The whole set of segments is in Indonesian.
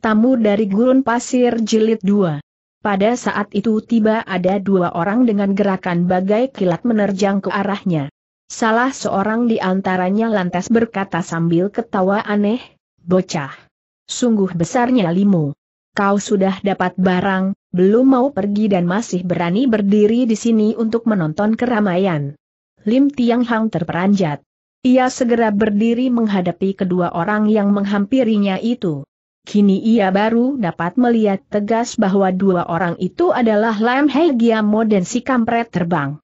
Tamu dari Gurun Pasir Jilid 2 Pada saat itu tiba ada dua orang dengan gerakan bagai kilat menerjang ke arahnya. Salah seorang di antaranya lantas berkata sambil ketawa aneh, Bocah! Sungguh besarnya limu. Kau sudah dapat barang, belum mau pergi dan masih berani berdiri di sini untuk menonton keramaian. Lim Tiang Hang terperanjat. Ia segera berdiri menghadapi kedua orang yang menghampirinya itu. Kini ia baru dapat melihat tegas bahwa dua orang itu adalah Lam Hei Giamo dan si kampret terbang.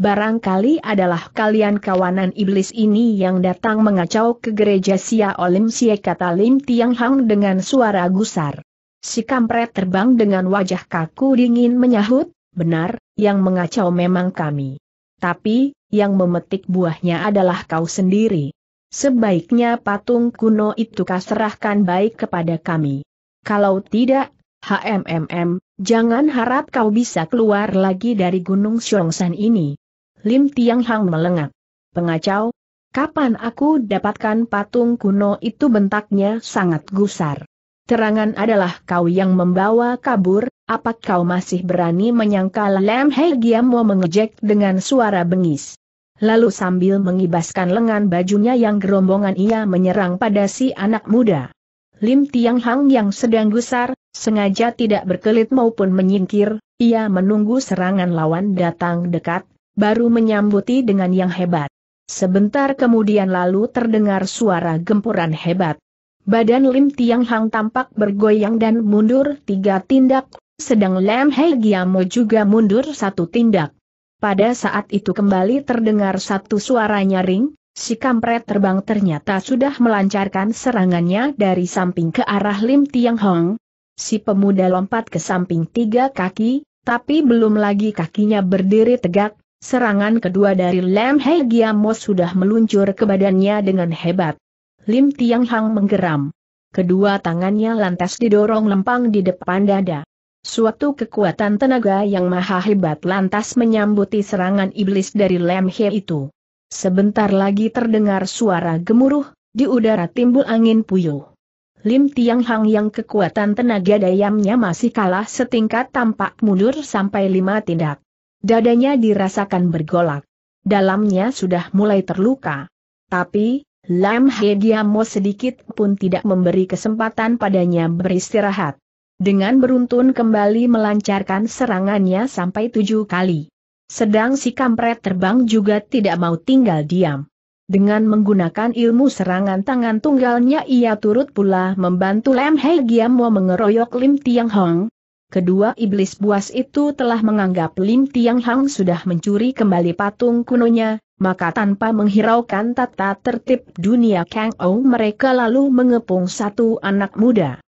Barangkali adalah kalian kawanan iblis ini yang datang mengacau ke gereja Sia Olim Sia kata Lim Tiang Hang dengan suara gusar. Si kampret terbang dengan wajah kaku dingin menyahut, benar, yang mengacau memang kami. Tapi, yang memetik buahnya adalah kau sendiri. Sebaiknya patung kuno itu kaserahkan baik kepada kami. Kalau tidak, HMMM, jangan harap kau bisa keluar lagi dari Gunung Xiongshan ini. Lim Tiang Hang melengak. Pengacau, kapan aku dapatkan patung kuno itu bentaknya sangat gusar. Terangan adalah kau yang membawa kabur, apa kau masih berani menyangkal Lam Hei Giam mau mengejek dengan suara bengis lalu sambil mengibaskan lengan bajunya yang gerombongan ia menyerang pada si anak muda. Lim Tiang Hang yang sedang gusar, sengaja tidak berkelit maupun menyingkir, ia menunggu serangan lawan datang dekat, baru menyambuti dengan yang hebat. Sebentar kemudian lalu terdengar suara gempuran hebat. Badan Lim Tiang Hang tampak bergoyang dan mundur tiga tindak, sedang Lam Hei Giamo juga mundur satu tindak. Pada saat itu kembali terdengar satu suara nyaring, si kampret terbang ternyata sudah melancarkan serangannya dari samping ke arah Lim Tiang Hong. Si pemuda lompat ke samping tiga kaki, tapi belum lagi kakinya berdiri tegak, serangan kedua dari Lam Hei Giamo sudah meluncur ke badannya dengan hebat. Lim Tiang Hong menggeram. Kedua tangannya lantas didorong lempang di depan dada. Suatu kekuatan tenaga yang maha hebat lantas menyambuti serangan iblis dari Lem He itu. Sebentar lagi terdengar suara gemuruh, di udara timbul angin puyuh. Lim Tiang Hang yang kekuatan tenaga dayamnya masih kalah setingkat tampak mundur sampai lima tindak. Dadanya dirasakan bergolak. Dalamnya sudah mulai terluka. Tapi, Lam He Giamo sedikit pun tidak memberi kesempatan padanya beristirahat. Dengan beruntun kembali melancarkan serangannya sampai tujuh kali. Sedang si kampret terbang juga tidak mau tinggal diam. Dengan menggunakan ilmu serangan tangan tunggalnya ia turut pula membantu Lem Hei mengeroyok Lim Tiang Hong. Kedua iblis buas itu telah menganggap Lim Tiang Hong sudah mencuri kembali patung kunonya, maka tanpa menghiraukan tata tertib dunia Kang Ou mereka lalu mengepung satu anak muda.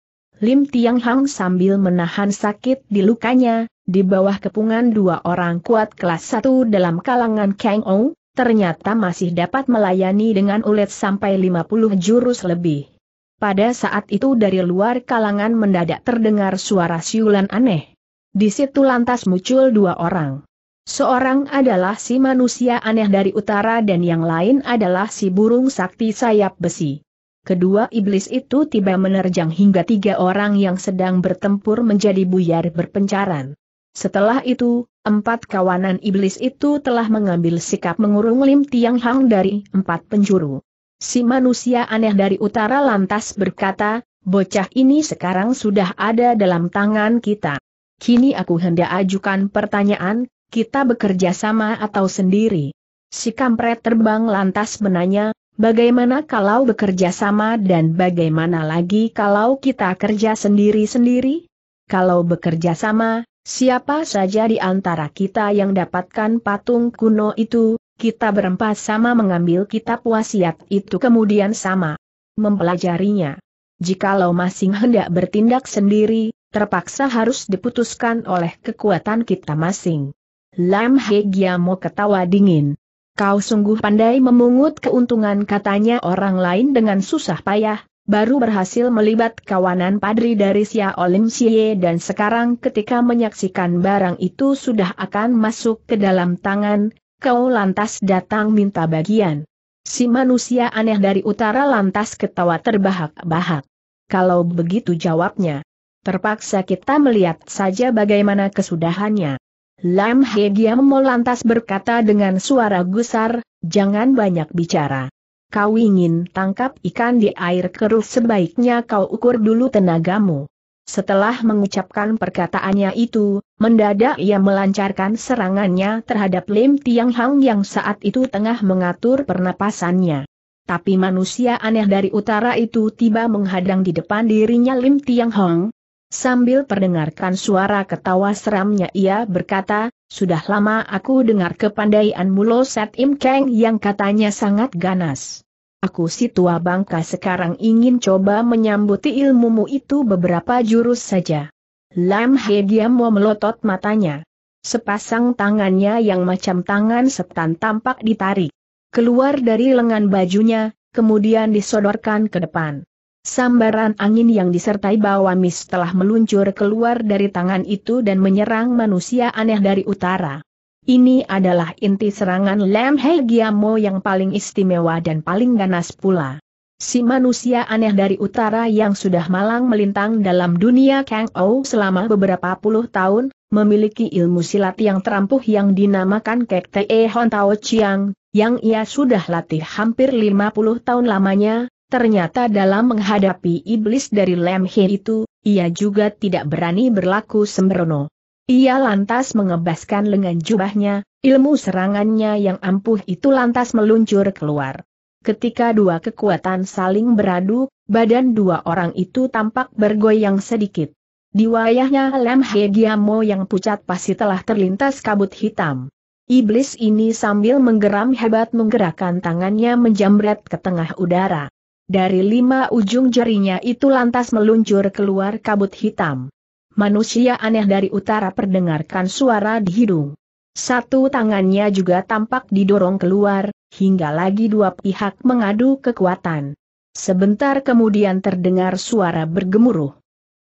Lim Tiang Hang sambil menahan sakit di lukanya, di bawah kepungan dua orang kuat kelas satu dalam kalangan Kang Ong, ternyata masih dapat melayani dengan ulet sampai 50 jurus lebih. Pada saat itu dari luar kalangan mendadak terdengar suara siulan aneh. Di situ lantas muncul dua orang. Seorang adalah si manusia aneh dari utara dan yang lain adalah si burung sakti sayap besi. Kedua iblis itu tiba menerjang hingga tiga orang yang sedang bertempur menjadi buyar berpencaran. Setelah itu, empat kawanan iblis itu telah mengambil sikap mengurung Lim Tiang Hang dari empat penjuru. Si manusia aneh dari utara lantas berkata, bocah ini sekarang sudah ada dalam tangan kita. Kini aku hendak ajukan pertanyaan, kita bekerja sama atau sendiri? Si kampret terbang lantas menanya, Bagaimana kalau bekerja sama dan bagaimana lagi kalau kita kerja sendiri-sendiri? Kalau bekerja sama, siapa saja di antara kita yang dapatkan patung kuno itu, kita berempat sama mengambil kitab wasiat itu kemudian sama mempelajarinya. Jikalau masing hendak bertindak sendiri, terpaksa harus diputuskan oleh kekuatan kita masing. Lam Hegiamo ketawa dingin. Kau sungguh pandai memungut keuntungan katanya orang lain dengan susah payah, baru berhasil melibat kawanan padri dari Sia Olim Sie dan sekarang ketika menyaksikan barang itu sudah akan masuk ke dalam tangan, kau lantas datang minta bagian. Si manusia aneh dari utara lantas ketawa terbahak-bahak. Kalau begitu jawabnya. Terpaksa kita melihat saja bagaimana kesudahannya. Lam He Giamo lantas berkata dengan suara gusar, jangan banyak bicara. Kau ingin tangkap ikan di air keruh sebaiknya kau ukur dulu tenagamu. Setelah mengucapkan perkataannya itu, mendadak ia melancarkan serangannya terhadap Lim Tiang Hang yang saat itu tengah mengatur pernapasannya. Tapi manusia aneh dari utara itu tiba menghadang di depan dirinya Lim Tiang Hang. Sambil perdengarkan suara ketawa seramnya ia berkata, sudah lama aku dengar kepandaian Lo Set Im Kang yang katanya sangat ganas. Aku si tua bangka sekarang ingin coba menyambuti ilmumu itu beberapa jurus saja. Lam He diam mau melotot matanya. Sepasang tangannya yang macam tangan setan tampak ditarik. Keluar dari lengan bajunya, kemudian disodorkan ke depan. Sambaran angin yang disertai bawa mis telah meluncur keluar dari tangan itu dan menyerang manusia aneh dari utara. Ini adalah inti serangan Lam Hei Giamo yang paling istimewa dan paling ganas pula. Si manusia aneh dari utara yang sudah malang melintang dalam dunia Kang Ou selama beberapa puluh tahun, memiliki ilmu silat yang terampuh yang dinamakan Kek Te Hon Tao Chiang, yang ia sudah latih hampir lima puluh tahun lamanya, Ternyata dalam menghadapi iblis dari Lemhe itu, ia juga tidak berani berlaku sembrono. Ia lantas mengebaskan lengan jubahnya, ilmu serangannya yang ampuh itu lantas meluncur keluar. Ketika dua kekuatan saling beradu, badan dua orang itu tampak bergoyang sedikit. Di wayahnya Lem Giamo yang pucat pasti telah terlintas kabut hitam. Iblis ini sambil menggeram hebat menggerakkan tangannya menjamret ke tengah udara. Dari lima ujung jarinya itu lantas meluncur keluar kabut hitam. Manusia aneh dari utara perdengarkan suara di hidung. Satu tangannya juga tampak didorong keluar, hingga lagi dua pihak mengadu kekuatan. Sebentar kemudian terdengar suara bergemuruh.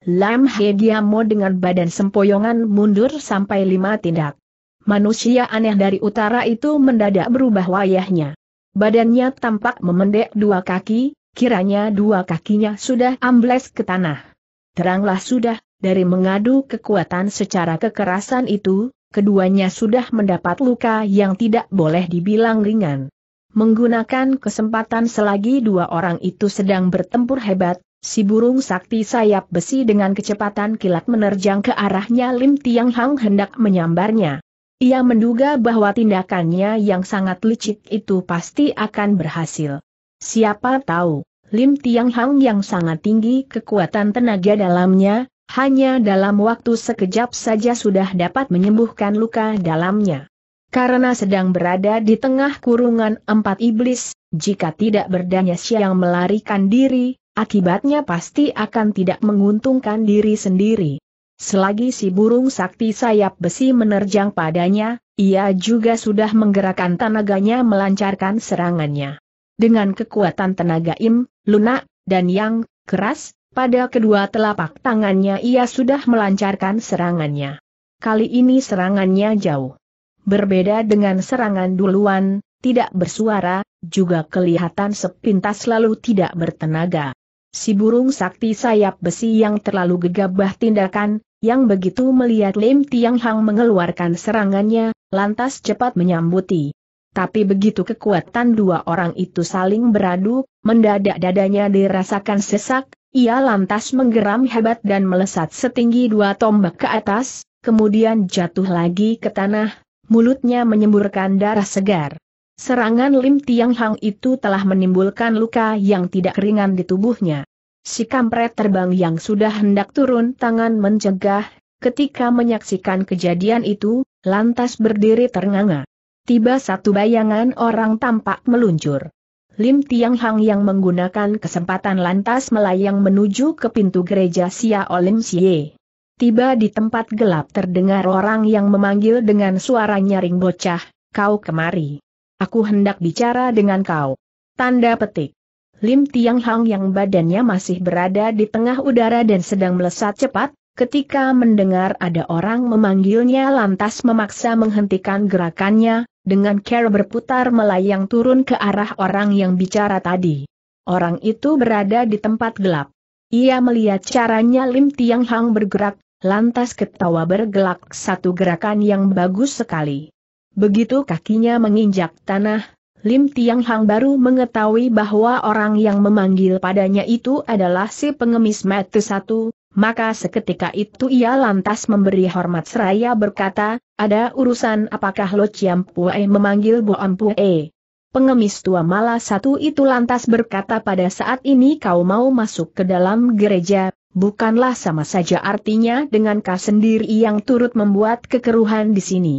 Lam He dengan badan sempoyongan mundur sampai lima tindak. Manusia aneh dari utara itu mendadak berubah wayahnya. Badannya tampak memendek dua kaki, Kiranya dua kakinya sudah ambles ke tanah. Teranglah sudah, dari mengadu kekuatan secara kekerasan itu, keduanya sudah mendapat luka yang tidak boleh dibilang ringan. Menggunakan kesempatan selagi dua orang itu sedang bertempur hebat, si burung sakti sayap besi dengan kecepatan kilat menerjang ke arahnya Lim Tiang Hang hendak menyambarnya. Ia menduga bahwa tindakannya yang sangat licik itu pasti akan berhasil. Siapa tahu, Lim Tiang Hang yang sangat tinggi kekuatan tenaga dalamnya, hanya dalam waktu sekejap saja sudah dapat menyembuhkan luka dalamnya. Karena sedang berada di tengah kurungan empat iblis, jika tidak berdaya siang melarikan diri, akibatnya pasti akan tidak menguntungkan diri sendiri. Selagi si burung sakti sayap besi menerjang padanya, ia juga sudah menggerakkan tenaganya melancarkan serangannya dengan kekuatan tenaga im, lunak, dan yang keras, pada kedua telapak tangannya ia sudah melancarkan serangannya. Kali ini serangannya jauh. Berbeda dengan serangan duluan, tidak bersuara, juga kelihatan sepintas lalu tidak bertenaga. Si burung sakti sayap besi yang terlalu gegabah tindakan, yang begitu melihat Lim Tiang Hang mengeluarkan serangannya, lantas cepat menyambuti. Tapi begitu kekuatan dua orang itu saling beradu, mendadak dadanya dirasakan sesak, ia lantas menggeram hebat dan melesat setinggi dua tombak ke atas, kemudian jatuh lagi ke tanah, mulutnya menyemburkan darah segar. Serangan Lim Tiang Hang itu telah menimbulkan luka yang tidak ringan di tubuhnya. Si kampret terbang yang sudah hendak turun tangan mencegah, ketika menyaksikan kejadian itu, lantas berdiri ternganga tiba satu bayangan orang tampak meluncur. Lim Tiang Hang yang menggunakan kesempatan lantas melayang menuju ke pintu gereja Sia Olim Sie. Tiba di tempat gelap terdengar orang yang memanggil dengan suara nyaring bocah, kau kemari. Aku hendak bicara dengan kau. Tanda petik. Lim Tiang Hang yang badannya masih berada di tengah udara dan sedang melesat cepat, ketika mendengar ada orang memanggilnya lantas memaksa menghentikan gerakannya, dengan cara berputar melayang turun ke arah orang yang bicara tadi. Orang itu berada di tempat gelap. Ia melihat caranya Lim Tiang Hang bergerak, lantas ketawa bergelak satu gerakan yang bagus sekali. Begitu kakinya menginjak tanah, Lim Tiang Hang baru mengetahui bahwa orang yang memanggil padanya itu adalah si pengemis mata satu, maka seketika itu ia lantas memberi hormat seraya berkata, ada urusan apakah Lo Chiam Pue memanggil Bo Pue? Pengemis tua malah satu itu lantas berkata pada saat ini kau mau masuk ke dalam gereja, bukanlah sama saja artinya dengan kau sendiri yang turut membuat kekeruhan di sini.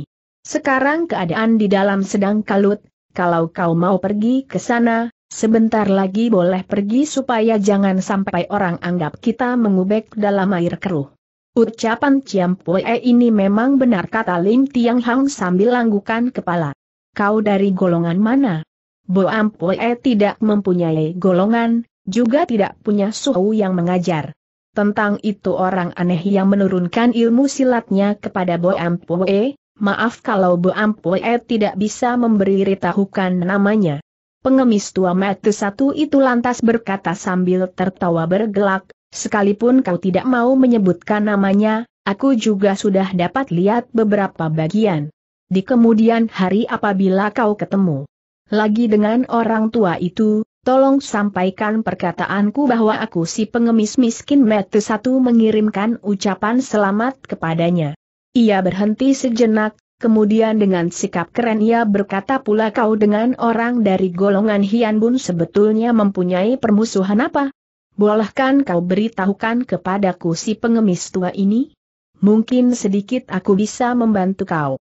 Sekarang keadaan di dalam sedang kalut, kalau kau mau pergi ke sana, Sebentar lagi boleh pergi supaya jangan sampai orang anggap kita mengubek dalam air keruh. Ucapan Ciam Pue ini memang benar kata Lim Tiang Hang sambil langgukan kepala. Kau dari golongan mana? Boam Pue tidak mempunyai golongan, juga tidak punya suhu yang mengajar. Tentang itu orang aneh yang menurunkan ilmu silatnya kepada Boam Pue, maaf kalau Boam Pue tidak bisa memberi ritahukan namanya. Pengemis tua mati satu itu lantas berkata sambil tertawa bergelak, sekalipun kau tidak mau menyebutkan namanya, aku juga sudah dapat lihat beberapa bagian. Di kemudian hari apabila kau ketemu lagi dengan orang tua itu, Tolong sampaikan perkataanku bahwa aku si pengemis miskin mati satu mengirimkan ucapan selamat kepadanya. Ia berhenti sejenak, Kemudian dengan sikap keren ia berkata pula kau dengan orang dari golongan Hian Bun sebetulnya mempunyai permusuhan apa? Bolehkan kau beritahukan kepadaku si pengemis tua ini? Mungkin sedikit aku bisa membantu kau.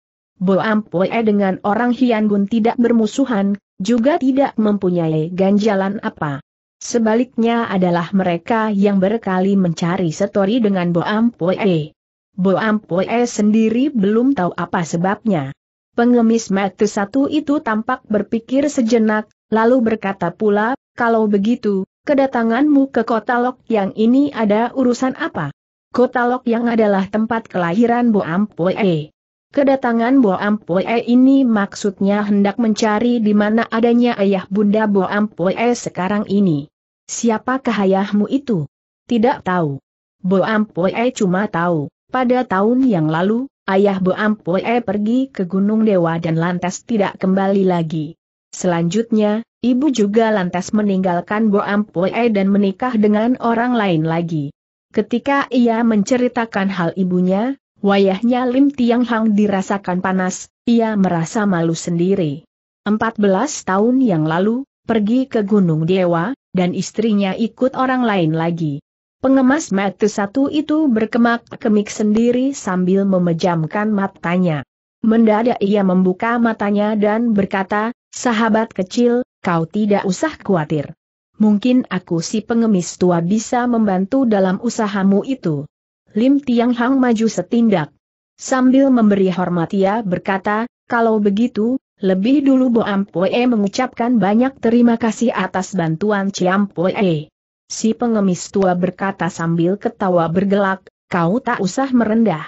Bo Ampoe dengan orang Hian Bun tidak bermusuhan, juga tidak mempunyai ganjalan apa. Sebaliknya adalah mereka yang berkali mencari setori dengan Bo Ampoe. Bo Poe sendiri belum tahu apa sebabnya. Pengemis mata satu itu tampak berpikir sejenak, lalu berkata pula, kalau begitu, kedatanganmu ke kota Lok yang ini ada urusan apa? Kota Lok yang adalah tempat kelahiran Bo Poe. Kedatangan Bo Poe ini maksudnya hendak mencari di mana adanya ayah bunda Bo Poe sekarang ini. Siapakah ayahmu itu? Tidak tahu. Bo Poe cuma tahu pada tahun yang lalu, ayah Bo Ampoe pergi ke Gunung Dewa dan lantas tidak kembali lagi. Selanjutnya, ibu juga lantas meninggalkan Bo Ampoe dan menikah dengan orang lain lagi. Ketika ia menceritakan hal ibunya, wayahnya Lim Tiang Hang dirasakan panas, ia merasa malu sendiri. 14 tahun yang lalu, pergi ke Gunung Dewa, dan istrinya ikut orang lain lagi. Pengemas mata satu itu berkemak-kemik sendiri sambil memejamkan matanya. Mendadak ia membuka matanya dan berkata, sahabat kecil, kau tidak usah khawatir. Mungkin aku si pengemis tua bisa membantu dalam usahamu itu. Lim Tiang Hang maju setindak. Sambil memberi hormat ia berkata, kalau begitu, lebih dulu Bo Ampoe mengucapkan banyak terima kasih atas bantuan Ciampoe. Si pengemis tua berkata sambil ketawa bergelak, kau tak usah merendah.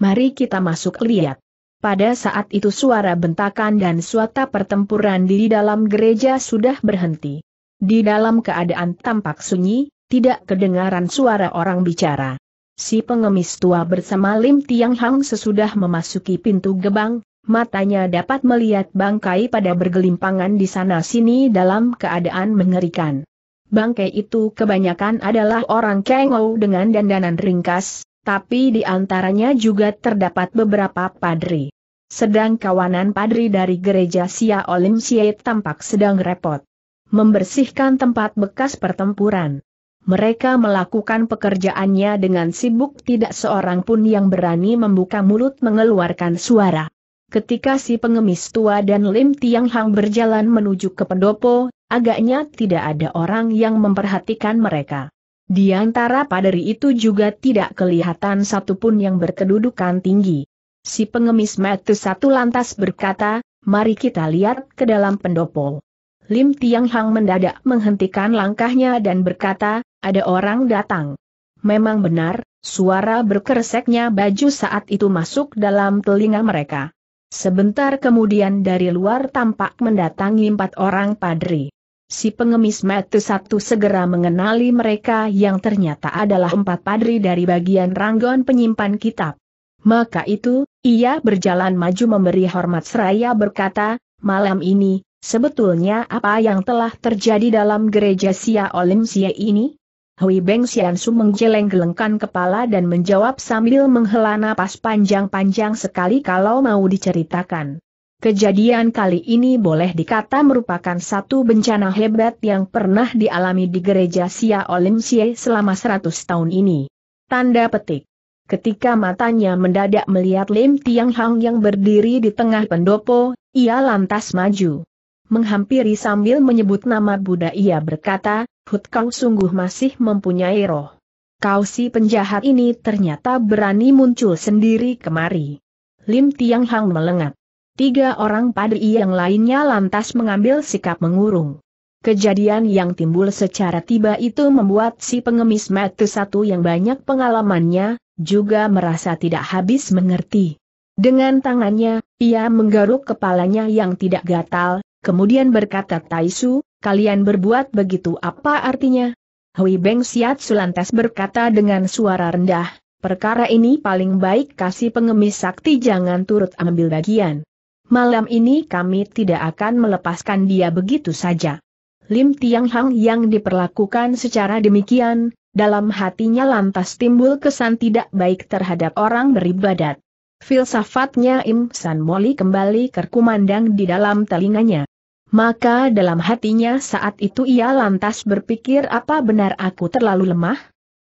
Mari kita masuk lihat. Pada saat itu suara bentakan dan suara pertempuran di dalam gereja sudah berhenti. Di dalam keadaan tampak sunyi, tidak kedengaran suara orang bicara. Si pengemis tua bersama Lim Tiang Hang sesudah memasuki pintu gebang, matanya dapat melihat bangkai pada bergelimpangan di sana-sini dalam keadaan mengerikan bangkai itu kebanyakan adalah orang kengou dengan dandanan ringkas, tapi di antaranya juga terdapat beberapa padri. Sedang kawanan padri dari gereja Sia Olim Siet tampak sedang repot. Membersihkan tempat bekas pertempuran. Mereka melakukan pekerjaannya dengan sibuk tidak seorang pun yang berani membuka mulut mengeluarkan suara. Ketika si pengemis tua dan Lim Tiang Hang berjalan menuju ke pendopo, agaknya tidak ada orang yang memperhatikan mereka. Di antara paderi itu juga tidak kelihatan satupun yang berkedudukan tinggi. Si pengemis metu satu lantas berkata, mari kita lihat ke dalam pendopo. Lim Tiang Hang mendadak menghentikan langkahnya dan berkata, ada orang datang. Memang benar, suara berkereseknya baju saat itu masuk dalam telinga mereka. Sebentar kemudian dari luar tampak mendatangi empat orang padri. Si pengemis mata satu segera mengenali mereka yang ternyata adalah empat padri dari bagian ranggon penyimpan kitab. Maka itu, ia berjalan maju memberi hormat seraya berkata, malam ini, sebetulnya apa yang telah terjadi dalam gereja Sia Olim Sia ini? Hui Beng Xiansu Su menggeleng-gelengkan kepala dan menjawab sambil menghela napas panjang-panjang sekali kalau mau diceritakan. Kejadian kali ini boleh dikata merupakan satu bencana hebat yang pernah dialami di gereja Sia Olimsie selama 100 tahun ini. Tanda petik. Ketika matanya mendadak melihat Lim Tiang Hang yang berdiri di tengah pendopo, ia lantas maju. Menghampiri sambil menyebut nama Buddha ia berkata, Hut kau sungguh masih mempunyai roh. Kau si penjahat ini ternyata berani muncul sendiri kemari. Lim Tiang Hang melengat. Tiga orang padi yang lainnya lantas mengambil sikap mengurung. Kejadian yang timbul secara tiba itu membuat si pengemis metu satu yang banyak pengalamannya, juga merasa tidak habis mengerti. Dengan tangannya, ia menggaruk kepalanya yang tidak gatal, kemudian berkata Taisu, kalian berbuat begitu apa artinya? Hui Beng Siat sulantas berkata dengan suara rendah, perkara ini paling baik kasih pengemis sakti jangan turut ambil bagian. Malam ini kami tidak akan melepaskan dia begitu saja. Lim Tiang Hang yang diperlakukan secara demikian, dalam hatinya lantas timbul kesan tidak baik terhadap orang beribadat. Filsafatnya Im San Moli kembali kerkumandang di dalam telinganya. Maka dalam hatinya saat itu ia lantas berpikir apa benar aku terlalu lemah?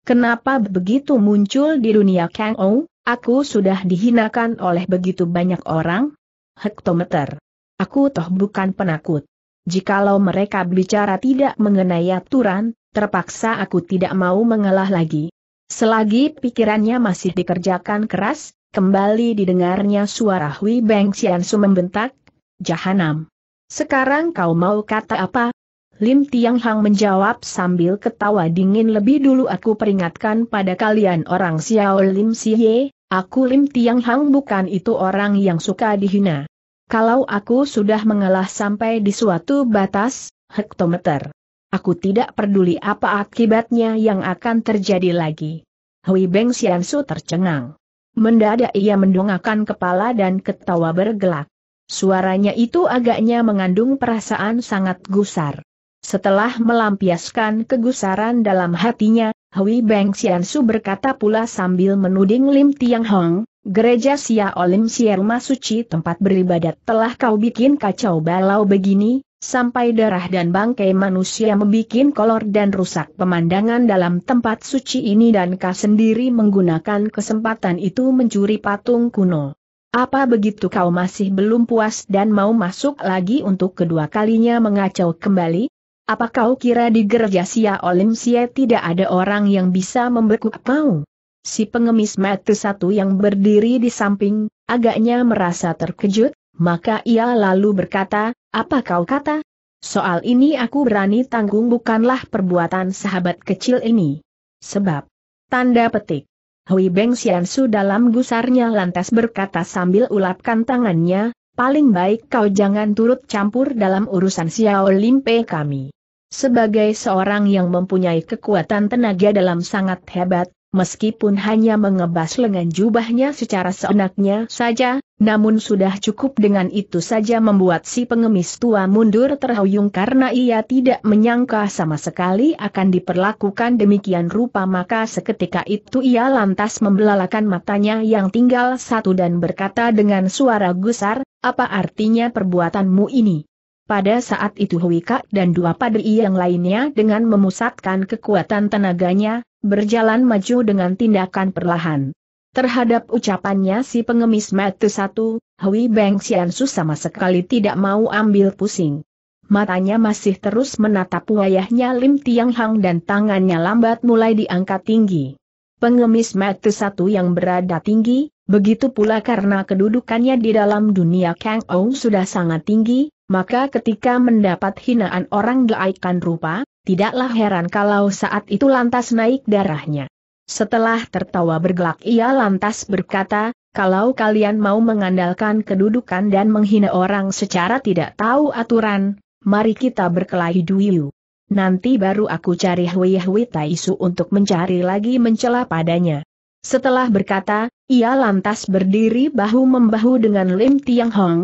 Kenapa begitu muncul di dunia Kang Ou, aku sudah dihinakan oleh begitu banyak orang? hektometer. Aku toh bukan penakut. Jikalau mereka bicara tidak mengenai aturan, terpaksa aku tidak mau mengalah lagi. Selagi pikirannya masih dikerjakan keras, kembali didengarnya suara Hui Beng Xiansu membentak, Jahanam. Sekarang kau mau kata apa? Lim Tiang Hang menjawab sambil ketawa dingin lebih dulu aku peringatkan pada kalian orang Xiao Lim Siye, Aku Lim Tiang Hang bukan itu orang yang suka dihina. Kalau aku sudah mengalah sampai di suatu batas, hektometer. Aku tidak peduli apa akibatnya yang akan terjadi lagi. Hui Beng Su tercengang. Mendadak ia mendongakkan kepala dan ketawa bergelak. Suaranya itu agaknya mengandung perasaan sangat gusar. Setelah melampiaskan kegusaran dalam hatinya, Hui Beng Xiansu berkata pula sambil menuding Lim Tiang Hong, Gereja Sia Olim Sia rumah suci tempat beribadat telah kau bikin kacau balau begini, sampai darah dan bangkai manusia membuat kolor dan rusak pemandangan dalam tempat suci ini dan kau sendiri menggunakan kesempatan itu mencuri patung kuno. Apa begitu kau masih belum puas dan mau masuk lagi untuk kedua kalinya mengacau kembali? Apa kau kira di gereja Sia Olimsia tidak ada orang yang bisa membeku? kau? Si pengemis mati satu yang berdiri di samping, agaknya merasa terkejut, maka ia lalu berkata, apa kau kata? Soal ini aku berani tanggung bukanlah perbuatan sahabat kecil ini. Sebab, tanda petik, Hui Beng Xiansu dalam gusarnya lantas berkata sambil ulapkan tangannya, paling baik kau jangan turut campur dalam urusan Xiao Limpe kami. Sebagai seorang yang mempunyai kekuatan tenaga dalam sangat hebat, meskipun hanya mengebas lengan jubahnya secara seenaknya saja, namun sudah cukup dengan itu saja membuat si pengemis tua mundur terhuyung karena ia tidak menyangka sama sekali akan diperlakukan demikian rupa maka seketika itu ia lantas membelalakan matanya yang tinggal satu dan berkata dengan suara gusar, apa artinya perbuatanmu ini? Pada saat itu Ka dan dua padri yang lainnya dengan memusatkan kekuatan tenaganya, berjalan maju dengan tindakan perlahan. Terhadap ucapannya si pengemis mata satu, Hui Beng Xiansu sama sekali tidak mau ambil pusing. Matanya masih terus menatap wayahnya Lim Tiang Hang dan tangannya lambat mulai diangkat tinggi. Pengemis mata satu yang berada tinggi, begitu pula karena kedudukannya di dalam dunia Kang Ou sudah sangat tinggi, maka ketika mendapat hinaan orang gaikan rupa, tidaklah heran kalau saat itu lantas naik darahnya. Setelah tertawa bergelak ia lantas berkata, kalau kalian mau mengandalkan kedudukan dan menghina orang secara tidak tahu aturan, mari kita berkelahi dulu. Nanti baru aku cari Hui Hui Taisu untuk mencari lagi mencela padanya. Setelah berkata, ia lantas berdiri bahu-membahu dengan Lim Tiang Hong,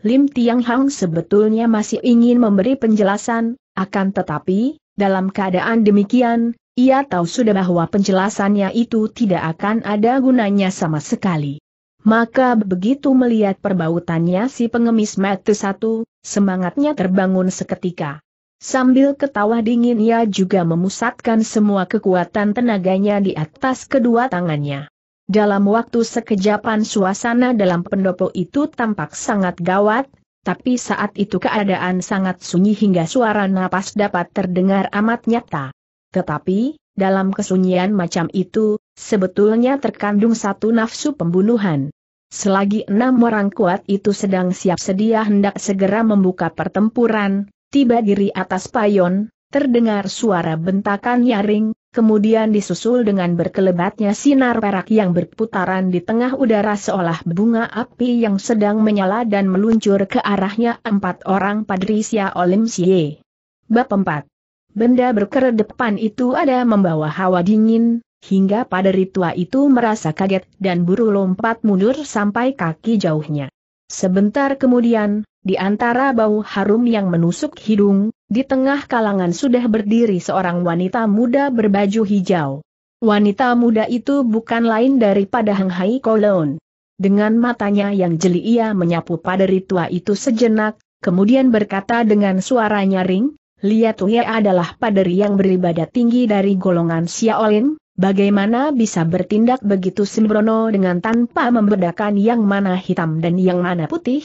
Lim Tiang Hang sebetulnya masih ingin memberi penjelasan, akan tetapi, dalam keadaan demikian, ia tahu sudah bahwa penjelasannya itu tidak akan ada gunanya sama sekali. Maka begitu melihat perbautannya si pengemis mata satu, semangatnya terbangun seketika. Sambil ketawa dingin ia juga memusatkan semua kekuatan tenaganya di atas kedua tangannya. Dalam waktu sekejapan suasana dalam pendopo itu tampak sangat gawat, tapi saat itu keadaan sangat sunyi hingga suara napas dapat terdengar amat nyata. Tetapi, dalam kesunyian macam itu, sebetulnya terkandung satu nafsu pembunuhan. Selagi enam orang kuat itu sedang siap sedia hendak segera membuka pertempuran, tiba diri atas payon, terdengar suara bentakan nyaring, kemudian disusul dengan berkelebatnya sinar perak yang berputaran di tengah udara seolah bunga api yang sedang menyala dan meluncur ke arahnya empat orang Padrisia Olimsie. Bab 4. Benda berkeredepan itu ada membawa hawa dingin, hingga pada tua itu merasa kaget dan buru lompat mundur sampai kaki jauhnya. Sebentar kemudian, di antara bau harum yang menusuk hidung, di tengah kalangan sudah berdiri seorang wanita muda berbaju hijau. Wanita muda itu bukan lain daripada Hang Hai Kolon. Dengan matanya yang jeli ia menyapu pada ritua itu sejenak, kemudian berkata dengan suara nyaring, Lihat Tuye adalah paderi yang beribadah tinggi dari golongan Xiaolin, bagaimana bisa bertindak begitu sembrono dengan tanpa membedakan yang mana hitam dan yang mana putih?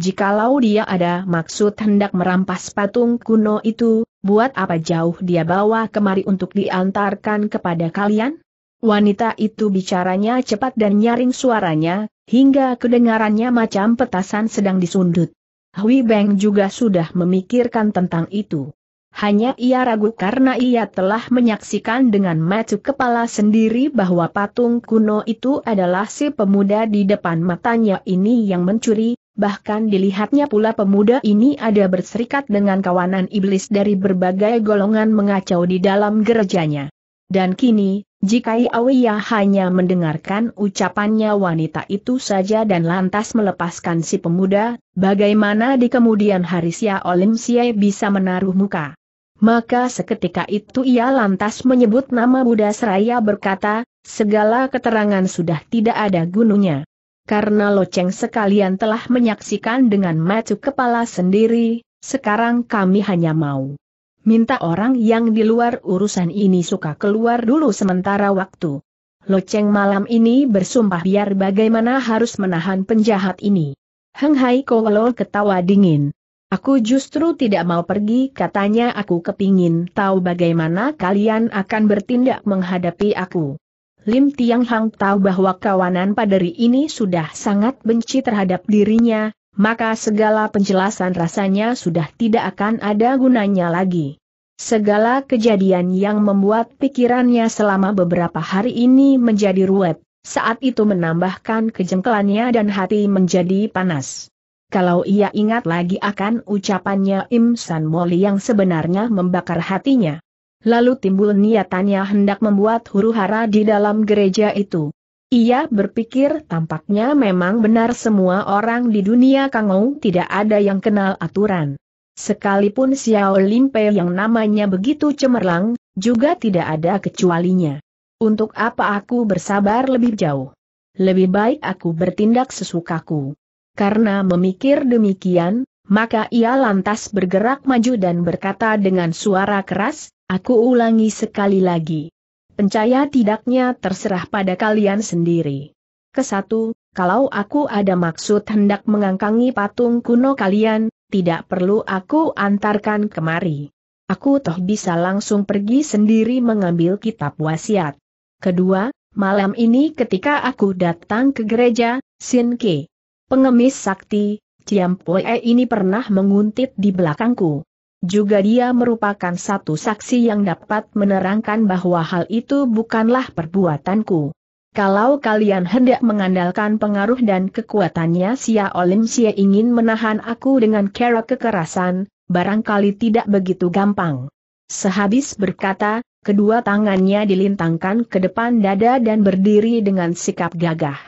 Jikalau dia ada maksud hendak merampas patung kuno itu, buat apa jauh dia bawa kemari untuk diantarkan kepada kalian? Wanita itu bicaranya cepat dan nyaring suaranya, hingga kedengarannya macam petasan sedang disundut. Hui Beng juga sudah memikirkan tentang itu. Hanya ia ragu karena ia telah menyaksikan dengan mata kepala sendiri bahwa patung kuno itu adalah si pemuda di depan matanya ini yang mencuri, bahkan dilihatnya pula pemuda ini ada berserikat dengan kawanan iblis dari berbagai golongan mengacau di dalam gerejanya. Dan kini, jika Iawiya hanya mendengarkan ucapannya wanita itu saja dan lantas melepaskan si pemuda, bagaimana di kemudian hari Sia Olim Sia bisa menaruh muka? Maka seketika itu ia lantas menyebut nama Buddha Seraya berkata, segala keterangan sudah tidak ada gunungnya karena loceng sekalian telah menyaksikan dengan mata kepala sendiri, sekarang kami hanya mau minta orang yang di luar urusan ini suka keluar dulu sementara waktu. Loceng malam ini bersumpah biar bagaimana harus menahan penjahat ini. Heng Hai Kowelo ketawa dingin. Aku justru tidak mau pergi katanya aku kepingin tahu bagaimana kalian akan bertindak menghadapi aku. Lim Tiang Hang tahu bahwa kawanan paderi ini sudah sangat benci terhadap dirinya, maka segala penjelasan rasanya sudah tidak akan ada gunanya lagi. Segala kejadian yang membuat pikirannya selama beberapa hari ini menjadi ruwet, saat itu menambahkan kejengkelannya dan hati menjadi panas. Kalau ia ingat lagi akan ucapannya Im San Moli yang sebenarnya membakar hatinya lalu timbul niatannya hendak membuat huru-hara di dalam gereja itu. Ia berpikir tampaknya memang benar semua orang di dunia Kangou tidak ada yang kenal aturan. Sekalipun Xiao Limpe yang namanya begitu cemerlang, juga tidak ada kecualinya. Untuk apa aku bersabar lebih jauh? Lebih baik aku bertindak sesukaku. Karena memikir demikian, maka ia lantas bergerak maju dan berkata dengan suara keras, Aku ulangi sekali lagi. Pencaya tidaknya terserah pada kalian sendiri. Kesatu, kalau aku ada maksud hendak mengangkangi patung kuno kalian, tidak perlu aku antarkan kemari. Aku toh bisa langsung pergi sendiri mengambil kitab wasiat. Kedua, malam ini ketika aku datang ke gereja, Ke, pengemis sakti, Ciampoe ini pernah menguntit di belakangku. Juga dia merupakan satu saksi yang dapat menerangkan bahwa hal itu bukanlah perbuatanku. Kalau kalian hendak mengandalkan pengaruh dan kekuatannya Sia Olim Sia ingin menahan aku dengan cara kekerasan, barangkali tidak begitu gampang. Sehabis berkata, kedua tangannya dilintangkan ke depan dada dan berdiri dengan sikap gagah.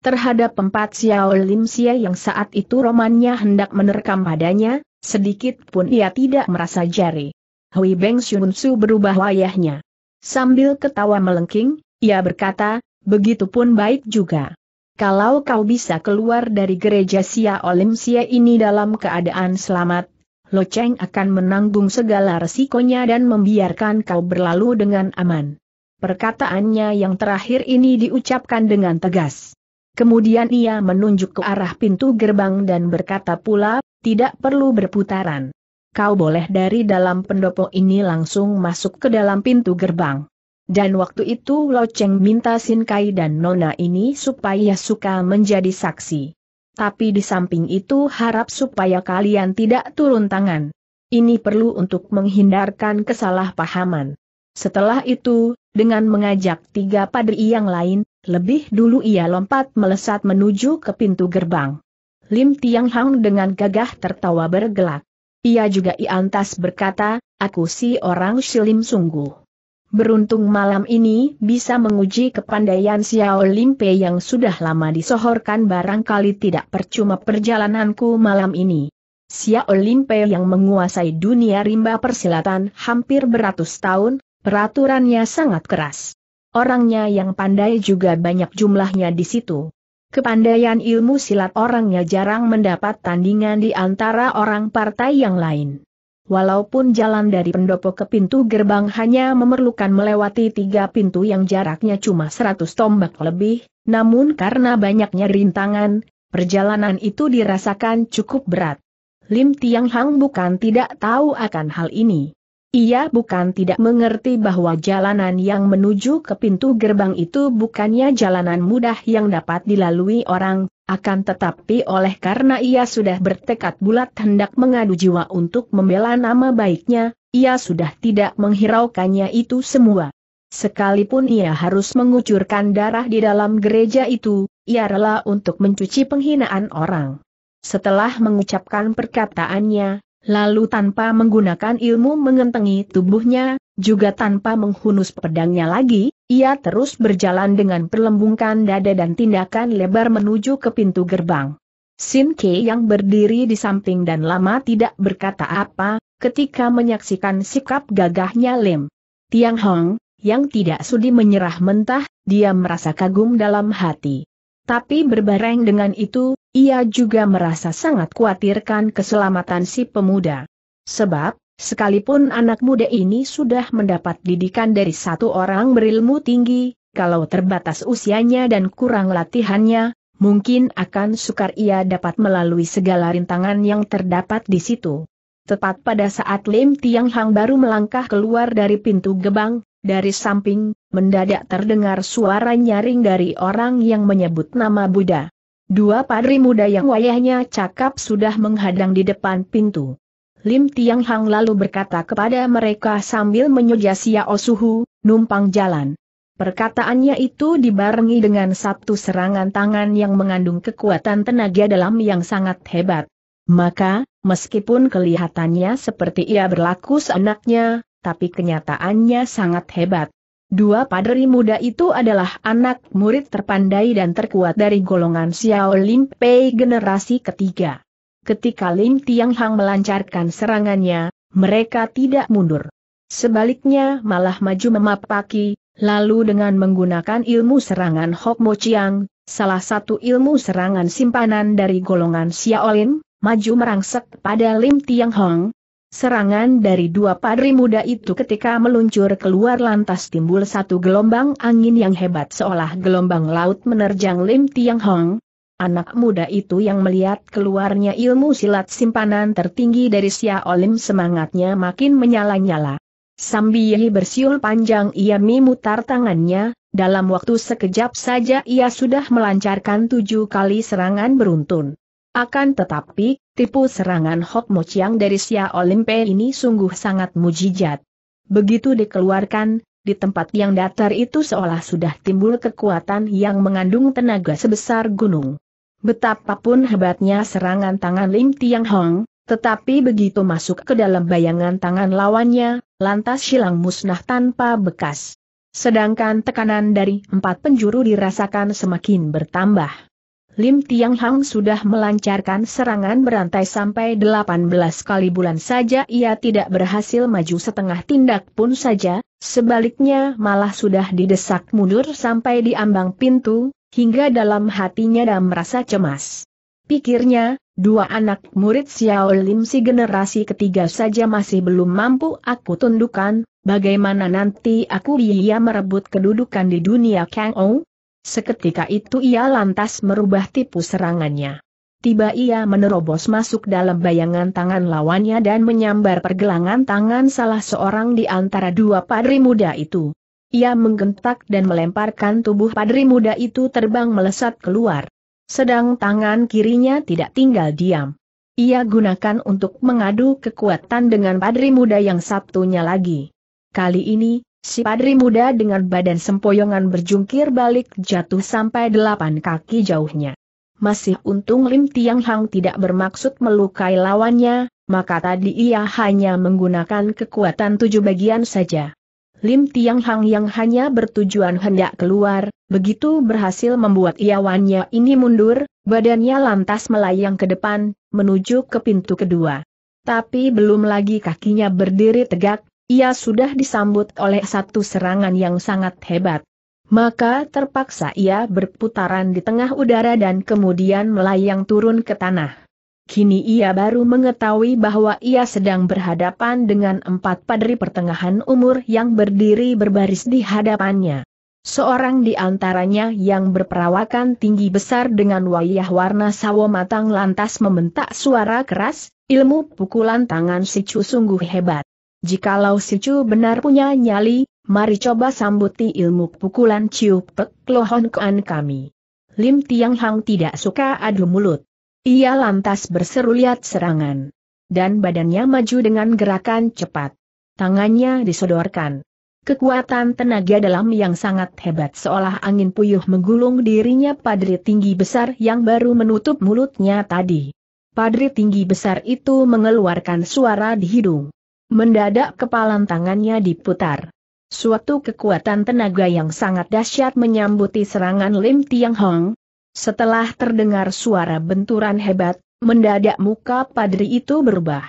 Terhadap empat Sia Olim Sia yang saat itu romannya hendak menerkam padanya, Sedikit pun ia tidak merasa jari. Hui Beng Su berubah wayahnya. Sambil ketawa melengking, ia berkata, begitupun baik juga. Kalau kau bisa keluar dari gereja Sia Olim Sia ini dalam keadaan selamat, Lo Cheng akan menanggung segala resikonya dan membiarkan kau berlalu dengan aman. Perkataannya yang terakhir ini diucapkan dengan tegas. Kemudian ia menunjuk ke arah pintu gerbang dan berkata pula, tidak perlu berputaran. Kau boleh dari dalam pendopo ini langsung masuk ke dalam pintu gerbang. Dan waktu itu Lo Cheng minta Sin Kai dan Nona ini supaya suka menjadi saksi. Tapi di samping itu harap supaya kalian tidak turun tangan. Ini perlu untuk menghindarkan kesalahpahaman. Setelah itu, dengan mengajak tiga padri yang lain, lebih dulu ia lompat melesat menuju ke pintu gerbang. Lim Tiang Hang dengan gagah tertawa bergelak. Ia juga iantas berkata, aku si orang silim sungguh. Beruntung malam ini bisa menguji kepandaian Xiao Lim Pei yang sudah lama disohorkan barangkali tidak percuma perjalananku malam ini. Xiao Lim Pei yang menguasai dunia rimba persilatan hampir beratus tahun, peraturannya sangat keras. Orangnya yang pandai juga banyak jumlahnya di situ. Kepandaian ilmu silat orangnya jarang mendapat tandingan di antara orang partai yang lain. Walaupun jalan dari pendopo ke pintu gerbang hanya memerlukan melewati tiga pintu yang jaraknya cuma 100 tombak lebih, namun karena banyaknya rintangan, perjalanan itu dirasakan cukup berat. Lim Tiang Hang bukan tidak tahu akan hal ini. Ia bukan tidak mengerti bahwa jalanan yang menuju ke pintu gerbang itu bukannya jalanan mudah yang dapat dilalui orang, akan tetapi oleh karena ia sudah bertekad bulat hendak mengadu jiwa untuk membela nama baiknya, ia sudah tidak menghiraukannya itu semua. Sekalipun ia harus mengucurkan darah di dalam gereja itu, ia rela untuk mencuci penghinaan orang. Setelah mengucapkan perkataannya, Lalu tanpa menggunakan ilmu mengentengi tubuhnya, juga tanpa menghunus pedangnya lagi, ia terus berjalan dengan perlembungkan dada dan tindakan lebar menuju ke pintu gerbang. Sin Ke yang berdiri di samping dan lama tidak berkata apa, ketika menyaksikan sikap gagahnya Lim. Tiang Hong, yang tidak sudi menyerah mentah, dia merasa kagum dalam hati. Tapi berbareng dengan itu, ia juga merasa sangat khawatirkan keselamatan si pemuda. Sebab, sekalipun anak muda ini sudah mendapat didikan dari satu orang berilmu tinggi, kalau terbatas usianya dan kurang latihannya, mungkin akan sukar ia dapat melalui segala rintangan yang terdapat di situ. Tepat pada saat Lim Tiang Hang baru melangkah keluar dari pintu gebang, dari samping, mendadak terdengar suara nyaring dari orang yang menyebut nama Buddha. Dua padri muda yang wayahnya cakap sudah menghadang di depan pintu. Lim Tiang Hang lalu berkata kepada mereka sambil menyuja Sia Osuhu, numpang jalan. Perkataannya itu dibarengi dengan satu serangan tangan yang mengandung kekuatan tenaga dalam yang sangat hebat. Maka, meskipun kelihatannya seperti ia berlaku seenaknya, tapi kenyataannya sangat hebat. Dua padri muda itu adalah anak murid terpandai dan terkuat dari golongan Xiao Lim Pei generasi ketiga. Ketika Lim Tiang Hang melancarkan serangannya, mereka tidak mundur. Sebaliknya malah maju memapaki, lalu dengan menggunakan ilmu serangan Hok Mo Chiang, salah satu ilmu serangan simpanan dari golongan Xiao Lim, maju merangsek pada Lim Tiang Hang, Serangan dari dua padri muda itu ketika meluncur keluar lantas timbul satu gelombang angin yang hebat seolah gelombang laut menerjang Lim Tiang Hong. Anak muda itu yang melihat keluarnya ilmu silat simpanan tertinggi dari Sia Olim semangatnya makin menyala-nyala. Sambil bersiul panjang ia memutar tangannya, dalam waktu sekejap saja ia sudah melancarkan tujuh kali serangan beruntun. Akan tetapi, tipu serangan Hok Mo Chiang dari Sia Olimpe ini sungguh sangat mujijat. Begitu dikeluarkan, di tempat yang datar itu seolah sudah timbul kekuatan yang mengandung tenaga sebesar gunung. Betapapun hebatnya serangan tangan Lim Tiang Hong, tetapi begitu masuk ke dalam bayangan tangan lawannya, lantas silang musnah tanpa bekas. Sedangkan tekanan dari empat penjuru dirasakan semakin bertambah. Lim Tiang Hang sudah melancarkan serangan berantai sampai 18 kali bulan saja ia tidak berhasil maju setengah tindak pun saja, sebaliknya malah sudah didesak mundur sampai di ambang pintu, hingga dalam hatinya dan merasa cemas. Pikirnya, dua anak murid Xiao Lim si generasi ketiga saja masih belum mampu aku tundukkan, bagaimana nanti aku ia merebut kedudukan di dunia Kang Ong? Seketika itu ia lantas merubah tipu serangannya. Tiba ia menerobos masuk dalam bayangan tangan lawannya dan menyambar pergelangan tangan salah seorang di antara dua padri muda itu. Ia menggentak dan melemparkan tubuh padri muda itu terbang melesat keluar. Sedang tangan kirinya tidak tinggal diam. Ia gunakan untuk mengadu kekuatan dengan padri muda yang satunya lagi. Kali ini, Si padri muda dengan badan sempoyongan berjungkir balik jatuh sampai delapan kaki jauhnya. Masih untung Lim Tiang Hang tidak bermaksud melukai lawannya, maka tadi ia hanya menggunakan kekuatan tujuh bagian saja. Lim Tiang Hang yang hanya bertujuan hendak keluar, begitu berhasil membuat iawannya ini mundur, badannya lantas melayang ke depan, menuju ke pintu kedua. Tapi belum lagi kakinya berdiri tegak, ia sudah disambut oleh satu serangan yang sangat hebat. Maka terpaksa ia berputaran di tengah udara dan kemudian melayang turun ke tanah. Kini ia baru mengetahui bahwa ia sedang berhadapan dengan empat padri pertengahan umur yang berdiri berbaris di hadapannya. Seorang di antaranya yang berperawakan tinggi besar dengan wayah warna sawo matang lantas membentak suara keras, ilmu pukulan tangan Chu sungguh hebat. Jikalau si Chu benar punya nyali, mari coba sambuti ilmu pukulan Ciu Pek Lohon Kuan kami. Lim Tiang Hang tidak suka adu mulut. Ia lantas berseru lihat serangan. Dan badannya maju dengan gerakan cepat. Tangannya disodorkan. Kekuatan tenaga dalam yang sangat hebat seolah angin puyuh menggulung dirinya padri tinggi besar yang baru menutup mulutnya tadi. Padri tinggi besar itu mengeluarkan suara di hidung. Mendadak kepalan tangannya diputar. Suatu kekuatan tenaga yang sangat dahsyat menyambuti serangan Lim Tiang Hong. Setelah terdengar suara benturan hebat, mendadak muka padri itu berubah.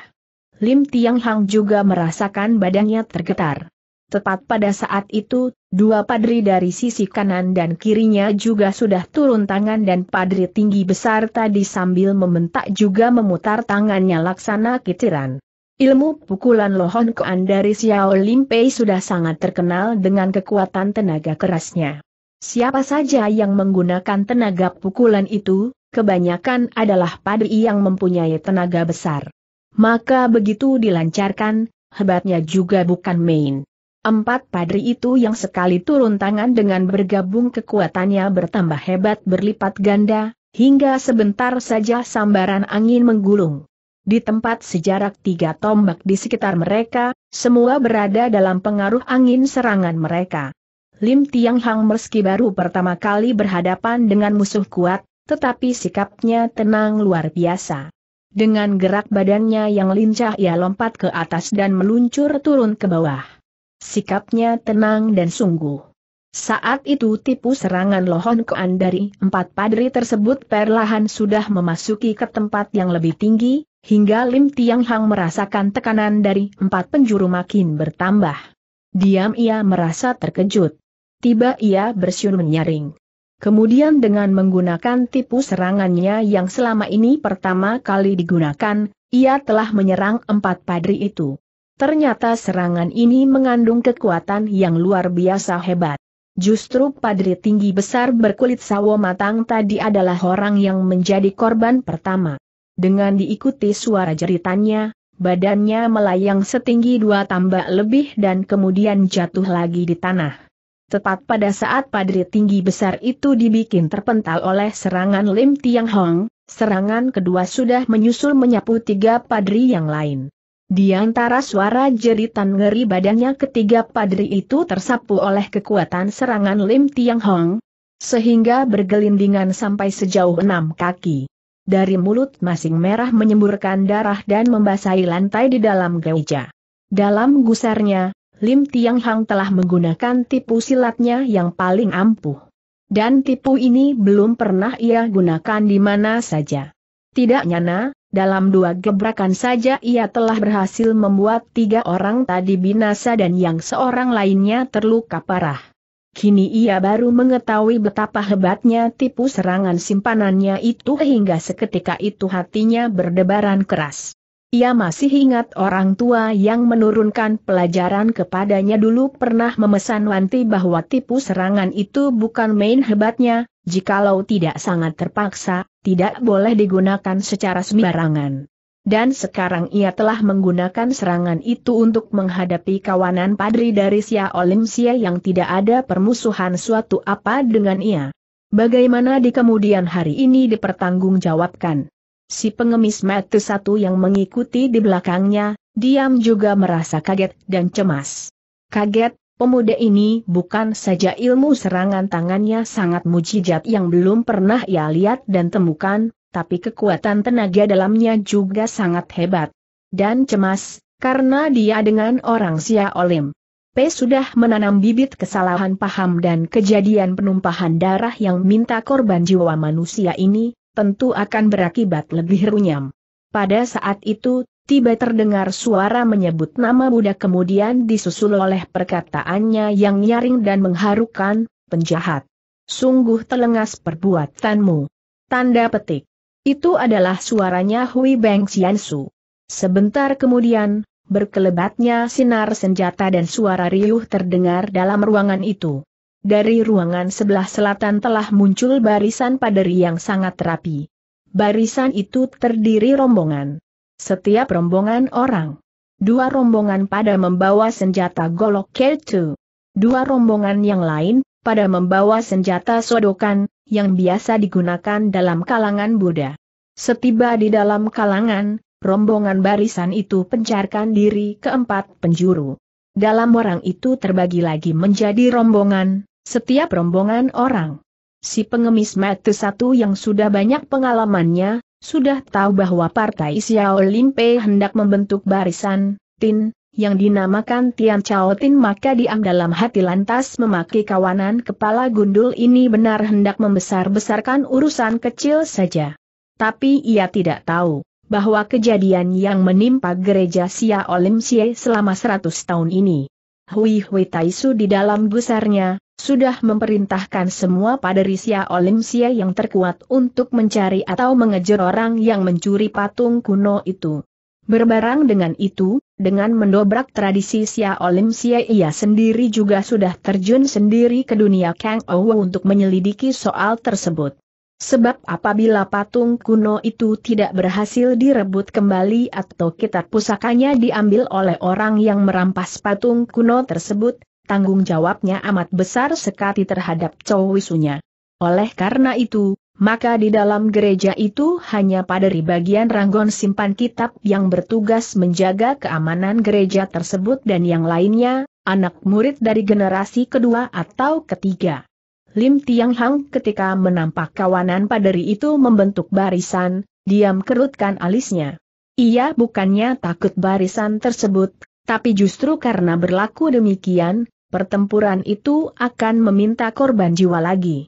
Lim Tiang Hong juga merasakan badannya tergetar. Tepat pada saat itu, dua padri dari sisi kanan dan kirinya juga sudah turun tangan dan padri tinggi besar tadi sambil membentak juga memutar tangannya laksana kitiran. Ilmu pukulan Lohon Kuan dari Xiao Limpei sudah sangat terkenal dengan kekuatan tenaga kerasnya. Siapa saja yang menggunakan tenaga pukulan itu, kebanyakan adalah padi yang mempunyai tenaga besar. Maka begitu dilancarkan, hebatnya juga bukan main. Empat padri itu yang sekali turun tangan dengan bergabung kekuatannya bertambah hebat berlipat ganda, hingga sebentar saja sambaran angin menggulung. Di tempat sejarak tiga tombak di sekitar mereka, semua berada dalam pengaruh angin serangan mereka. Lim Tiang Hang meski baru pertama kali berhadapan dengan musuh kuat, tetapi sikapnya tenang luar biasa. Dengan gerak badannya yang lincah ia lompat ke atas dan meluncur turun ke bawah. Sikapnya tenang dan sungguh. Saat itu tipu serangan Lohon Kuan dari empat padri tersebut perlahan sudah memasuki ke tempat yang lebih tinggi, hingga Lim Tiang Hang merasakan tekanan dari empat penjuru makin bertambah. Diam ia merasa terkejut. Tiba ia bersiul menyaring. Kemudian dengan menggunakan tipu serangannya yang selama ini pertama kali digunakan, ia telah menyerang empat padri itu. Ternyata serangan ini mengandung kekuatan yang luar biasa hebat. Justru padri tinggi besar berkulit sawo matang tadi adalah orang yang menjadi korban pertama. Dengan diikuti suara jeritannya, badannya melayang setinggi dua tambak lebih dan kemudian jatuh lagi di tanah. Tepat pada saat padri tinggi besar itu dibikin terpental oleh serangan Lim Tiang Hong, serangan kedua sudah menyusul menyapu tiga padri yang lain. Di antara suara jeritan ngeri badannya ketiga padri itu tersapu oleh kekuatan serangan Lim Tiang Hong, sehingga bergelindingan sampai sejauh enam kaki. Dari mulut masing merah menyemburkan darah dan membasahi lantai di dalam gereja. Dalam gusarnya, Lim Tiang Hang telah menggunakan tipu silatnya yang paling ampuh. Dan tipu ini belum pernah ia gunakan di mana saja. Tidak nyana, dalam dua gebrakan saja ia telah berhasil membuat tiga orang tadi binasa dan yang seorang lainnya terluka parah. Kini ia baru mengetahui betapa hebatnya tipu serangan simpanannya itu hingga seketika itu hatinya berdebaran keras. Ia masih ingat orang tua yang menurunkan pelajaran kepadanya dulu pernah memesan Wanti bahwa tipu serangan itu bukan main hebatnya, jikalau tidak sangat terpaksa, tidak boleh digunakan secara sembarangan dan sekarang ia telah menggunakan serangan itu untuk menghadapi kawanan padri dari Sia Olimsia yang tidak ada permusuhan suatu apa dengan ia. Bagaimana di kemudian hari ini dipertanggungjawabkan? Si pengemis mati satu yang mengikuti di belakangnya, diam juga merasa kaget dan cemas. Kaget, pemuda ini bukan saja ilmu serangan tangannya sangat mujizat yang belum pernah ia lihat dan temukan, tapi kekuatan tenaga dalamnya juga sangat hebat. Dan cemas, karena dia dengan orang Sia Olim. P sudah menanam bibit kesalahan paham dan kejadian penumpahan darah yang minta korban jiwa manusia ini, tentu akan berakibat lebih runyam. Pada saat itu, tiba terdengar suara menyebut nama Buddha kemudian disusul oleh perkataannya yang nyaring dan mengharukan, penjahat. Sungguh telengas perbuatanmu. Tanda petik. Itu adalah suaranya Hui Beng Xiansu. Sebentar kemudian, berkelebatnya sinar senjata dan suara riuh terdengar dalam ruangan itu. Dari ruangan sebelah selatan telah muncul barisan paderi yang sangat rapi. Barisan itu terdiri rombongan. Setiap rombongan orang. Dua rombongan pada membawa senjata golok k Dua rombongan yang lain, pada membawa senjata sodokan, yang biasa digunakan dalam kalangan Buddha. Setiba di dalam kalangan, rombongan barisan itu pencarkan diri ke empat penjuru. Dalam orang itu terbagi lagi menjadi rombongan, setiap rombongan orang. Si pengemis mata satu yang sudah banyak pengalamannya, sudah tahu bahwa partai Xiao Limpe hendak membentuk barisan, Tin, yang dinamakan Tian Chaotin maka diam dalam hati lantas memaki kawanan kepala gundul ini benar hendak membesar-besarkan urusan kecil saja. Tapi ia tidak tahu bahwa kejadian yang menimpa gereja Sia Olim selama seratus tahun ini. Hui Hui Taisu di dalam gusarnya, sudah memerintahkan semua paderi Sia Olim yang terkuat untuk mencari atau mengejar orang yang mencuri patung kuno itu. Berbarang dengan itu, dengan mendobrak tradisi Xia Olim Xia ia sendiri juga sudah terjun sendiri ke dunia Kang Ouwe untuk menyelidiki soal tersebut. Sebab apabila patung kuno itu tidak berhasil direbut kembali atau kitab pusakanya diambil oleh orang yang merampas patung kuno tersebut, tanggung jawabnya amat besar sekali terhadap Chow Wisunya. Oleh karena itu, maka di dalam gereja itu hanya paderi bagian ranggon simpan kitab yang bertugas menjaga keamanan gereja tersebut dan yang lainnya, anak murid dari generasi kedua atau ketiga. Lim Tiang Hang ketika menampak kawanan paderi itu membentuk barisan, diam kerutkan alisnya. Ia bukannya takut barisan tersebut, tapi justru karena berlaku demikian, pertempuran itu akan meminta korban jiwa lagi.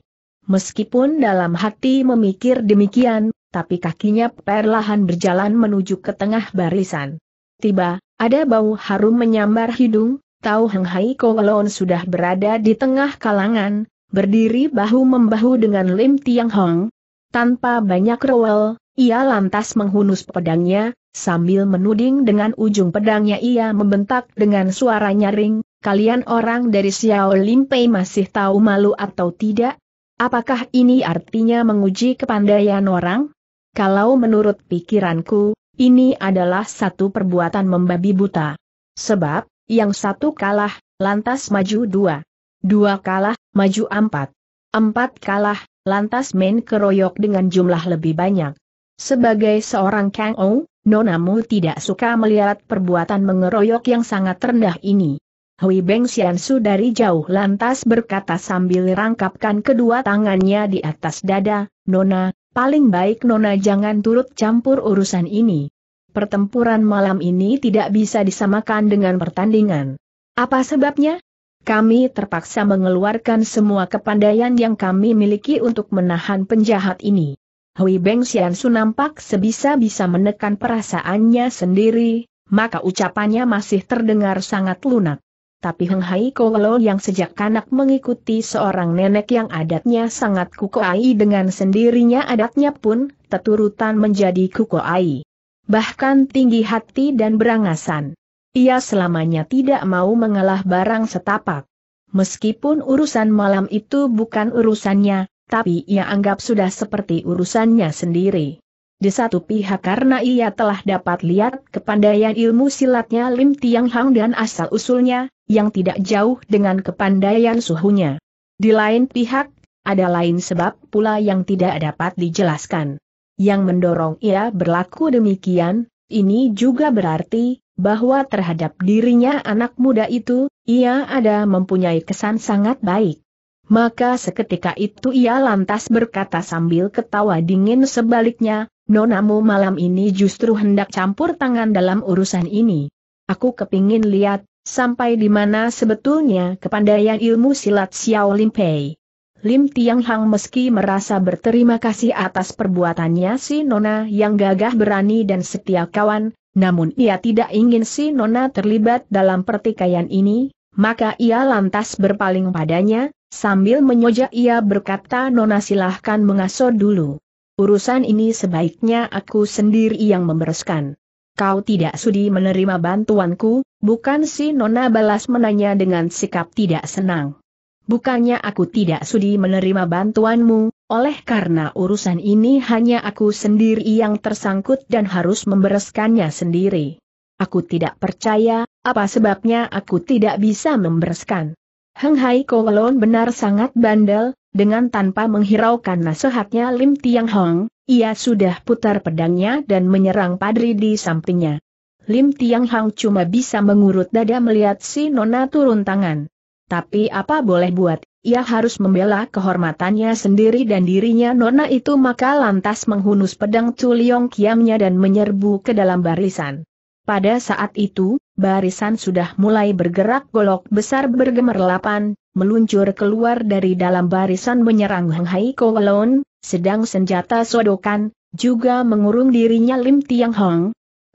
Meskipun dalam hati memikir demikian, tapi kakinya perlahan berjalan menuju ke tengah barisan. Tiba, ada bau harum menyambar hidung, tahu Heng Hai Kowalon sudah berada di tengah kalangan, berdiri bahu-membahu dengan Lim Tiang Hong. Tanpa banyak rewel, ia lantas menghunus pedangnya, sambil menuding dengan ujung pedangnya ia membentak dengan suara nyaring, kalian orang dari Xiao Lim Pei masih tahu malu atau tidak, Apakah ini artinya menguji kepandaian orang? Kalau menurut pikiranku, ini adalah satu perbuatan membabi buta. Sebab, yang satu kalah, lantas maju dua. Dua kalah, maju empat. Empat kalah, lantas main keroyok dengan jumlah lebih banyak. Sebagai seorang Kang Ou, nonamu tidak suka melihat perbuatan mengeroyok yang sangat rendah ini. Hui Beng su dari jauh lantas berkata sambil rangkapkan kedua tangannya di atas dada, Nona, paling baik Nona jangan turut campur urusan ini. Pertempuran malam ini tidak bisa disamakan dengan pertandingan. Apa sebabnya? Kami terpaksa mengeluarkan semua kepandaian yang kami miliki untuk menahan penjahat ini. Hui Beng Xiansu nampak sebisa-bisa menekan perasaannya sendiri, maka ucapannya masih terdengar sangat lunak tapi Heng Hai Kolo yang sejak kanak mengikuti seorang nenek yang adatnya sangat kukoai dengan sendirinya adatnya pun, teturutan menjadi kukoai. Bahkan tinggi hati dan berangasan. Ia selamanya tidak mau mengalah barang setapak. Meskipun urusan malam itu bukan urusannya, tapi ia anggap sudah seperti urusannya sendiri. Di satu pihak karena ia telah dapat lihat kepandaian ilmu silatnya Lim Tiang Hang dan asal-usulnya, yang tidak jauh dengan kepandaian suhunya. Di lain pihak, ada lain sebab pula yang tidak dapat dijelaskan. Yang mendorong ia berlaku demikian, ini juga berarti, bahwa terhadap dirinya anak muda itu, ia ada mempunyai kesan sangat baik. Maka seketika itu ia lantas berkata sambil ketawa dingin sebaliknya, Nonamu malam ini justru hendak campur tangan dalam urusan ini. Aku kepingin lihat, sampai di mana sebetulnya kepandaian ilmu silat Xiao Lim Pei. Lim Tiang Hang meski merasa berterima kasih atas perbuatannya si Nona yang gagah berani dan setia kawan, namun ia tidak ingin si Nona terlibat dalam pertikaian ini, maka ia lantas berpaling padanya, sambil menyojak ia berkata Nona silahkan mengasuh dulu urusan ini sebaiknya aku sendiri yang membereskan. Kau tidak sudi menerima bantuanku, bukan si Nona balas menanya dengan sikap tidak senang. Bukannya aku tidak sudi menerima bantuanmu, oleh karena urusan ini hanya aku sendiri yang tersangkut dan harus membereskannya sendiri. Aku tidak percaya, apa sebabnya aku tidak bisa membereskan. Heng Hai Kowalon benar sangat bandel, dengan tanpa menghiraukan nasihatnya Lim Tiang Hong, ia sudah putar pedangnya dan menyerang padri di sampingnya. Lim Tiang Hong cuma bisa mengurut dada melihat si Nona turun tangan. Tapi apa boleh buat, ia harus membela kehormatannya sendiri dan dirinya Nona itu maka lantas menghunus pedang Chuliong Kiamnya dan menyerbu ke dalam barisan. Pada saat itu, barisan sudah mulai bergerak golok besar bergemerlapan, meluncur keluar dari dalam barisan menyerang Heng Hai Kowalon, sedang senjata sodokan, juga mengurung dirinya Lim Tiang Hong.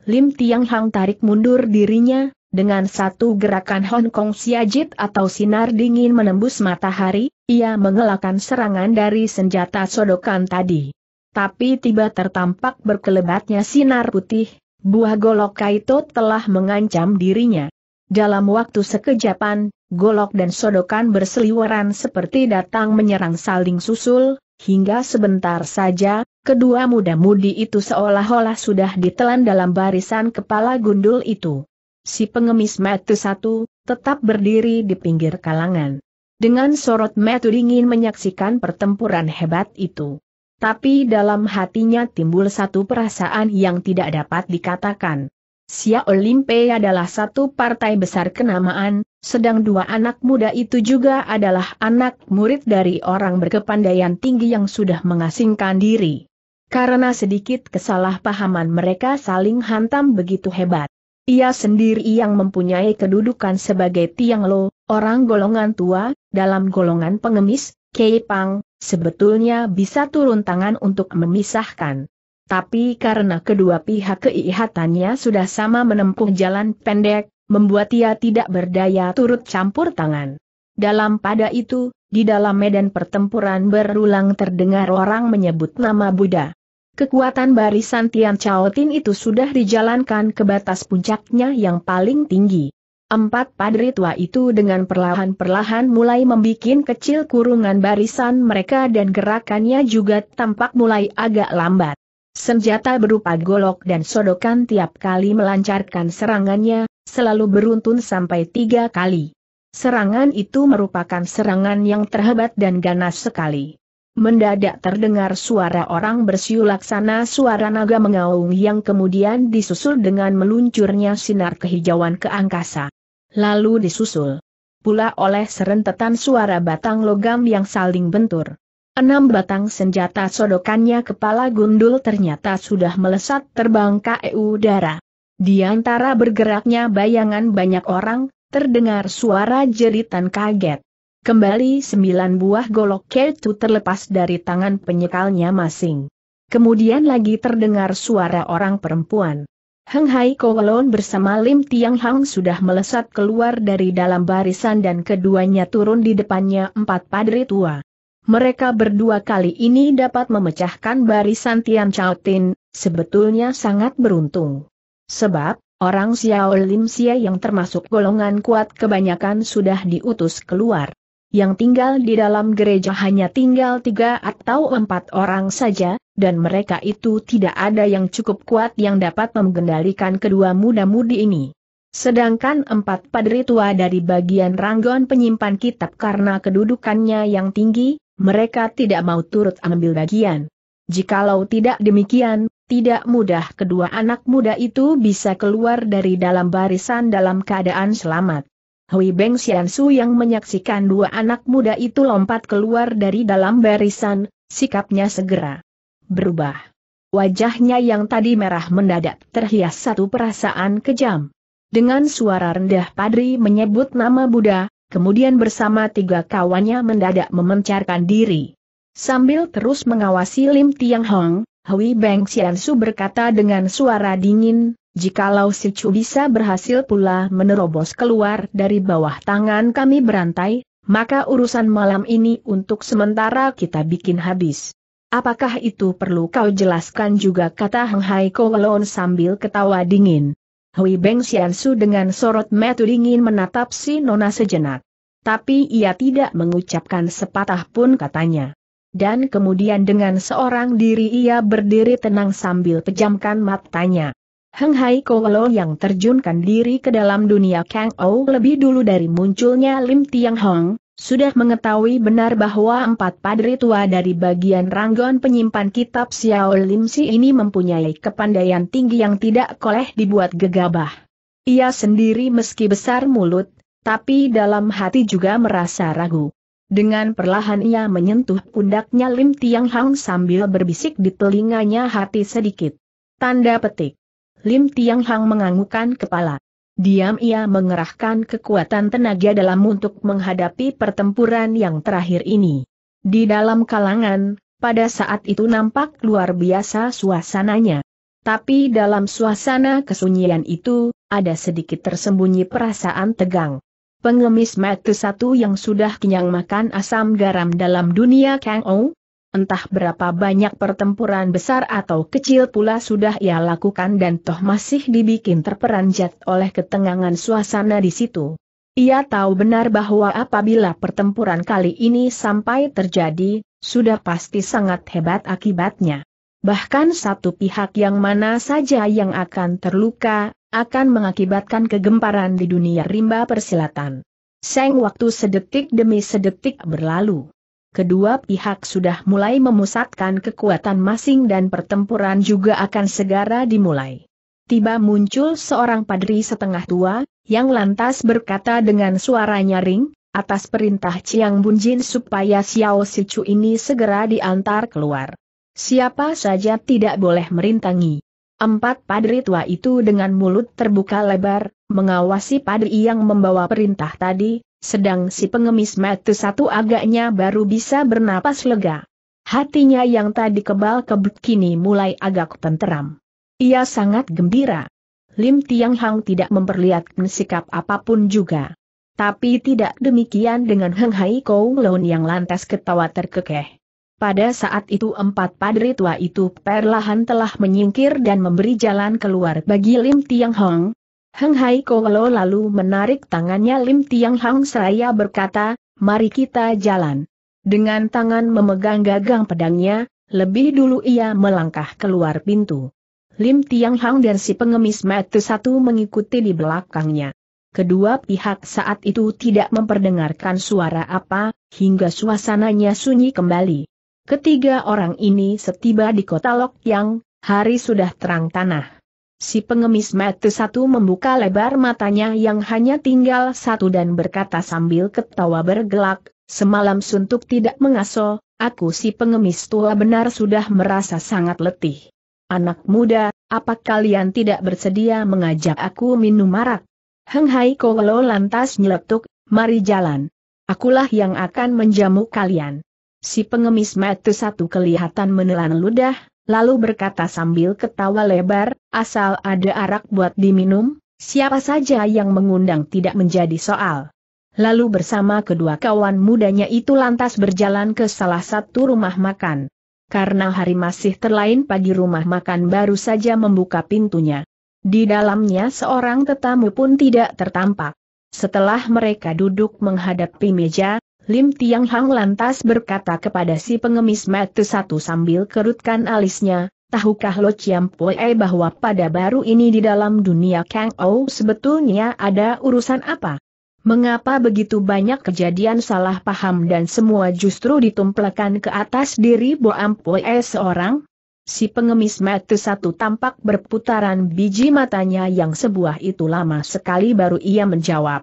Lim Tiang Hong tarik mundur dirinya, dengan satu gerakan Hong Kong Siajit atau sinar dingin menembus matahari, ia mengelakkan serangan dari senjata sodokan tadi. Tapi tiba tertampak berkelebatnya sinar putih, buah golok Kaito telah mengancam dirinya. Dalam waktu sekejapan, golok dan sodokan berseliweran seperti datang menyerang saling susul, hingga sebentar saja, kedua muda-mudi itu seolah-olah sudah ditelan dalam barisan kepala gundul itu. Si pengemis metu satu, tetap berdiri di pinggir kalangan. Dengan sorot metu dingin menyaksikan pertempuran hebat itu. Tapi dalam hatinya timbul satu perasaan yang tidak dapat dikatakan. Sia Olimpe adalah satu partai besar kenamaan, sedang dua anak muda itu juga adalah anak murid dari orang berkepandaian tinggi yang sudah mengasingkan diri. Karena sedikit kesalahpahaman mereka saling hantam begitu hebat. Ia sendiri yang mempunyai kedudukan sebagai Tiang Lo, orang golongan tua, dalam golongan pengemis, keipang, sebetulnya bisa turun tangan untuk memisahkan. Tapi karena kedua pihak keihatannya sudah sama menempuh jalan pendek, membuat ia tidak berdaya turut campur tangan. Dalam pada itu, di dalam medan pertempuran berulang terdengar orang menyebut nama Buddha. Kekuatan barisan Tian Chaotin itu sudah dijalankan ke batas puncaknya yang paling tinggi. Empat padri tua itu dengan perlahan-perlahan mulai membuat kecil kurungan barisan mereka dan gerakannya juga tampak mulai agak lambat. Senjata berupa golok dan sodokan tiap kali melancarkan serangannya, selalu beruntun sampai tiga kali. Serangan itu merupakan serangan yang terhebat dan ganas sekali. Mendadak terdengar suara orang bersiul laksana suara naga mengaung yang kemudian disusul dengan meluncurnya sinar kehijauan ke angkasa. Lalu disusul pula oleh serentetan suara batang logam yang saling bentur. Enam batang senjata sodokannya kepala gundul ternyata sudah melesat terbang ke udara. Di antara bergeraknya bayangan banyak orang, terdengar suara jeritan kaget. Kembali sembilan buah golok ketu terlepas dari tangan penyekalnya masing. Kemudian lagi terdengar suara orang perempuan. Heng Hai Kowalon bersama Lim Tiang Hang sudah melesat keluar dari dalam barisan dan keduanya turun di depannya empat padri tua. Mereka berdua kali ini dapat memecahkan barisan Tian Chao Tin, sebetulnya sangat beruntung. Sebab, orang Xiao Lim Xia yang termasuk golongan kuat kebanyakan sudah diutus keluar. Yang tinggal di dalam gereja hanya tinggal tiga atau empat orang saja, dan mereka itu tidak ada yang cukup kuat yang dapat mengendalikan kedua muda-mudi ini. Sedangkan empat padri tua dari bagian Ranggon penyimpan kitab karena kedudukannya yang tinggi, mereka tidak mau turut ambil bagian. Jikalau tidak demikian, tidak mudah kedua anak muda itu bisa keluar dari dalam barisan dalam keadaan selamat. Hui Beng Su yang menyaksikan dua anak muda itu lompat keluar dari dalam barisan, sikapnya segera berubah. Wajahnya yang tadi merah mendadak terhias satu perasaan kejam. Dengan suara rendah Padri menyebut nama Buddha, kemudian bersama tiga kawannya mendadak memencarkan diri. Sambil terus mengawasi Lim Tiang Hong, Hui Beng Xiansu berkata dengan suara dingin, jikalau si Chu bisa berhasil pula menerobos keluar dari bawah tangan kami berantai, maka urusan malam ini untuk sementara kita bikin habis. Apakah itu perlu kau jelaskan juga kata Heng Hai Kowalon sambil ketawa dingin. Hui Beng Xiansu dengan sorot metu dingin menatap si Nona sejenak. Tapi ia tidak mengucapkan sepatah pun katanya dan kemudian dengan seorang diri ia berdiri tenang sambil pejamkan matanya. Heng Hai Kowalo yang terjunkan diri ke dalam dunia Kang Ou lebih dulu dari munculnya Lim Tiang Hong, sudah mengetahui benar bahwa empat padri tua dari bagian Ranggon penyimpan kitab Xiao Lim Si ini mempunyai kepandaian tinggi yang tidak koleh dibuat gegabah. Ia sendiri meski besar mulut, tapi dalam hati juga merasa ragu. Dengan perlahan ia menyentuh pundaknya Lim Tiang Hang sambil berbisik di telinganya hati sedikit. Tanda petik. Lim Tiang Hang menganggukkan kepala. Diam ia mengerahkan kekuatan tenaga dalam untuk menghadapi pertempuran yang terakhir ini. Di dalam kalangan, pada saat itu nampak luar biasa suasananya. Tapi dalam suasana kesunyian itu, ada sedikit tersembunyi perasaan tegang pengemis mati satu yang sudah kenyang makan asam garam dalam dunia Kang Ou? Entah berapa banyak pertempuran besar atau kecil pula sudah ia lakukan dan toh masih dibikin terperanjat oleh ketengangan suasana di situ. Ia tahu benar bahwa apabila pertempuran kali ini sampai terjadi, sudah pasti sangat hebat akibatnya bahkan satu pihak yang mana saja yang akan terluka, akan mengakibatkan kegemparan di dunia rimba persilatan. Seng waktu sedetik demi sedetik berlalu. Kedua pihak sudah mulai memusatkan kekuatan masing dan pertempuran juga akan segera dimulai. Tiba muncul seorang padri setengah tua, yang lantas berkata dengan suara nyaring, atas perintah Chiang Bunjin supaya Xiao Sichu ini segera diantar keluar. Siapa saja tidak boleh merintangi. Empat padri tua itu dengan mulut terbuka lebar, mengawasi padri yang membawa perintah tadi, sedang si pengemis mati satu agaknya baru bisa bernapas lega. Hatinya yang tadi kebal kebut kini mulai agak tenteram. Ia sangat gembira. Lim Tiang Hang tidak memperlihatkan sikap apapun juga. Tapi tidak demikian dengan Heng Hai Kou Lon yang lantas ketawa terkekeh. Pada saat itu empat padri tua itu perlahan telah menyingkir dan memberi jalan keluar bagi Lim Tiang Hong. Heng Hai Kowelo lalu menarik tangannya Lim Tiang Hong seraya berkata, mari kita jalan. Dengan tangan memegang gagang pedangnya, lebih dulu ia melangkah keluar pintu. Lim Tiang Hong dan si pengemis metu satu mengikuti di belakangnya. Kedua pihak saat itu tidak memperdengarkan suara apa, hingga suasananya sunyi kembali. Ketiga orang ini setiba di kota Lok Yang, hari sudah terang tanah. Si pengemis mati satu membuka lebar matanya yang hanya tinggal satu dan berkata sambil ketawa bergelak, semalam suntuk tidak mengaso, aku si pengemis tua benar sudah merasa sangat letih. Anak muda, apa kalian tidak bersedia mengajak aku minum marak? Heng Hai Kowelo lantas nyeletuk, mari jalan. Akulah yang akan menjamu kalian. Si pengemis mata satu kelihatan menelan ludah, lalu berkata sambil ketawa lebar, asal ada arak buat diminum, siapa saja yang mengundang tidak menjadi soal. Lalu bersama kedua kawan mudanya itu lantas berjalan ke salah satu rumah makan. Karena hari masih terlain pagi rumah makan baru saja membuka pintunya. Di dalamnya seorang tetamu pun tidak tertampak. Setelah mereka duduk menghadapi meja, Lim Tiang Hang lantas berkata kepada si pengemis mata satu sambil kerutkan alisnya, tahukah Lo Chiam Poe bahwa pada baru ini di dalam dunia Kang Ou sebetulnya ada urusan apa? Mengapa begitu banyak kejadian salah paham dan semua justru ditumplekan ke atas diri Bo Ampue seorang? Si pengemis mata satu tampak berputaran biji matanya yang sebuah itu lama sekali baru ia menjawab.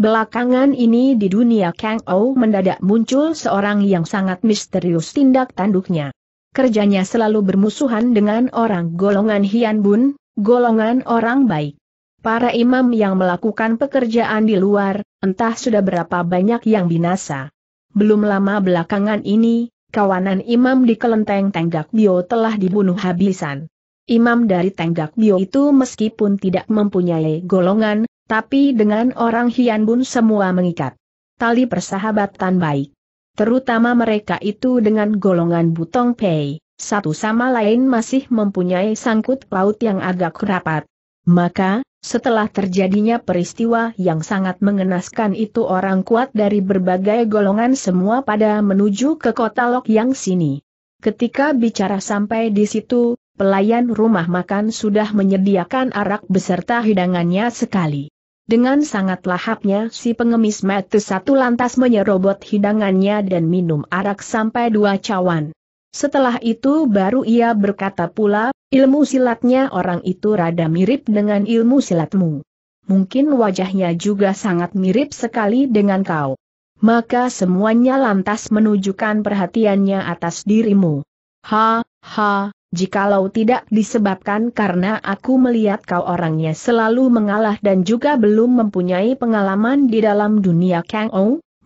Belakangan ini di dunia Kang Ou mendadak muncul seorang yang sangat misterius tindak tanduknya. Kerjanya selalu bermusuhan dengan orang golongan Hian Bun, golongan orang baik. Para imam yang melakukan pekerjaan di luar, entah sudah berapa banyak yang binasa. Belum lama belakangan ini, kawanan imam di kelenteng Tenggak Bio telah dibunuh habisan. Imam dari Tenggak Bio itu meskipun tidak mempunyai golongan, tapi dengan orang Hian Bun semua mengikat. Tali persahabatan baik. Terutama mereka itu dengan golongan Butong Pei, satu sama lain masih mempunyai sangkut paut yang agak rapat. Maka, setelah terjadinya peristiwa yang sangat mengenaskan itu orang kuat dari berbagai golongan semua pada menuju ke kota Lok yang sini. Ketika bicara sampai di situ, pelayan rumah makan sudah menyediakan arak beserta hidangannya sekali. Dengan sangat lahapnya si pengemis mati satu lantas menyerobot hidangannya dan minum arak sampai dua cawan. Setelah itu baru ia berkata pula, ilmu silatnya orang itu rada mirip dengan ilmu silatmu. Mungkin wajahnya juga sangat mirip sekali dengan kau. Maka semuanya lantas menunjukkan perhatiannya atas dirimu. Ha, ha, jikalau tidak disebabkan karena aku melihat kau orangnya selalu mengalah dan juga belum mempunyai pengalaman di dalam dunia Kang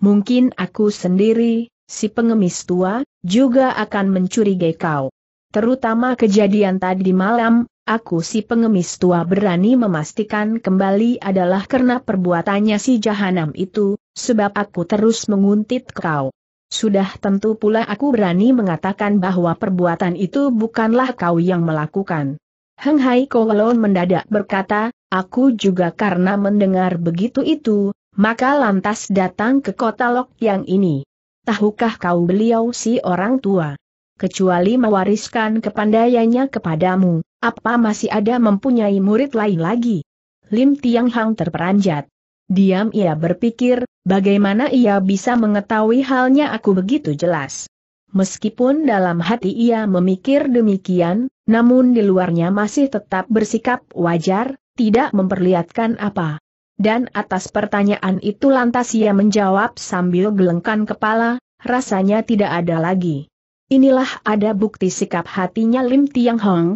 mungkin aku sendiri, si pengemis tua, juga akan mencurigai kau. Terutama kejadian tadi malam, aku si pengemis tua berani memastikan kembali adalah karena perbuatannya si jahanam itu, sebab aku terus menguntit kau. Sudah tentu pula aku berani mengatakan bahwa perbuatan itu bukanlah kau yang melakukan. Heng Hai Kowalon mendadak berkata, aku juga karena mendengar begitu itu, maka lantas datang ke kota Lok yang ini. Tahukah kau beliau si orang tua? Kecuali mewariskan kepandaiannya kepadamu, apa masih ada mempunyai murid lain lagi? Lim Tiang Hang terperanjat. Diam ia berpikir, bagaimana ia bisa mengetahui halnya aku begitu jelas. Meskipun dalam hati ia memikir demikian, namun di luarnya masih tetap bersikap wajar, tidak memperlihatkan apa. Dan atas pertanyaan itu lantas ia menjawab sambil gelengkan kepala, rasanya tidak ada lagi. Inilah ada bukti sikap hatinya Lim Tiang Hong.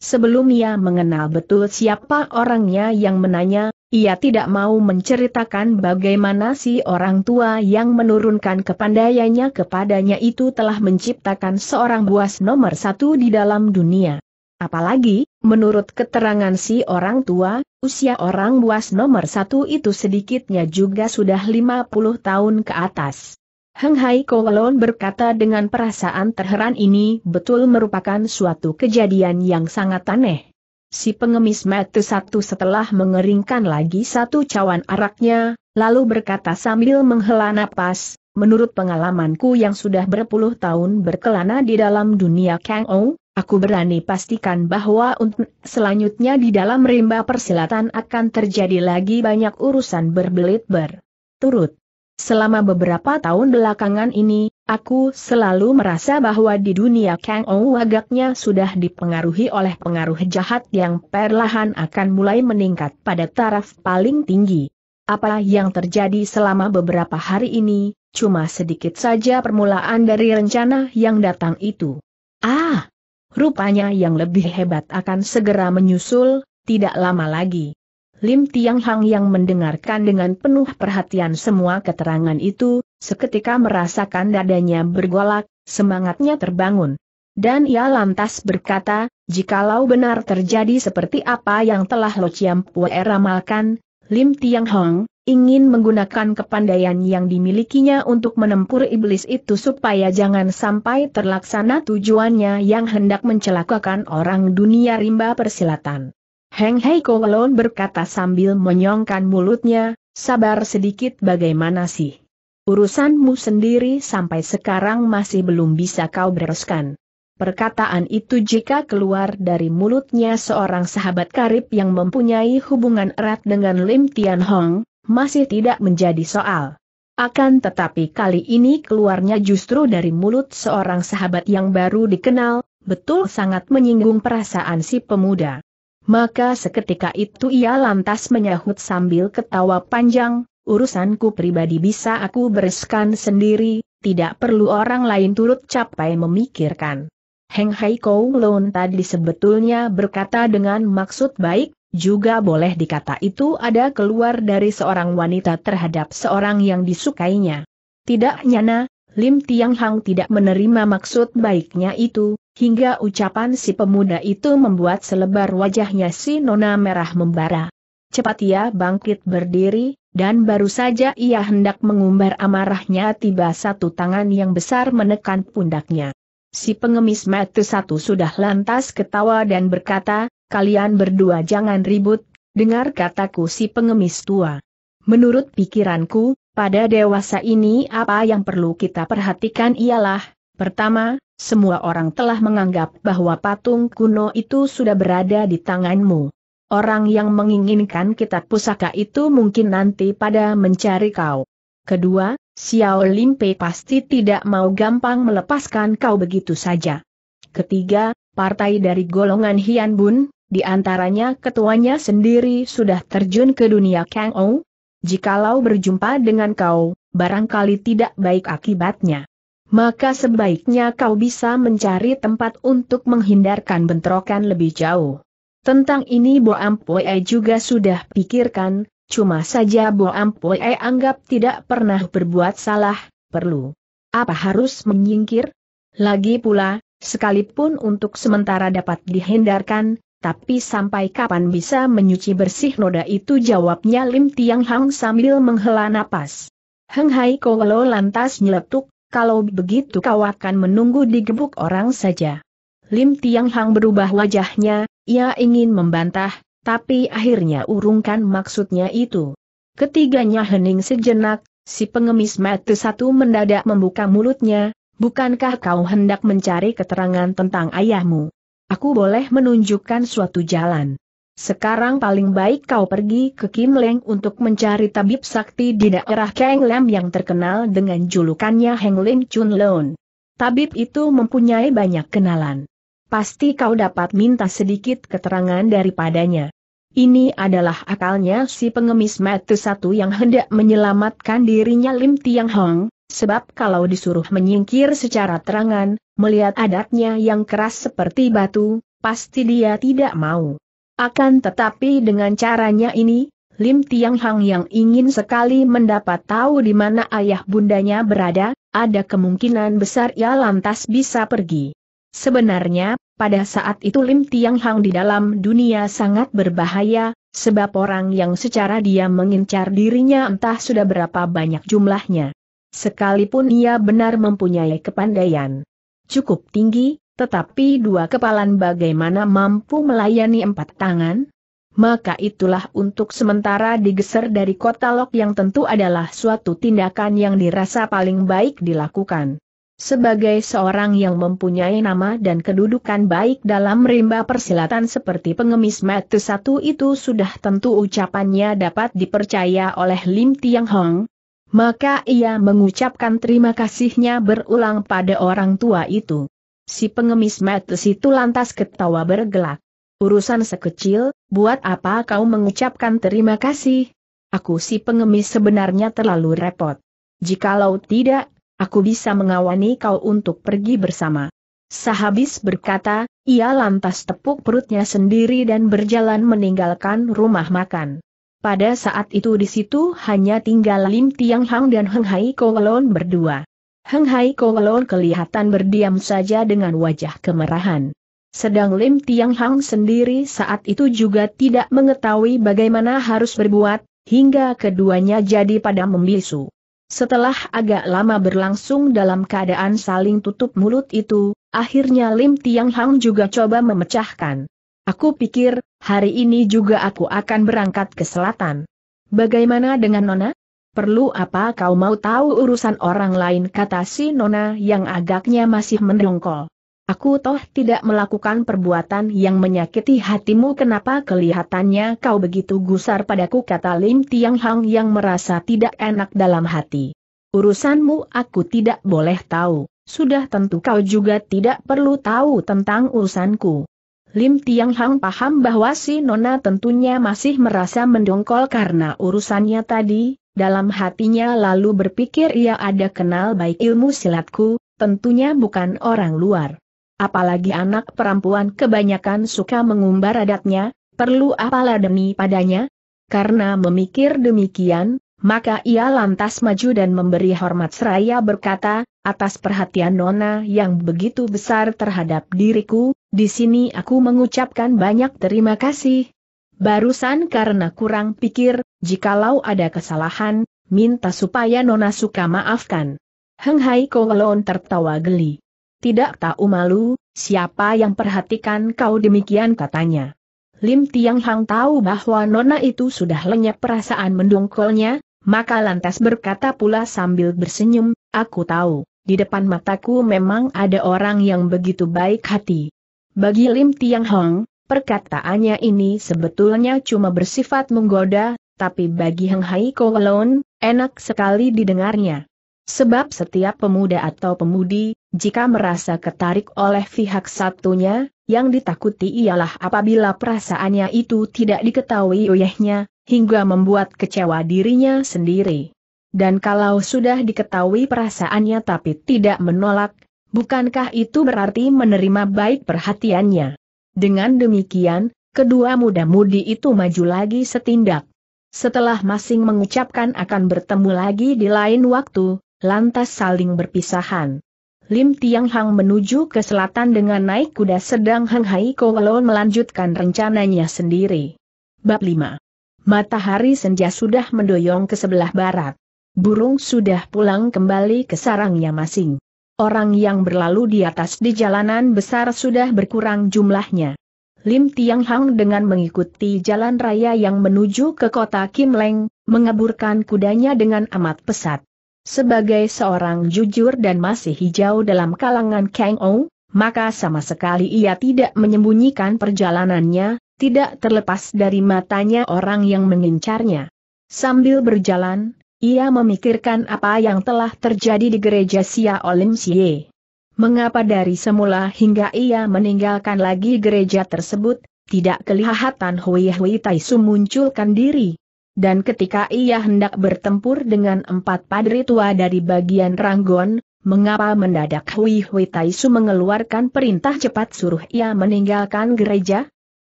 Sebelum ia mengenal betul siapa orangnya yang menanya, ia tidak mau menceritakan bagaimana si orang tua yang menurunkan kepandaiannya kepadanya itu telah menciptakan seorang buas nomor satu di dalam dunia. Apalagi, menurut keterangan si orang tua, usia orang buas nomor satu itu sedikitnya juga sudah 50 tahun ke atas. Heng Hai Kowalon berkata dengan perasaan terheran ini betul merupakan suatu kejadian yang sangat aneh. Si pengemis mati satu setelah mengeringkan lagi satu cawan araknya, lalu berkata sambil menghela napas, menurut pengalamanku yang sudah berpuluh tahun berkelana di dalam dunia Kang O, aku berani pastikan bahwa untuk selanjutnya di dalam rimba persilatan akan terjadi lagi banyak urusan berbelit ber." Turut. Selama beberapa tahun belakangan ini, aku selalu merasa bahwa di dunia Kang Ou agaknya sudah dipengaruhi oleh pengaruh jahat yang perlahan akan mulai meningkat pada taraf paling tinggi. Apa yang terjadi selama beberapa hari ini, cuma sedikit saja permulaan dari rencana yang datang itu. Ah! Rupanya yang lebih hebat akan segera menyusul, tidak lama lagi. Lim Tiang Hang yang mendengarkan dengan penuh perhatian semua keterangan itu, seketika merasakan dadanya bergolak, semangatnya terbangun. Dan ia lantas berkata, jikalau benar terjadi seperti apa yang telah Lo Chiam Pue ramalkan, Lim Tiang Hang ingin menggunakan kepandaian yang dimilikinya untuk menempur iblis itu supaya jangan sampai terlaksana tujuannya yang hendak mencelakakan orang dunia rimba persilatan. Heng Hei Kowalon berkata sambil menyongkan mulutnya, sabar sedikit bagaimana sih? Urusanmu sendiri sampai sekarang masih belum bisa kau bereskan. Perkataan itu jika keluar dari mulutnya seorang sahabat karib yang mempunyai hubungan erat dengan Lim Tian Hong, masih tidak menjadi soal. Akan tetapi kali ini keluarnya justru dari mulut seorang sahabat yang baru dikenal, betul sangat menyinggung perasaan si pemuda. Maka seketika itu ia lantas menyahut sambil ketawa panjang, urusanku pribadi bisa aku bereskan sendiri, tidak perlu orang lain turut capai memikirkan. Heng Hai Kou Lon tadi sebetulnya berkata dengan maksud baik, juga boleh dikata itu ada keluar dari seorang wanita terhadap seorang yang disukainya. Tidak nyana, Lim Tiang Hang tidak menerima maksud baiknya itu, Hingga ucapan si pemuda itu membuat selebar wajahnya si nona merah membara. Cepat ia bangkit berdiri, dan baru saja ia hendak mengumbar amarahnya tiba satu tangan yang besar menekan pundaknya. Si pengemis mata satu sudah lantas ketawa dan berkata, kalian berdua jangan ribut, dengar kataku si pengemis tua. Menurut pikiranku, pada dewasa ini apa yang perlu kita perhatikan ialah, pertama, semua orang telah menganggap bahwa patung kuno itu sudah berada di tanganmu. Orang yang menginginkan kitab pusaka itu mungkin nanti pada mencari kau. Kedua, Xiao Limpe pasti tidak mau gampang melepaskan kau begitu saja. Ketiga, partai dari golongan Hian Bun, di antaranya ketuanya sendiri sudah terjun ke dunia Kang Ou. Jikalau berjumpa dengan kau, barangkali tidak baik akibatnya maka sebaiknya kau bisa mencari tempat untuk menghindarkan bentrokan lebih jauh. Tentang ini Bo Ampoe juga sudah pikirkan, cuma saja Bo Ampoe anggap tidak pernah berbuat salah, perlu. Apa harus menyingkir? Lagi pula, sekalipun untuk sementara dapat dihindarkan, tapi sampai kapan bisa menyuci bersih noda itu jawabnya Lim Tiang Hang sambil menghela napas. Heng Hai Kowelo lantas nyeletuk, kalau begitu kau akan menunggu di digebuk orang saja. Lim Tiang Hang berubah wajahnya, ia ingin membantah, tapi akhirnya urungkan maksudnya itu. Ketiganya hening sejenak, si pengemis mati satu mendadak membuka mulutnya, bukankah kau hendak mencari keterangan tentang ayahmu? Aku boleh menunjukkan suatu jalan. Sekarang paling baik kau pergi ke Kim Leng untuk mencari tabib sakti di daerah Kang Lam yang terkenal dengan julukannya Heng Ling Chun Lon. Tabib itu mempunyai banyak kenalan. Pasti kau dapat minta sedikit keterangan daripadanya. Ini adalah akalnya si pengemis mati satu yang hendak menyelamatkan dirinya Lim Tiang Hong, sebab kalau disuruh menyingkir secara terangan, melihat adatnya yang keras seperti batu, pasti dia tidak mau. Akan tetapi dengan caranya ini, Lim Tiang Hang yang ingin sekali mendapat tahu di mana ayah bundanya berada, ada kemungkinan besar ia lantas bisa pergi. Sebenarnya, pada saat itu Lim Tiang Hang di dalam dunia sangat berbahaya, sebab orang yang secara dia mengincar dirinya entah sudah berapa banyak jumlahnya. Sekalipun ia benar mempunyai kepandaian cukup tinggi, tetapi dua kepalan bagaimana mampu melayani empat tangan? Maka itulah untuk sementara digeser dari kota Lok yang tentu adalah suatu tindakan yang dirasa paling baik dilakukan. Sebagai seorang yang mempunyai nama dan kedudukan baik dalam rimba persilatan seperti pengemis mata satu itu sudah tentu ucapannya dapat dipercaya oleh Lim Tiang Hong. Maka ia mengucapkan terima kasihnya berulang pada orang tua itu. Si pengemis metes itu lantas ketawa bergelak. Urusan sekecil, buat apa kau mengucapkan terima kasih? Aku si pengemis sebenarnya terlalu repot. Jikalau tidak, aku bisa mengawani kau untuk pergi bersama. Sahabis berkata, ia lantas tepuk perutnya sendiri dan berjalan meninggalkan rumah makan. Pada saat itu di situ hanya tinggal Lim Tiang Hang dan Heng Hai Kowalon berdua. Heng Hai Kowalon kelihatan berdiam saja dengan wajah kemerahan. Sedang Lim Tiang Hang sendiri saat itu juga tidak mengetahui bagaimana harus berbuat, hingga keduanya jadi pada membisu. Setelah agak lama berlangsung dalam keadaan saling tutup mulut itu, akhirnya Lim Tiang Hang juga coba memecahkan. Aku pikir, hari ini juga aku akan berangkat ke selatan. Bagaimana dengan Nona? Perlu apa kau mau tahu urusan orang lain kata si Nona yang agaknya masih mendongkol. Aku toh tidak melakukan perbuatan yang menyakiti hatimu kenapa kelihatannya kau begitu gusar padaku kata Lim Tiang Hang yang merasa tidak enak dalam hati. Urusanmu aku tidak boleh tahu, sudah tentu kau juga tidak perlu tahu tentang urusanku. Lim Tiang Hang paham bahwa si Nona tentunya masih merasa mendongkol karena urusannya tadi, dalam hatinya lalu berpikir ia ada kenal baik ilmu silatku, tentunya bukan orang luar. Apalagi anak perempuan kebanyakan suka mengumbar adatnya, perlu apalah demi padanya? Karena memikir demikian, maka ia lantas maju dan memberi hormat seraya berkata, atas perhatian Nona yang begitu besar terhadap diriku, di sini aku mengucapkan banyak terima kasih, Barusan karena kurang pikir, jikalau ada kesalahan, minta supaya Nona suka maafkan. Heng Hai Kowalon tertawa geli. Tidak tahu malu, siapa yang perhatikan kau demikian katanya. Lim Tiang Hang tahu bahwa Nona itu sudah lenyap perasaan mendongkolnya, maka lantas berkata pula sambil bersenyum, aku tahu, di depan mataku memang ada orang yang begitu baik hati. Bagi Lim Tiang Hang, Perkataannya ini sebetulnya cuma bersifat menggoda, tapi bagi Heng Hai Kowalon, enak sekali didengarnya. Sebab setiap pemuda atau pemudi, jika merasa ketarik oleh pihak satunya, yang ditakuti ialah apabila perasaannya itu tidak diketahui olehnya, hingga membuat kecewa dirinya sendiri. Dan kalau sudah diketahui perasaannya tapi tidak menolak, bukankah itu berarti menerima baik perhatiannya? Dengan demikian, kedua muda-mudi itu maju lagi setindak. Setelah masing mengucapkan akan bertemu lagi di lain waktu, lantas saling berpisahan. Lim Tiang Hang menuju ke selatan dengan naik kuda sedang Heng Hai Kowalo melanjutkan rencananya sendiri. Bab 5 Matahari senja sudah mendoyong ke sebelah barat. Burung sudah pulang kembali ke sarangnya masing. Orang yang berlalu di atas di jalanan besar sudah berkurang jumlahnya. Lim Tiang Hang dengan mengikuti jalan raya yang menuju ke kota Kim Leng, mengaburkan kudanya dengan amat pesat. Sebagai seorang jujur dan masih hijau dalam kalangan Kang Ou, maka sama sekali ia tidak menyembunyikan perjalanannya, tidak terlepas dari matanya orang yang mengincarnya. Sambil berjalan, ia memikirkan apa yang telah terjadi di gereja Sia Olim Sie. Mengapa dari semula hingga ia meninggalkan lagi gereja tersebut, tidak kelihatan Hui Hui Taisu munculkan diri. Dan ketika ia hendak bertempur dengan empat padri tua dari bagian Ranggon, mengapa mendadak Hui Hui Taisu mengeluarkan perintah cepat suruh ia meninggalkan gereja?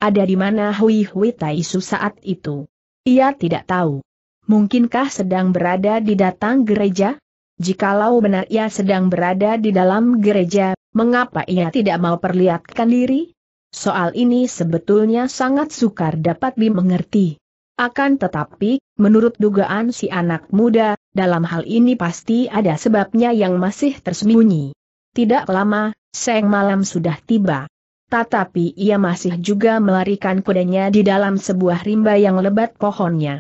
Ada di mana Hui Hui Taisu saat itu? Ia tidak tahu mungkinkah sedang berada di datang gereja? Jikalau benar ia sedang berada di dalam gereja, mengapa ia tidak mau perlihatkan diri? Soal ini sebetulnya sangat sukar dapat dimengerti. Akan tetapi, menurut dugaan si anak muda, dalam hal ini pasti ada sebabnya yang masih tersembunyi. Tidak lama, seng malam sudah tiba. Tetapi ia masih juga melarikan kudanya di dalam sebuah rimba yang lebat pohonnya.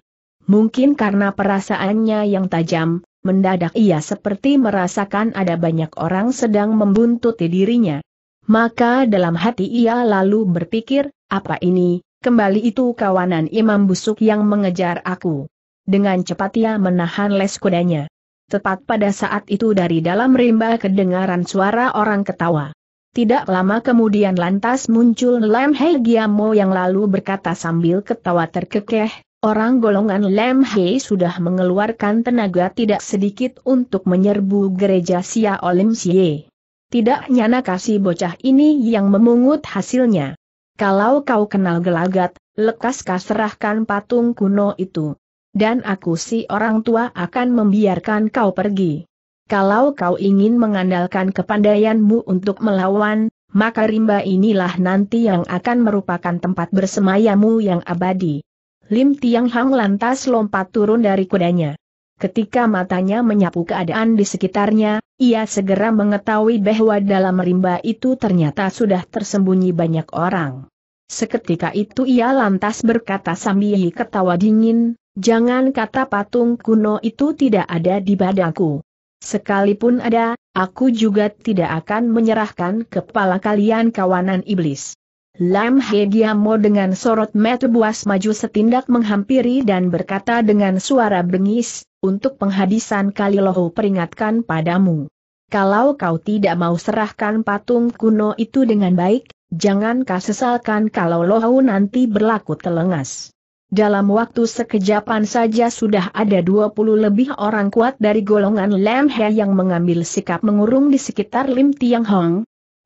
Mungkin karena perasaannya yang tajam, mendadak ia seperti merasakan ada banyak orang sedang membuntuti dirinya. Maka dalam hati ia lalu berpikir, apa ini, kembali itu kawanan imam busuk yang mengejar aku. Dengan cepat ia menahan les kudanya. Tepat pada saat itu dari dalam rimba kedengaran suara orang ketawa. Tidak lama kemudian lantas muncul Lam Hei Giamo yang lalu berkata sambil ketawa terkekeh, Orang golongan Lem Hei sudah mengeluarkan tenaga tidak sedikit untuk menyerbu gereja Sia Olim Sie. Tidak nyana kasih bocah ini yang memungut hasilnya. Kalau kau kenal gelagat, lekas serahkan patung kuno itu. Dan aku si orang tua akan membiarkan kau pergi. Kalau kau ingin mengandalkan kepandaianmu untuk melawan, maka rimba inilah nanti yang akan merupakan tempat bersemayamu yang abadi. Lim Tiang Hang lantas lompat turun dari kudanya. Ketika matanya menyapu keadaan di sekitarnya, ia segera mengetahui bahwa dalam rimba itu ternyata sudah tersembunyi banyak orang. Seketika itu ia lantas berkata sambil ketawa dingin, jangan kata patung kuno itu tidak ada di badaku. Sekalipun ada, aku juga tidak akan menyerahkan kepala kalian kawanan iblis. Lam Hediamo dengan sorot mata buas maju setindak menghampiri dan berkata dengan suara bengis, untuk penghadisan Kaliloho peringatkan padamu. Kalau kau tidak mau serahkan patung kuno itu dengan baik, jangan kau sesalkan kalau Loho nanti berlaku telengas. Dalam waktu sekejapan saja sudah ada 20 lebih orang kuat dari golongan Lam He yang mengambil sikap mengurung di sekitar Lim Tiang Hong,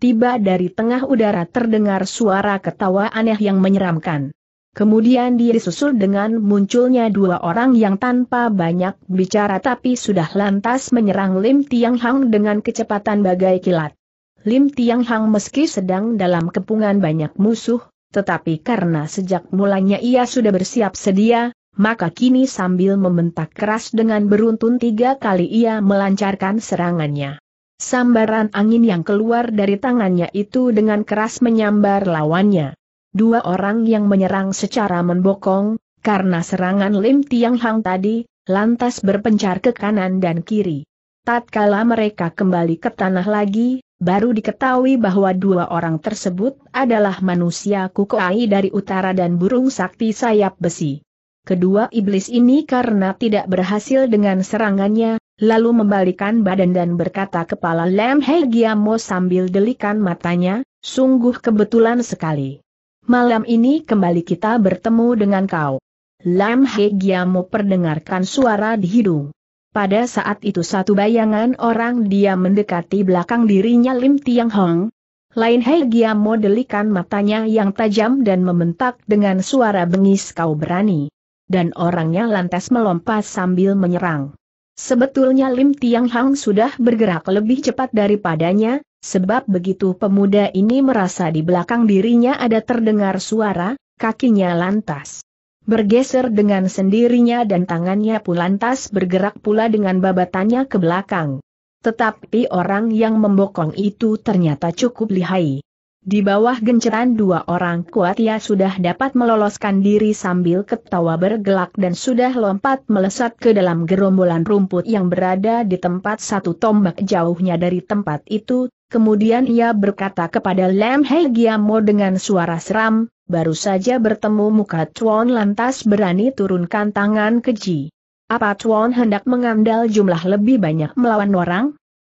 tiba dari tengah udara terdengar suara ketawa aneh yang menyeramkan. Kemudian disusul dengan munculnya dua orang yang tanpa banyak bicara tapi sudah lantas menyerang Lim Tiang Hang dengan kecepatan bagai kilat. Lim Tiang Hang meski sedang dalam kepungan banyak musuh, tetapi karena sejak mulanya ia sudah bersiap sedia, maka kini sambil membentak keras dengan beruntun tiga kali ia melancarkan serangannya. Sambaran angin yang keluar dari tangannya itu dengan keras menyambar lawannya. Dua orang yang menyerang secara membokong, karena serangan Lim Tiang Hang tadi, lantas berpencar ke kanan dan kiri. Tatkala mereka kembali ke tanah lagi, baru diketahui bahwa dua orang tersebut adalah manusia kukoai dari utara dan burung sakti sayap besi kedua iblis ini karena tidak berhasil dengan serangannya, lalu membalikan badan dan berkata kepala Lam Hei Giamo sambil delikan matanya, sungguh kebetulan sekali. Malam ini kembali kita bertemu dengan kau. Lam Hei Giamo perdengarkan suara di hidung. Pada saat itu satu bayangan orang dia mendekati belakang dirinya Lim Tiang Hong, lain Hei Giamo delikan matanya yang tajam dan membentak dengan suara bengis kau berani dan orangnya lantas melompat sambil menyerang. Sebetulnya Lim Tiang Hang sudah bergerak lebih cepat daripadanya, sebab begitu pemuda ini merasa di belakang dirinya ada terdengar suara, kakinya lantas bergeser dengan sendirinya dan tangannya pun lantas bergerak pula dengan babatannya ke belakang. Tetapi orang yang membokong itu ternyata cukup lihai. Di bawah genceran dua orang kuat ia sudah dapat meloloskan diri sambil ketawa bergelak dan sudah lompat melesat ke dalam gerombolan rumput yang berada di tempat satu tombak jauhnya dari tempat itu, kemudian ia berkata kepada Lam Hei Giamo dengan suara seram, baru saja bertemu muka Chuan lantas berani turunkan tangan keji. Apa Chuan hendak mengandal jumlah lebih banyak melawan orang?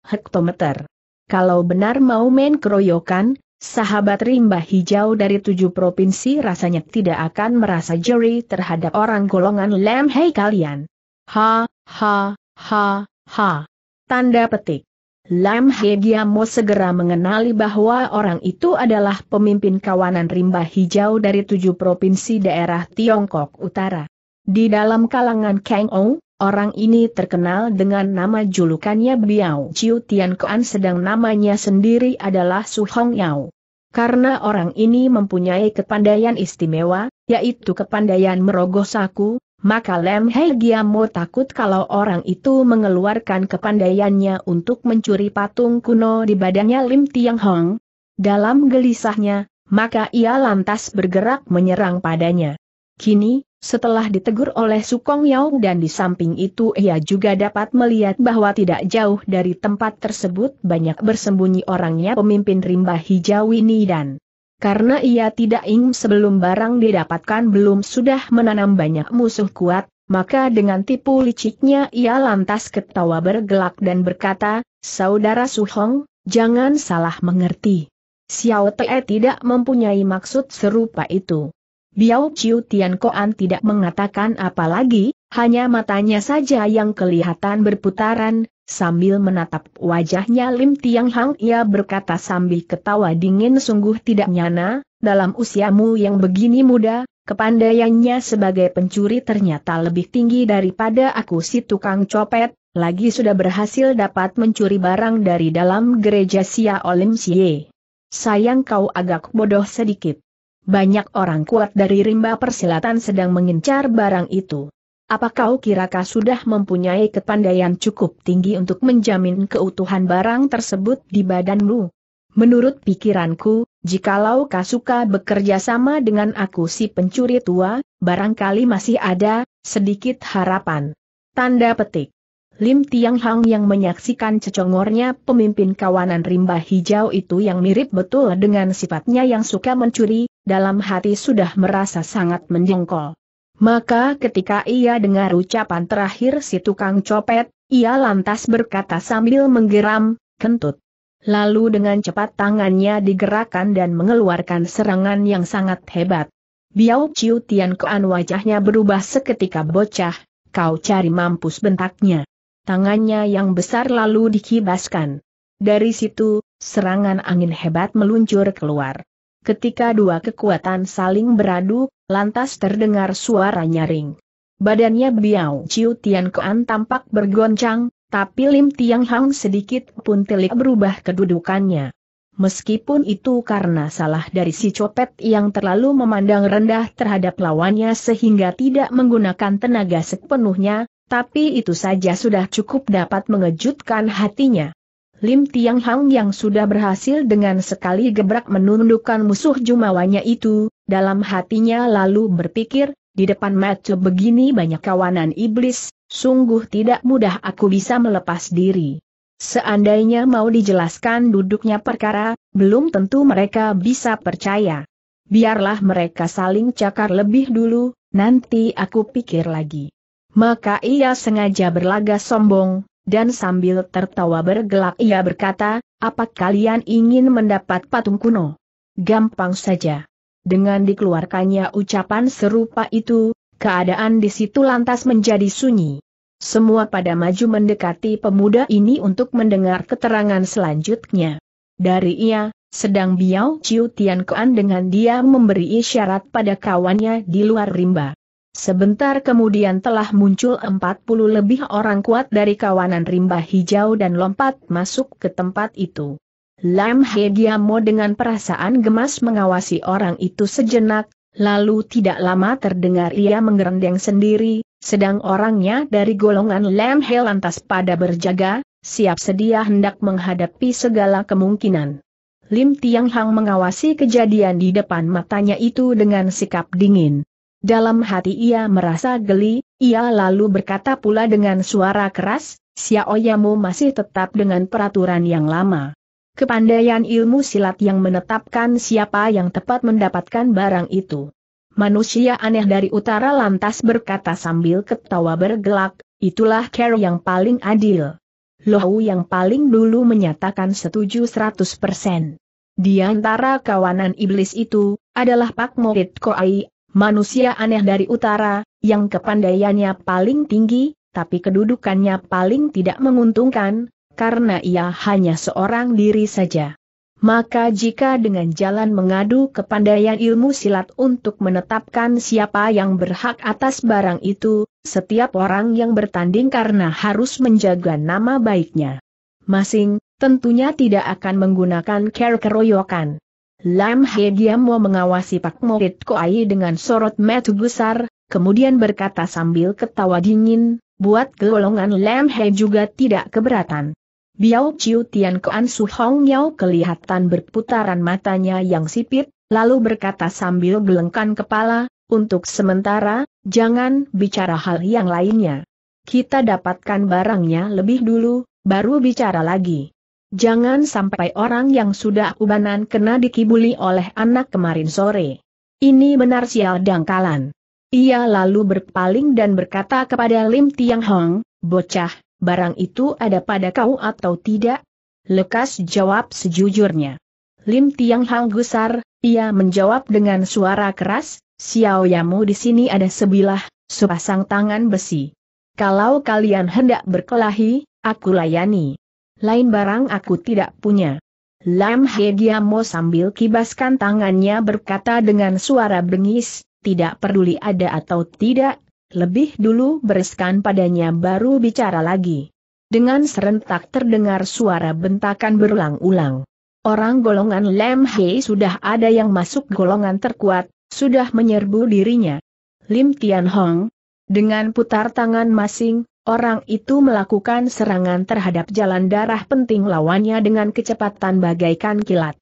Hektometer. Kalau benar mau main keroyokan, Sahabat rimba hijau dari tujuh provinsi rasanya tidak akan merasa jeri terhadap orang golongan lem hei kalian. Ha, ha, ha, ha. Tanda petik. Lam Hegiamo segera mengenali bahwa orang itu adalah pemimpin kawanan rimba hijau dari tujuh provinsi daerah Tiongkok Utara. Di dalam kalangan Kang Ong, orang ini terkenal dengan nama julukannya Biao Chiu Tian Kuan sedang namanya sendiri adalah Su Hong Yao. Karena orang ini mempunyai kepandaian istimewa, yaitu kepandaian merogoh saku, maka Lem Hei Giamo takut kalau orang itu mengeluarkan kepandaiannya untuk mencuri patung kuno di badannya Lim Tiang Hong. Dalam gelisahnya, maka ia lantas bergerak menyerang padanya. Kini, setelah ditegur oleh Sukong Yao dan di samping itu ia juga dapat melihat bahwa tidak jauh dari tempat tersebut banyak bersembunyi orangnya pemimpin rimba hijau ini dan karena ia tidak ingin sebelum barang didapatkan belum sudah menanam banyak musuh kuat, maka dengan tipu liciknya ia lantas ketawa bergelak dan berkata, Saudara Suhong, jangan salah mengerti. Xiao Te tidak mempunyai maksud serupa itu. Biao Chiu Tian Koan tidak mengatakan apa lagi, hanya matanya saja yang kelihatan berputaran, sambil menatap wajahnya Lim Tiang Hang ia berkata sambil ketawa dingin sungguh tidak nyana, dalam usiamu yang begini muda, kepandaiannya sebagai pencuri ternyata lebih tinggi daripada aku si tukang copet, lagi sudah berhasil dapat mencuri barang dari dalam gereja Sia Olim Siye. Sayang kau agak bodoh sedikit. Banyak orang kuat dari rimba persilatan sedang mengincar barang itu. Apa kau kau sudah mempunyai kepandaian cukup tinggi untuk menjamin keutuhan barang tersebut di badanmu? Menurut pikiranku, jikalau Kasuka bekerja sama dengan aku si pencuri tua, barangkali masih ada, sedikit harapan. Tanda petik. Lim Tiang Hang yang menyaksikan cecongornya pemimpin kawanan rimba hijau itu yang mirip betul dengan sifatnya yang suka mencuri, dalam hati sudah merasa sangat menjengkol. Maka ketika ia dengar ucapan terakhir si tukang copet, ia lantas berkata sambil menggeram, kentut. Lalu dengan cepat tangannya digerakkan dan mengeluarkan serangan yang sangat hebat. Biao Ciu Tian Kuan wajahnya berubah seketika bocah, kau cari mampus bentaknya tangannya yang besar lalu dikibaskan. Dari situ, serangan angin hebat meluncur keluar. Ketika dua kekuatan saling beradu, lantas terdengar suara nyaring. Badannya Biao Chiu Tian Kuan tampak bergoncang, tapi Lim Tiang Hang sedikit pun telik berubah kedudukannya. Meskipun itu karena salah dari si copet yang terlalu memandang rendah terhadap lawannya sehingga tidak menggunakan tenaga sepenuhnya, tapi itu saja sudah cukup dapat mengejutkan hatinya. Lim Tiang Hang yang sudah berhasil dengan sekali gebrak menundukkan musuh jumawanya itu, dalam hatinya lalu berpikir, di depan mata begini banyak kawanan iblis, sungguh tidak mudah aku bisa melepas diri. Seandainya mau dijelaskan duduknya perkara, belum tentu mereka bisa percaya. Biarlah mereka saling cakar lebih dulu, nanti aku pikir lagi. Maka ia sengaja berlaga sombong, dan sambil tertawa bergelak ia berkata, apa kalian ingin mendapat patung kuno? Gampang saja. Dengan dikeluarkannya ucapan serupa itu, keadaan di situ lantas menjadi sunyi. Semua pada maju mendekati pemuda ini untuk mendengar keterangan selanjutnya. Dari ia, sedang Biao ciutian Tian Kuan dengan dia memberi isyarat pada kawannya di luar rimba. Sebentar kemudian telah muncul 40 lebih orang kuat dari kawanan rimba hijau dan lompat masuk ke tempat itu. Lam He Giamo dengan perasaan gemas mengawasi orang itu sejenak, lalu tidak lama terdengar ia menggerendeng sendiri, sedang orangnya dari golongan Lam He lantas pada berjaga, siap sedia hendak menghadapi segala kemungkinan. Lim Tiang Hang mengawasi kejadian di depan matanya itu dengan sikap dingin. Dalam hati ia merasa geli, ia lalu berkata pula dengan suara keras, Xiaoyamu masih tetap dengan peraturan yang lama. Kepandaian ilmu silat yang menetapkan siapa yang tepat mendapatkan barang itu. Manusia aneh dari utara lantas berkata sambil ketawa bergelak, itulah care yang paling adil. Lohu yang paling dulu menyatakan setuju 100%. Di antara kawanan iblis itu, adalah Pak Morit Koai, Manusia aneh dari utara, yang kepandaiannya paling tinggi, tapi kedudukannya paling tidak menguntungkan, karena ia hanya seorang diri saja. Maka jika dengan jalan mengadu kepandaian ilmu silat untuk menetapkan siapa yang berhak atas barang itu, setiap orang yang bertanding karena harus menjaga nama baiknya. Masing, tentunya tidak akan menggunakan care keroyokan. Lam He mau mengawasi Pak Morit Koai dengan sorot metu besar, kemudian berkata sambil ketawa dingin, buat golongan Lam He juga tidak keberatan. Biao Chiu Tian Koan Su Hong Yao kelihatan berputaran matanya yang sipit, lalu berkata sambil gelengkan kepala, untuk sementara, jangan bicara hal yang lainnya. Kita dapatkan barangnya lebih dulu, baru bicara lagi. Jangan sampai orang yang sudah ubanan kena dikibuli oleh anak kemarin sore. Ini benar sial dangkalan. Ia lalu berpaling dan berkata kepada Lim Tiang Hong, bocah, barang itu ada pada kau atau tidak? Lekas jawab sejujurnya. Lim Tiang Hong gusar, ia menjawab dengan suara keras, Xiao Yamu di sini ada sebilah, sepasang tangan besi. Kalau kalian hendak berkelahi, aku layani. Lain barang aku tidak punya. Lam He Giamo sambil kibaskan tangannya berkata dengan suara bengis, tidak peduli ada atau tidak, lebih dulu bereskan padanya baru bicara lagi. Dengan serentak terdengar suara bentakan berulang-ulang. Orang golongan Lam He sudah ada yang masuk golongan terkuat, sudah menyerbu dirinya. Lim Tian Hong, dengan putar tangan masing, Orang itu melakukan serangan terhadap jalan darah penting lawannya dengan kecepatan bagaikan kilat.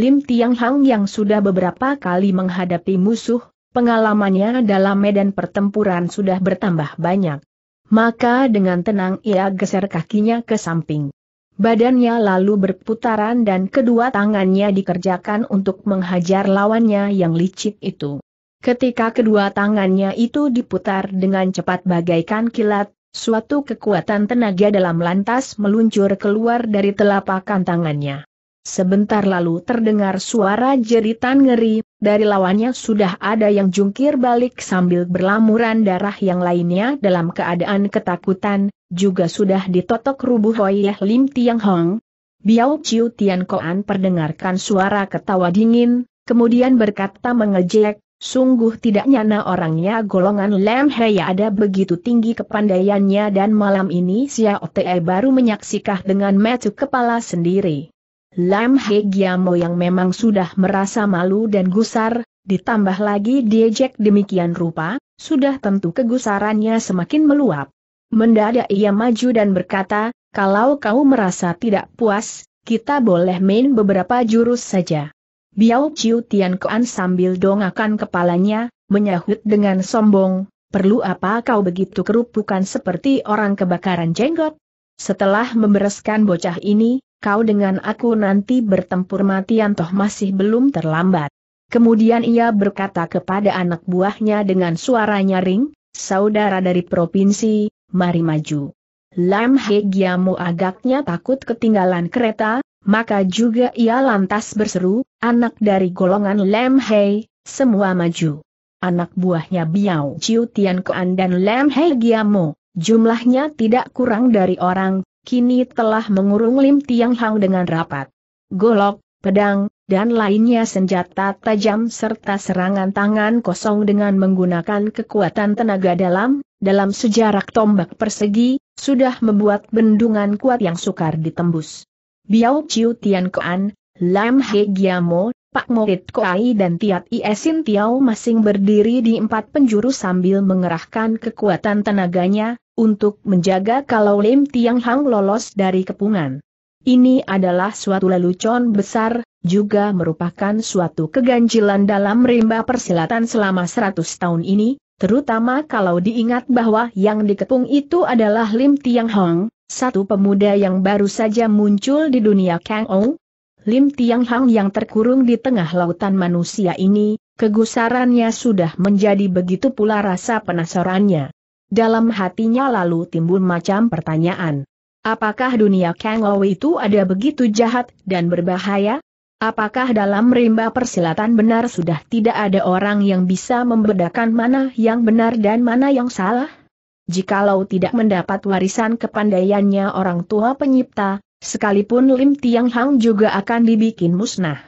Lim Tiang Hang yang sudah beberapa kali menghadapi musuh, pengalamannya dalam medan pertempuran sudah bertambah banyak. Maka dengan tenang ia geser kakinya ke samping. Badannya lalu berputaran dan kedua tangannya dikerjakan untuk menghajar lawannya yang licik itu. Ketika kedua tangannya itu diputar dengan cepat bagaikan kilat, Suatu kekuatan tenaga dalam lantas meluncur keluar dari telapak tangannya. Sebentar lalu terdengar suara jeritan ngeri, dari lawannya sudah ada yang jungkir balik sambil berlamuran darah yang lainnya dalam keadaan ketakutan, juga sudah ditotok rubuh Hoiyah Lim Tiang Hong. Biao Chiu Tian Koan perdengarkan suara ketawa dingin, kemudian berkata mengejek, Sungguh tidak nyana orangnya golongan Lam Heya ada begitu tinggi kepandaiannya dan malam ini Xiao Te baru menyaksikah dengan metu kepala sendiri. Lam He Giamo yang memang sudah merasa malu dan gusar, ditambah lagi diejek demikian rupa, sudah tentu kegusarannya semakin meluap. Mendadak ia maju dan berkata, kalau kau merasa tidak puas, kita boleh main beberapa jurus saja. Biao Chiu Tian Kuan sambil dongakan kepalanya, menyahut dengan sombong, perlu apa kau begitu kerupukan seperti orang kebakaran jenggot? Setelah membereskan bocah ini, kau dengan aku nanti bertempur matian toh masih belum terlambat. Kemudian ia berkata kepada anak buahnya dengan suara nyaring, saudara dari provinsi, mari maju. Lam Hegiamu agaknya takut ketinggalan kereta, maka juga ia lantas berseru, anak dari golongan Lam Hei, semua maju. Anak buahnya Biao Chiu Tian Kuan dan Lam Hei Giamo, jumlahnya tidak kurang dari orang, kini telah mengurung Lim Tiang Hang dengan rapat. Golok, pedang, dan lainnya senjata tajam serta serangan tangan kosong dengan menggunakan kekuatan tenaga dalam, dalam sejarak tombak persegi, sudah membuat bendungan kuat yang sukar ditembus. Biao Chiu Tian Koan, Lam He Giamo, Pak Morit Koai dan Tiat Iesin Tiao masing berdiri di empat penjuru sambil mengerahkan kekuatan tenaganya, untuk menjaga kalau Lim Tiang Hang lolos dari kepungan. Ini adalah suatu lelucon besar, juga merupakan suatu keganjilan dalam rimba persilatan selama seratus tahun ini, terutama kalau diingat bahwa yang dikepung itu adalah Lim Tiang Hang, satu pemuda yang baru saja muncul di dunia Kang Ou, Lim Tiang Hang yang terkurung di tengah lautan manusia ini, kegusarannya sudah menjadi begitu pula rasa penasarannya. Dalam hatinya lalu timbul macam pertanyaan. Apakah dunia Kang Ou itu ada begitu jahat dan berbahaya? Apakah dalam rimba persilatan benar sudah tidak ada orang yang bisa membedakan mana yang benar dan mana yang salah? jikalau tidak mendapat warisan kepandaiannya orang tua penyipta, sekalipun Lim Tiang Hang juga akan dibikin musnah.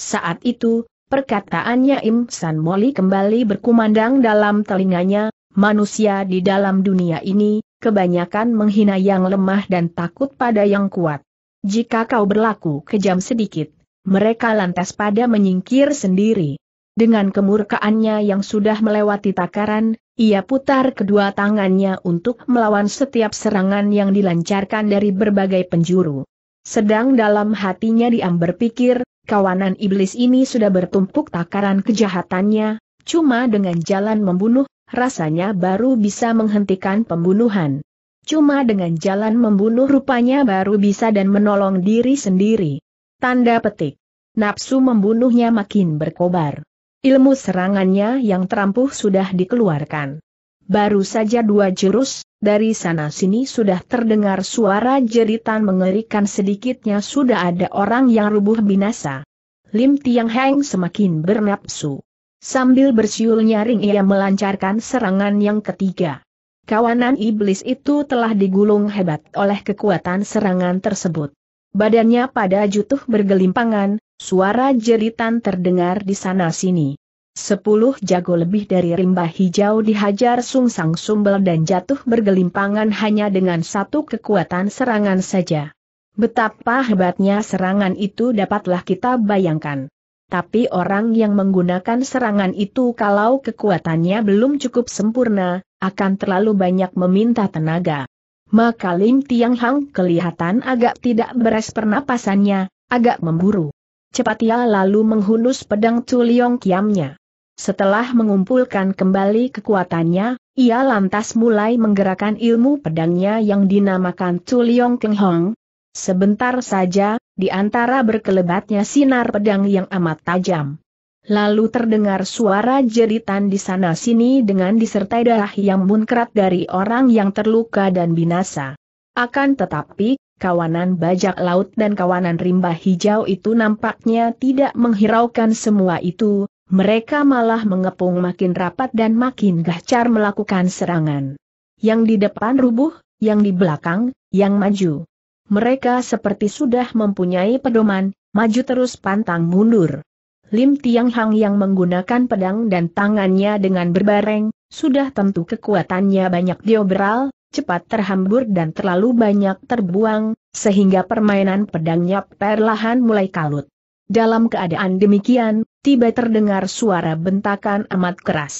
Saat itu, perkataannya Im San Moli kembali berkumandang dalam telinganya, manusia di dalam dunia ini, kebanyakan menghina yang lemah dan takut pada yang kuat. Jika kau berlaku kejam sedikit, mereka lantas pada menyingkir sendiri. Dengan kemurkaannya yang sudah melewati takaran, ia putar kedua tangannya untuk melawan setiap serangan yang dilancarkan dari berbagai penjuru. Sedang dalam hatinya Diam berpikir, kawanan iblis ini sudah bertumpuk takaran kejahatannya, cuma dengan jalan membunuh, rasanya baru bisa menghentikan pembunuhan. Cuma dengan jalan membunuh rupanya baru bisa dan menolong diri sendiri. Tanda petik. Nafsu membunuhnya makin berkobar. Ilmu serangannya yang terampuh sudah dikeluarkan. Baru saja dua jurus, dari sana-sini sudah terdengar suara jeritan mengerikan sedikitnya sudah ada orang yang rubuh binasa. Lim Tiang Heng semakin bernapsu. Sambil bersiul nyaring ia melancarkan serangan yang ketiga. Kawanan iblis itu telah digulung hebat oleh kekuatan serangan tersebut. Badannya pada jutuh bergelimpangan, Suara jeritan terdengar di sana-sini. Sepuluh jago lebih dari rimba hijau dihajar sungsang sumbel dan jatuh bergelimpangan hanya dengan satu kekuatan serangan saja. Betapa hebatnya serangan itu dapatlah kita bayangkan. Tapi orang yang menggunakan serangan itu kalau kekuatannya belum cukup sempurna, akan terlalu banyak meminta tenaga. Maka Lim Tiang Hang kelihatan agak tidak beres pernapasannya, agak memburu. Cepat ia lalu menghunus pedang Chuliong Kiamnya. Setelah mengumpulkan kembali kekuatannya, ia lantas mulai menggerakkan ilmu pedangnya yang dinamakan Keng Hong. Sebentar saja, di antara berkelebatnya sinar pedang yang amat tajam. Lalu terdengar suara jeritan di sana-sini dengan disertai darah yang munkrat dari orang yang terluka dan binasa. Akan tetapi, kawanan bajak laut dan kawanan rimba hijau itu nampaknya tidak menghiraukan semua itu, mereka malah mengepung makin rapat dan makin gacar melakukan serangan. Yang di depan rubuh, yang di belakang, yang maju. Mereka seperti sudah mempunyai pedoman, maju terus pantang mundur. Lim Tiang Hang yang menggunakan pedang dan tangannya dengan berbareng, sudah tentu kekuatannya banyak diobral, cepat terhambur dan terlalu banyak terbuang, sehingga permainan pedangnya perlahan mulai kalut. Dalam keadaan demikian, tiba terdengar suara bentakan amat keras.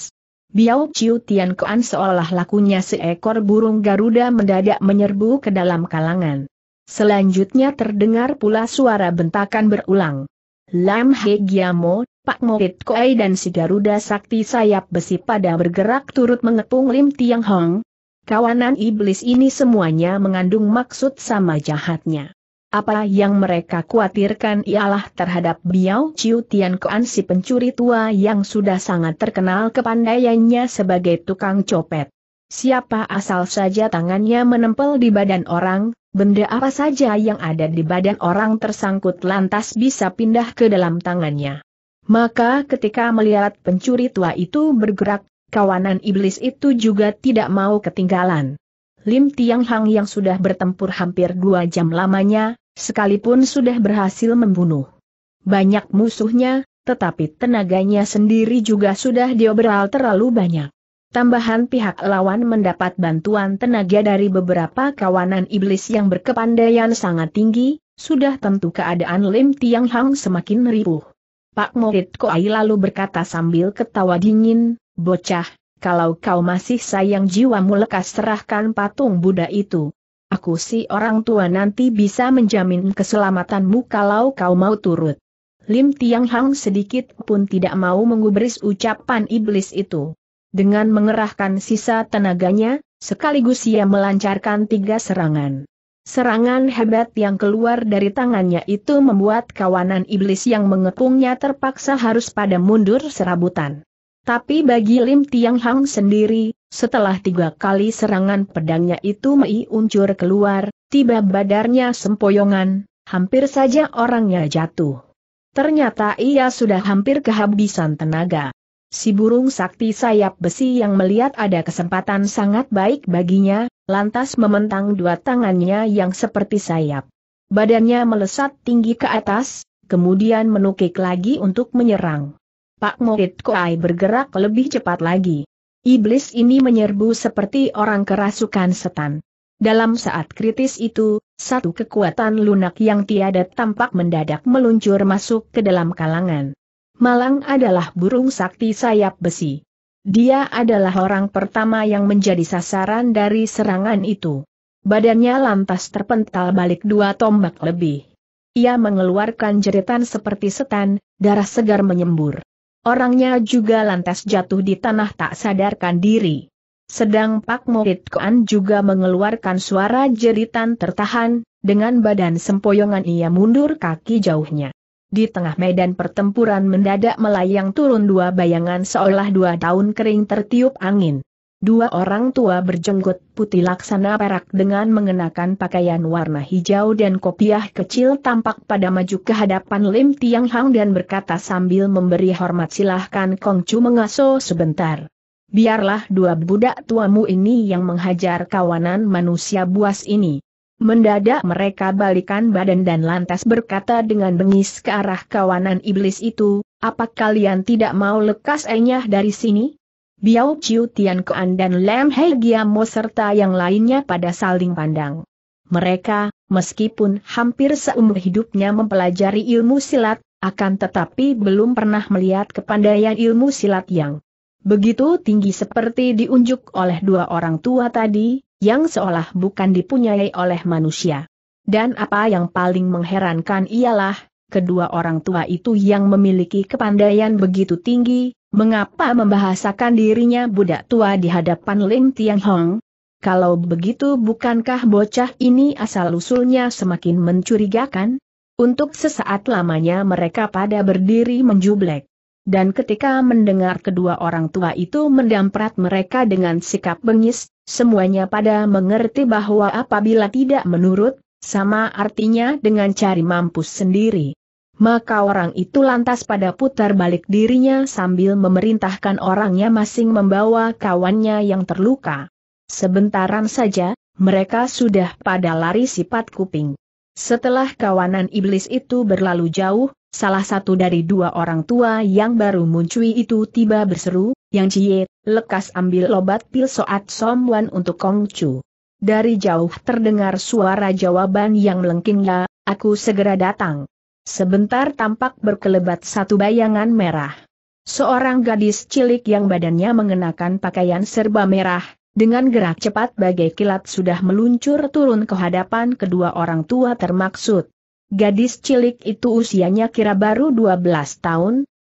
Biao Chiu Tian Kuan seolah lakunya seekor burung Garuda mendadak menyerbu ke dalam kalangan. Selanjutnya terdengar pula suara bentakan berulang. Lam He Giamo, Pak Morit Koei dan si Garuda Sakti sayap besi pada bergerak turut mengepung Lim Tiang Hong, Kawanan iblis ini semuanya mengandung maksud sama jahatnya. Apa yang mereka khawatirkan ialah terhadap Biao Chiu Tian Kuan si pencuri tua yang sudah sangat terkenal kepandaiannya sebagai tukang copet. Siapa asal saja tangannya menempel di badan orang, benda apa saja yang ada di badan orang tersangkut lantas bisa pindah ke dalam tangannya. Maka ketika melihat pencuri tua itu bergerak, kawanan iblis itu juga tidak mau ketinggalan. Lim Tiang Hang yang sudah bertempur hampir dua jam lamanya, sekalipun sudah berhasil membunuh banyak musuhnya, tetapi tenaganya sendiri juga sudah dioberal terlalu banyak. Tambahan pihak lawan mendapat bantuan tenaga dari beberapa kawanan iblis yang berkepandaian sangat tinggi, sudah tentu keadaan Lim Tiang Hang semakin ripuh. Pak Murid Koai lalu berkata sambil ketawa dingin, Bocah, kalau kau masih sayang jiwamu lekas serahkan patung Buddha itu. Aku si orang tua nanti bisa menjamin keselamatanmu kalau kau mau turut. Lim Tiang Hang sedikit pun tidak mau mengubris ucapan iblis itu. Dengan mengerahkan sisa tenaganya, sekaligus ia melancarkan tiga serangan. Serangan hebat yang keluar dari tangannya itu membuat kawanan iblis yang mengepungnya terpaksa harus pada mundur serabutan. Tapi bagi Lim Tiang Hang sendiri, setelah tiga kali serangan pedangnya itu mei uncur keluar, tiba badarnya sempoyongan, hampir saja orangnya jatuh. Ternyata ia sudah hampir kehabisan tenaga. Si burung sakti sayap besi yang melihat ada kesempatan sangat baik baginya, lantas mementang dua tangannya yang seperti sayap. Badannya melesat tinggi ke atas, kemudian menukik lagi untuk menyerang. Pak Murid Koai bergerak lebih cepat lagi. Iblis ini menyerbu seperti orang kerasukan setan. Dalam saat kritis itu, satu kekuatan lunak yang tiada tampak mendadak meluncur masuk ke dalam kalangan. Malang adalah burung sakti sayap besi. Dia adalah orang pertama yang menjadi sasaran dari serangan itu. Badannya lantas terpental balik dua tombak lebih. Ia mengeluarkan jeritan seperti setan, darah segar menyembur. Orangnya juga lantas jatuh di tanah tak sadarkan diri. Sedang Pak Morit Koan juga mengeluarkan suara jeritan tertahan, dengan badan sempoyongan ia mundur kaki jauhnya. Di tengah medan pertempuran mendadak melayang turun dua bayangan seolah dua tahun kering tertiup angin. Dua orang tua berjenggot putih laksana perak dengan mengenakan pakaian warna hijau dan kopiah kecil tampak pada maju ke hadapan Lim Tiang Hang dan berkata sambil memberi hormat silahkan Kong Chu mengaso sebentar. Biarlah dua budak tuamu ini yang menghajar kawanan manusia buas ini. Mendadak mereka balikan badan dan lantas berkata dengan bengis ke arah kawanan iblis itu, apa kalian tidak mau lekas enyah dari sini? Biao Chiu Tian Kuan dan Lam Hei Giamo serta yang lainnya pada saling pandang. Mereka, meskipun hampir seumur hidupnya mempelajari ilmu silat, akan tetapi belum pernah melihat kepandaian ilmu silat yang begitu tinggi seperti diunjuk oleh dua orang tua tadi, yang seolah bukan dipunyai oleh manusia. Dan apa yang paling mengherankan ialah, kedua orang tua itu yang memiliki kepandaian begitu tinggi, Mengapa membahasakan dirinya budak tua di hadapan Lim Tiang Hong? Kalau begitu bukankah bocah ini asal-usulnya semakin mencurigakan? Untuk sesaat lamanya mereka pada berdiri menjublek. Dan ketika mendengar kedua orang tua itu mendamprat mereka dengan sikap bengis, semuanya pada mengerti bahwa apabila tidak menurut, sama artinya dengan cari mampus sendiri. Maka orang itu lantas pada putar balik dirinya sambil memerintahkan orangnya masing membawa kawannya yang terluka. Sebentaran saja, mereka sudah pada lari sifat kuping. Setelah kawanan iblis itu berlalu jauh, salah satu dari dua orang tua yang baru muncul itu tiba berseru, yang cie, lekas ambil lobat pil soat somwan untuk kongcu. Dari jauh terdengar suara jawaban yang melengking ya, aku segera datang. Sebentar tampak berkelebat satu bayangan merah. Seorang gadis cilik yang badannya mengenakan pakaian serba merah, dengan gerak cepat bagai kilat sudah meluncur turun ke hadapan kedua orang tua termaksud. Gadis cilik itu usianya kira baru 12 tahun,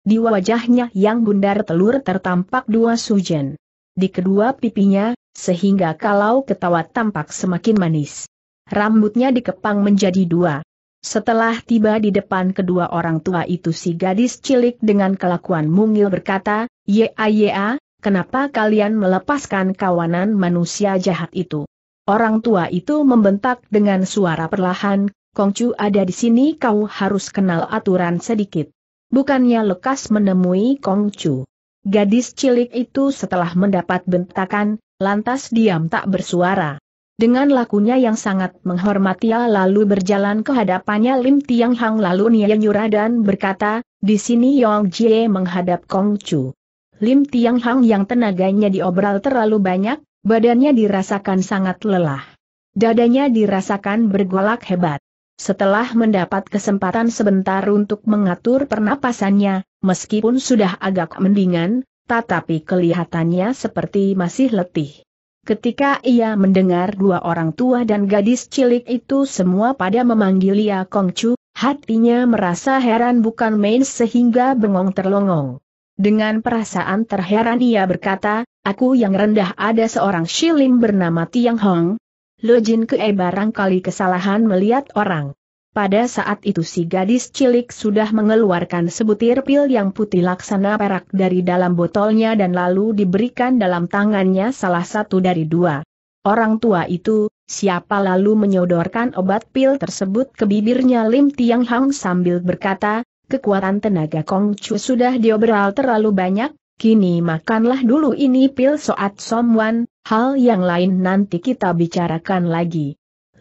di wajahnya yang bundar telur tertampak dua sujen. Di kedua pipinya, sehingga kalau ketawa tampak semakin manis. Rambutnya dikepang menjadi dua. Setelah tiba di depan kedua orang tua itu si gadis cilik dengan kelakuan mungil berkata, Ya ya, kenapa kalian melepaskan kawanan manusia jahat itu? Orang tua itu membentak dengan suara perlahan, Kongcu ada di sini kau harus kenal aturan sedikit. Bukannya lekas menemui Kongcu. Gadis cilik itu setelah mendapat bentakan, lantas diam tak bersuara. Dengan lakunya yang sangat menghormati lalu berjalan ke hadapannya Lim Tiang Hang lalu Nia Nyura dan berkata, di sini Yong Jie menghadap Kong Chu. Lim Tiang Hang yang tenaganya diobral terlalu banyak, badannya dirasakan sangat lelah. Dadanya dirasakan bergolak hebat. Setelah mendapat kesempatan sebentar untuk mengatur pernapasannya, meskipun sudah agak mendingan, tetapi kelihatannya seperti masih letih. Ketika ia mendengar dua orang tua dan gadis cilik itu semua pada memanggil ia Kongcu, hatinya merasa heran bukan main sehingga bengong terlongong. Dengan perasaan terheran ia berkata, aku yang rendah ada seorang shilim bernama Tiang Hong. Lo Jin Kue barangkali kesalahan melihat orang. Pada saat itu si gadis cilik sudah mengeluarkan sebutir pil yang putih laksana perak dari dalam botolnya dan lalu diberikan dalam tangannya salah satu dari dua. Orang tua itu, siapa lalu menyodorkan obat pil tersebut ke bibirnya Lim Tiang Hang sambil berkata, kekuatan tenaga Kong Chu sudah dioberal terlalu banyak, kini makanlah dulu ini pil soat somwan, hal yang lain nanti kita bicarakan lagi.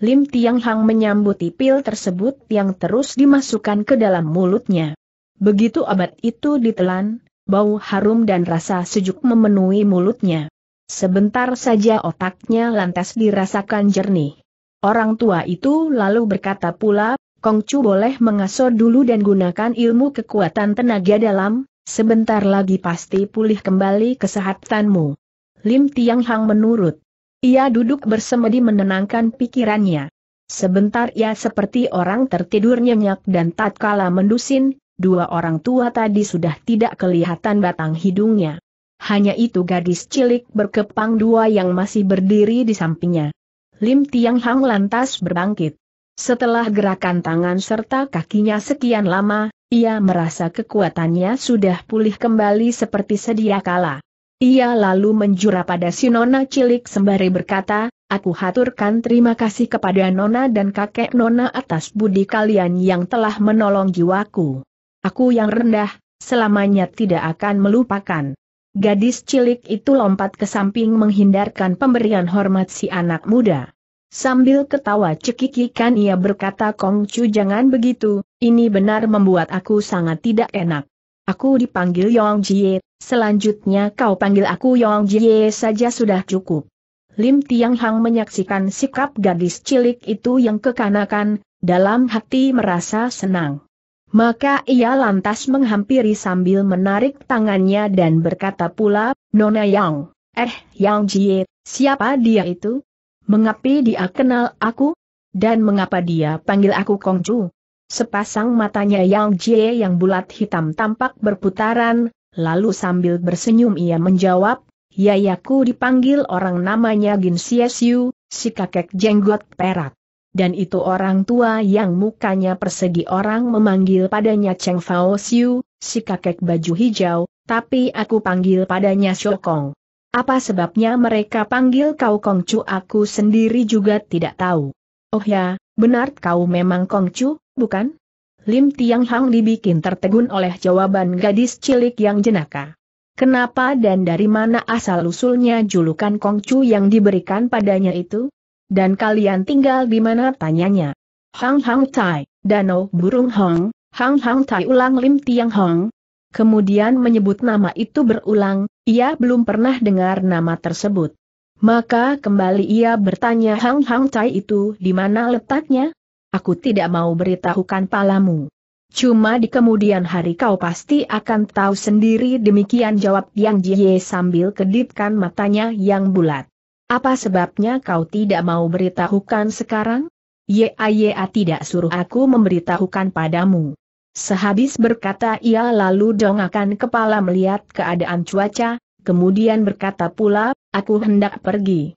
Lim Tiang Hang menyambut pil tersebut yang terus dimasukkan ke dalam mulutnya. Begitu abad itu ditelan, bau harum dan rasa sejuk memenuhi mulutnya. Sebentar saja otaknya lantas dirasakan jernih. Orang tua itu lalu berkata pula, Kongcu boleh mengasuh dulu dan gunakan ilmu kekuatan tenaga dalam, sebentar lagi pasti pulih kembali kesehatanmu. Lim Tiang Hang menurut ia duduk bersemedi menenangkan pikirannya. Sebentar ia seperti orang tertidur nyenyak dan tatkala mendusin, dua orang tua tadi sudah tidak kelihatan batang hidungnya. Hanya itu gadis cilik berkepang dua yang masih berdiri di sampingnya. Lim Tiang Hang lantas berbangkit. Setelah gerakan tangan serta kakinya sekian lama, ia merasa kekuatannya sudah pulih kembali seperti sedia kala. Ia lalu menjura pada si Nona cilik sembari berkata, Aku haturkan terima kasih kepada Nona dan kakek Nona atas budi kalian yang telah menolong jiwaku. Aku yang rendah, selamanya tidak akan melupakan. Gadis cilik itu lompat ke samping menghindarkan pemberian hormat si anak muda. Sambil ketawa cekikikan ia berkata Kongcu jangan begitu, ini benar membuat aku sangat tidak enak. Aku dipanggil Yong Jie, selanjutnya kau panggil aku Yong Jie saja sudah cukup. Lim Tiang Hang menyaksikan sikap gadis cilik itu yang kekanakan, dalam hati merasa senang. Maka ia lantas menghampiri sambil menarik tangannya dan berkata pula, Nona Yang, eh Yang Jie, siapa dia itu? Mengapa dia kenal aku? Dan mengapa dia panggil aku Kongju? Sepasang matanya Yang Jie yang bulat hitam tampak berputaran, lalu sambil bersenyum ia menjawab, Yayaku dipanggil orang namanya Gin Siu, si kakek jenggot perak. Dan itu orang tua yang mukanya persegi orang memanggil padanya Cheng Fao Siu, si kakek baju hijau, tapi aku panggil padanya Shokong. Apa sebabnya mereka panggil kau Kongcu aku sendiri juga tidak tahu. Oh ya, benar kau memang Kongcu, bukan? Lim Tiang Hang dibikin tertegun oleh jawaban gadis cilik yang jenaka. Kenapa dan dari mana asal-usulnya julukan Kongcu yang diberikan padanya itu? Dan kalian tinggal di mana tanyanya? Hang Hang Tai, Danau Burung Hong, Hang Hang Tai ulang Lim Tiang Hong. Kemudian menyebut nama itu berulang, ia belum pernah dengar nama tersebut. Maka kembali ia bertanya Hang Hang Tai itu di mana letaknya? aku tidak mau beritahukan palamu. Cuma di kemudian hari kau pasti akan tahu sendiri demikian jawab Yang Jie sambil kedipkan matanya yang bulat. Apa sebabnya kau tidak mau beritahukan sekarang? Aye tidak suruh aku memberitahukan padamu. Sehabis berkata ia lalu dongakan kepala melihat keadaan cuaca, kemudian berkata pula, aku hendak pergi.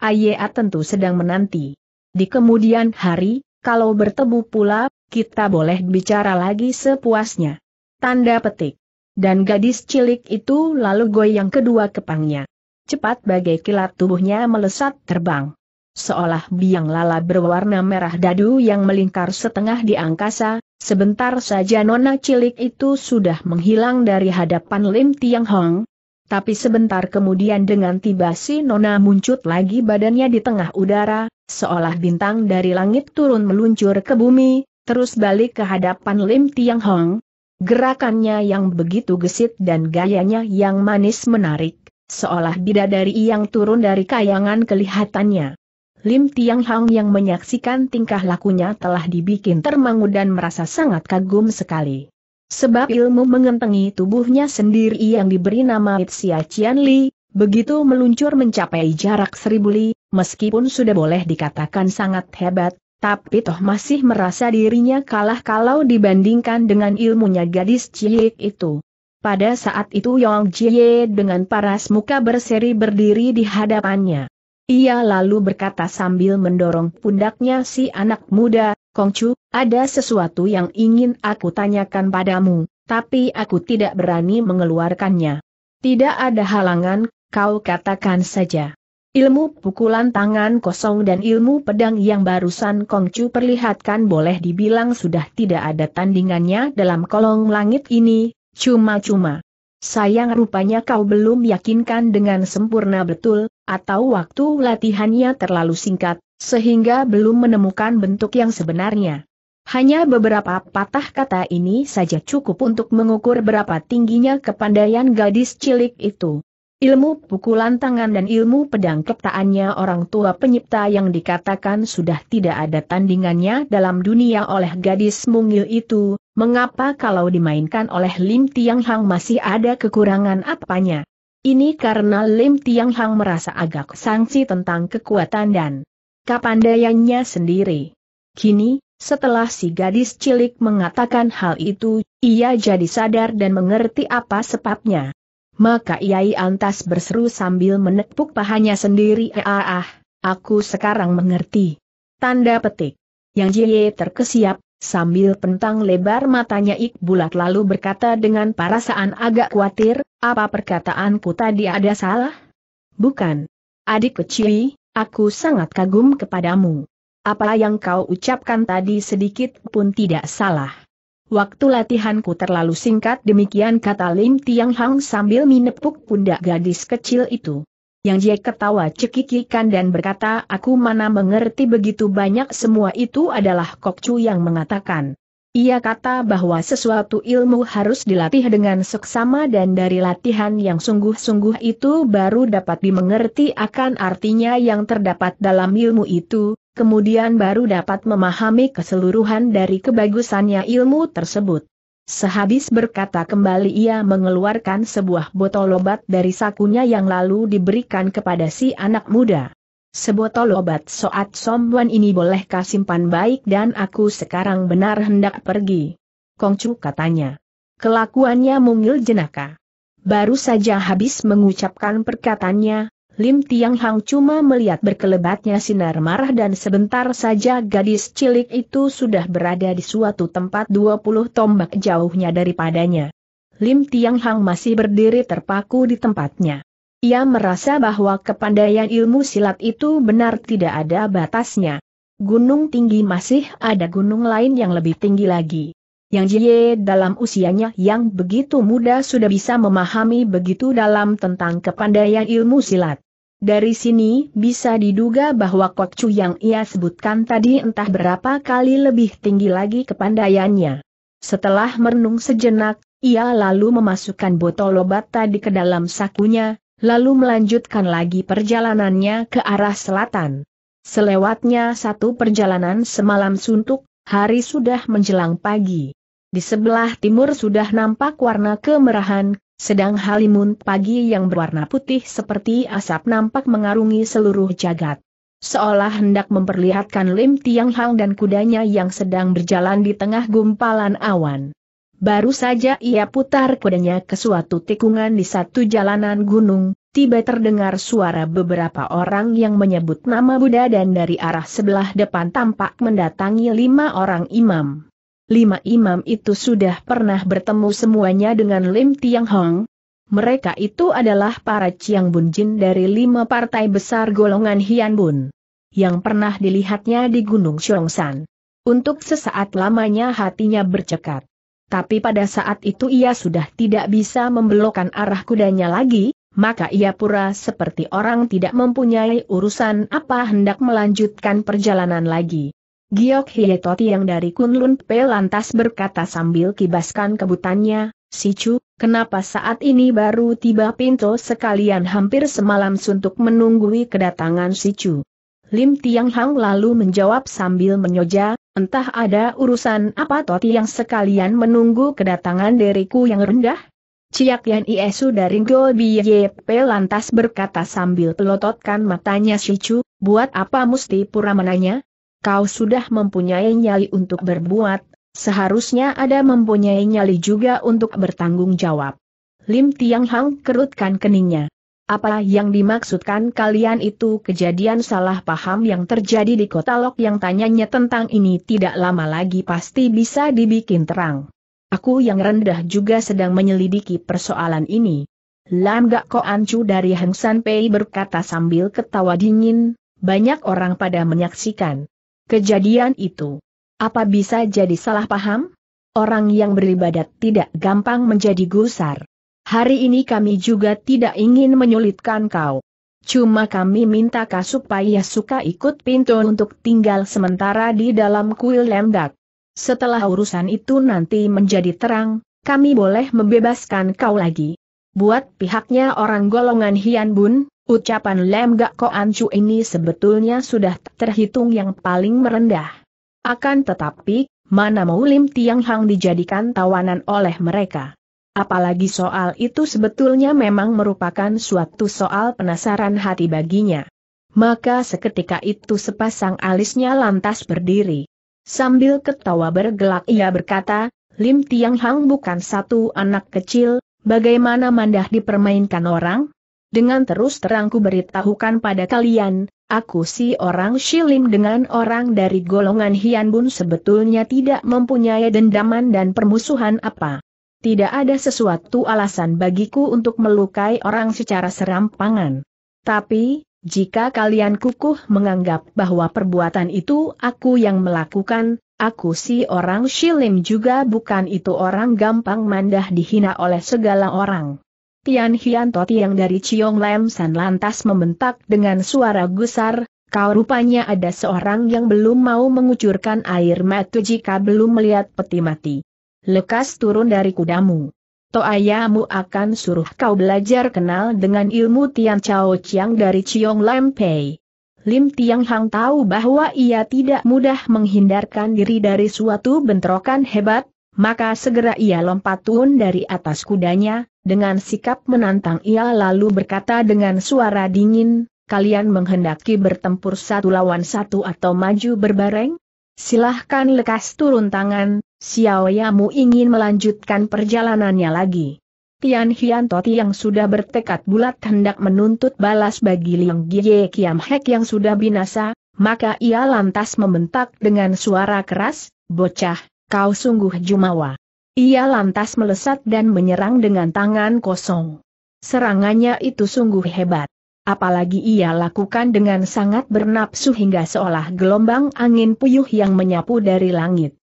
Aye tentu sedang menanti. Di kemudian hari, kalau bertemu pula, kita boleh bicara lagi sepuasnya. Tanda petik. Dan gadis cilik itu lalu goyang kedua kepangnya. Cepat bagai kilat tubuhnya melesat terbang. Seolah biang lala berwarna merah dadu yang melingkar setengah di angkasa, sebentar saja nona cilik itu sudah menghilang dari hadapan Lim Tiang Hong, tapi sebentar kemudian dengan tiba si Nona muncul lagi badannya di tengah udara, seolah bintang dari langit turun meluncur ke bumi, terus balik ke hadapan Lim Tiang Hong. Gerakannya yang begitu gesit dan gayanya yang manis menarik, seolah bidadari yang turun dari kayangan kelihatannya. Lim Tiang Hong yang menyaksikan tingkah lakunya telah dibikin termangu dan merasa sangat kagum sekali. Sebab ilmu mengentengi tubuhnya sendiri yang diberi nama Itsia Qian begitu meluncur mencapai jarak seribu li, meskipun sudah boleh dikatakan sangat hebat, tapi toh masih merasa dirinya kalah kalau dibandingkan dengan ilmunya gadis cilik itu. Pada saat itu Yong Jie dengan paras muka berseri berdiri di hadapannya. Ia lalu berkata sambil mendorong pundaknya si anak muda, Kongcu, ada sesuatu yang ingin aku tanyakan padamu, tapi aku tidak berani mengeluarkannya. Tidak ada halangan, kau katakan saja. Ilmu pukulan tangan kosong dan ilmu pedang yang barusan Kongcu perlihatkan boleh dibilang sudah tidak ada tandingannya dalam kolong langit ini, cuma-cuma. Sayang rupanya kau belum yakinkan dengan sempurna betul, atau waktu latihannya terlalu singkat, sehingga belum menemukan bentuk yang sebenarnya. Hanya beberapa patah kata ini saja cukup untuk mengukur berapa tingginya kepandaian gadis cilik itu. Ilmu pukulan tangan dan ilmu pedang ciptaannya orang tua penyipta yang dikatakan sudah tidak ada tandingannya dalam dunia oleh gadis mungil itu, mengapa kalau dimainkan oleh Lim Tiang Hang masih ada kekurangan apanya? Ini karena Lim Tiang Hang merasa agak sangsi tentang kekuatan dan kapandaiannya sendiri. Kini, setelah si gadis cilik mengatakan hal itu, ia jadi sadar dan mengerti apa sebabnya. Maka Yai Antas berseru sambil menepuk pahanya sendiri ah, ah aku sekarang mengerti. Tanda petik. Yang Jie terkesiap, sambil pentang lebar matanya Ik bulat lalu berkata dengan perasaan agak khawatir, apa perkataanku tadi ada salah? Bukan. Adik kecil, aku sangat kagum kepadamu. Apa yang kau ucapkan tadi sedikit pun tidak salah. Waktu latihanku terlalu singkat demikian kata Lim Tiang Hang sambil menepuk pundak gadis kecil itu. Yang Jie ketawa cekikikan dan berkata aku mana mengerti begitu banyak semua itu adalah Kok Chu yang mengatakan. Ia kata bahwa sesuatu ilmu harus dilatih dengan seksama dan dari latihan yang sungguh-sungguh itu baru dapat dimengerti akan artinya yang terdapat dalam ilmu itu, kemudian baru dapat memahami keseluruhan dari kebagusannya ilmu tersebut. Sehabis berkata kembali ia mengeluarkan sebuah botol obat dari sakunya yang lalu diberikan kepada si anak muda. Sebotol obat soat somwan ini bolehkah simpan baik dan aku sekarang benar hendak pergi. Kongcu katanya. Kelakuannya mungil jenaka. Baru saja habis mengucapkan perkataannya, Lim Tiang Hang cuma melihat berkelebatnya sinar marah dan sebentar saja gadis cilik itu sudah berada di suatu tempat 20 tombak jauhnya daripadanya. Lim Tiang Hang masih berdiri terpaku di tempatnya. Ia merasa bahwa kepandaian ilmu silat itu benar tidak ada batasnya. Gunung tinggi masih ada gunung lain yang lebih tinggi lagi. Yang Jie dalam usianya yang begitu muda sudah bisa memahami begitu dalam tentang kepandaian ilmu silat. Dari sini bisa diduga bahwa kokcu yang ia sebutkan tadi entah berapa kali lebih tinggi lagi kepandaiannya. Setelah merenung sejenak, ia lalu memasukkan botol obat tadi ke dalam sakunya, lalu melanjutkan lagi perjalanannya ke arah selatan. Selewatnya satu perjalanan semalam suntuk, hari sudah menjelang pagi. Di sebelah timur sudah nampak warna kemerahan, sedang halimun pagi yang berwarna putih seperti asap nampak mengarungi seluruh jagat. Seolah hendak memperlihatkan Lim Tiang Hang dan kudanya yang sedang berjalan di tengah gumpalan awan. Baru saja ia putar kudanya ke suatu tikungan di satu jalanan gunung, tiba terdengar suara beberapa orang yang menyebut nama Buddha dan dari arah sebelah depan tampak mendatangi lima orang imam lima imam itu sudah pernah bertemu semuanya dengan Lim Tiang Hong. Mereka itu adalah para Chiang Bun Jin dari lima partai besar golongan Hian Bun. Yang pernah dilihatnya di Gunung Syongsan. Untuk sesaat lamanya hatinya bercekat. Tapi pada saat itu ia sudah tidak bisa membelokkan arah kudanya lagi, maka ia pura seperti orang tidak mempunyai urusan apa hendak melanjutkan perjalanan lagi. Giok Hietoti yang dari Kunlun Pe lantas berkata sambil kibaskan kebutannya, Sicu, kenapa saat ini baru tiba pintu sekalian hampir semalam suntuk menunggui kedatangan Sicu? Lim Tiang Hang lalu menjawab sambil menyoja, entah ada urusan apa Toti yang sekalian menunggu kedatangan diriku yang rendah? Ciak Yan Iesu dari Go BYP lantas berkata sambil pelototkan matanya Sicu, buat apa mesti pura menanya? kau sudah mempunyai nyali untuk berbuat, seharusnya ada mempunyai nyali juga untuk bertanggung jawab. Lim Tiang Hang kerutkan keningnya. Apa yang dimaksudkan kalian itu kejadian salah paham yang terjadi di kota Lok yang tanyanya tentang ini tidak lama lagi pasti bisa dibikin terang. Aku yang rendah juga sedang menyelidiki persoalan ini. Lam Gak Ko Ancu dari Heng San Pei berkata sambil ketawa dingin, banyak orang pada menyaksikan kejadian itu. Apa bisa jadi salah paham? Orang yang beribadat tidak gampang menjadi gusar. Hari ini kami juga tidak ingin menyulitkan kau. Cuma kami minta kau supaya suka ikut pintu untuk tinggal sementara di dalam kuil lemdak. Setelah urusan itu nanti menjadi terang, kami boleh membebaskan kau lagi. Buat pihaknya orang golongan Hian Bun, Ucapan Lem Gak Ko Ancu ini sebetulnya sudah terhitung yang paling merendah. Akan tetapi, mana mau Lim Tiang Hang dijadikan tawanan oleh mereka. Apalagi soal itu sebetulnya memang merupakan suatu soal penasaran hati baginya. Maka seketika itu sepasang alisnya lantas berdiri. Sambil ketawa bergelak ia berkata, Lim Tiang Hang bukan satu anak kecil, bagaimana mandah dipermainkan orang? dengan terus terangku beritahukan pada kalian, aku si orang Shilim dengan orang dari golongan Hianbun sebetulnya tidak mempunyai dendaman dan permusuhan apa. Tidak ada sesuatu alasan bagiku untuk melukai orang secara serampangan. Tapi, jika kalian kukuh menganggap bahwa perbuatan itu aku yang melakukan, aku si orang Shilim juga bukan itu orang gampang mandah dihina oleh segala orang. Tian Hian Toti yang dari Ciong Lam San lantas membentak dengan suara gusar, kau rupanya ada seorang yang belum mau mengucurkan air mata jika belum melihat peti mati. Lekas turun dari kudamu. to ayamu akan suruh kau belajar kenal dengan ilmu Tian Chao Chiang dari Ciong Lam Pei. Lim Tiang Hang tahu bahwa ia tidak mudah menghindarkan diri dari suatu bentrokan hebat, maka segera ia lompat turun dari atas kudanya, dengan sikap menantang ia lalu berkata dengan suara dingin, kalian menghendaki bertempur satu lawan satu atau maju berbareng? Silahkan lekas turun tangan, Xiao ingin melanjutkan perjalanannya lagi. Tian Hian Toti yang sudah bertekad bulat hendak menuntut balas bagi Liang Gie Kiam Hek yang sudah binasa, maka ia lantas membentak dengan suara keras, bocah, kau sungguh jumawa. Ia lantas melesat dan menyerang dengan tangan kosong. Serangannya itu sungguh hebat. Apalagi ia lakukan dengan sangat bernapsu hingga seolah gelombang angin puyuh yang menyapu dari langit.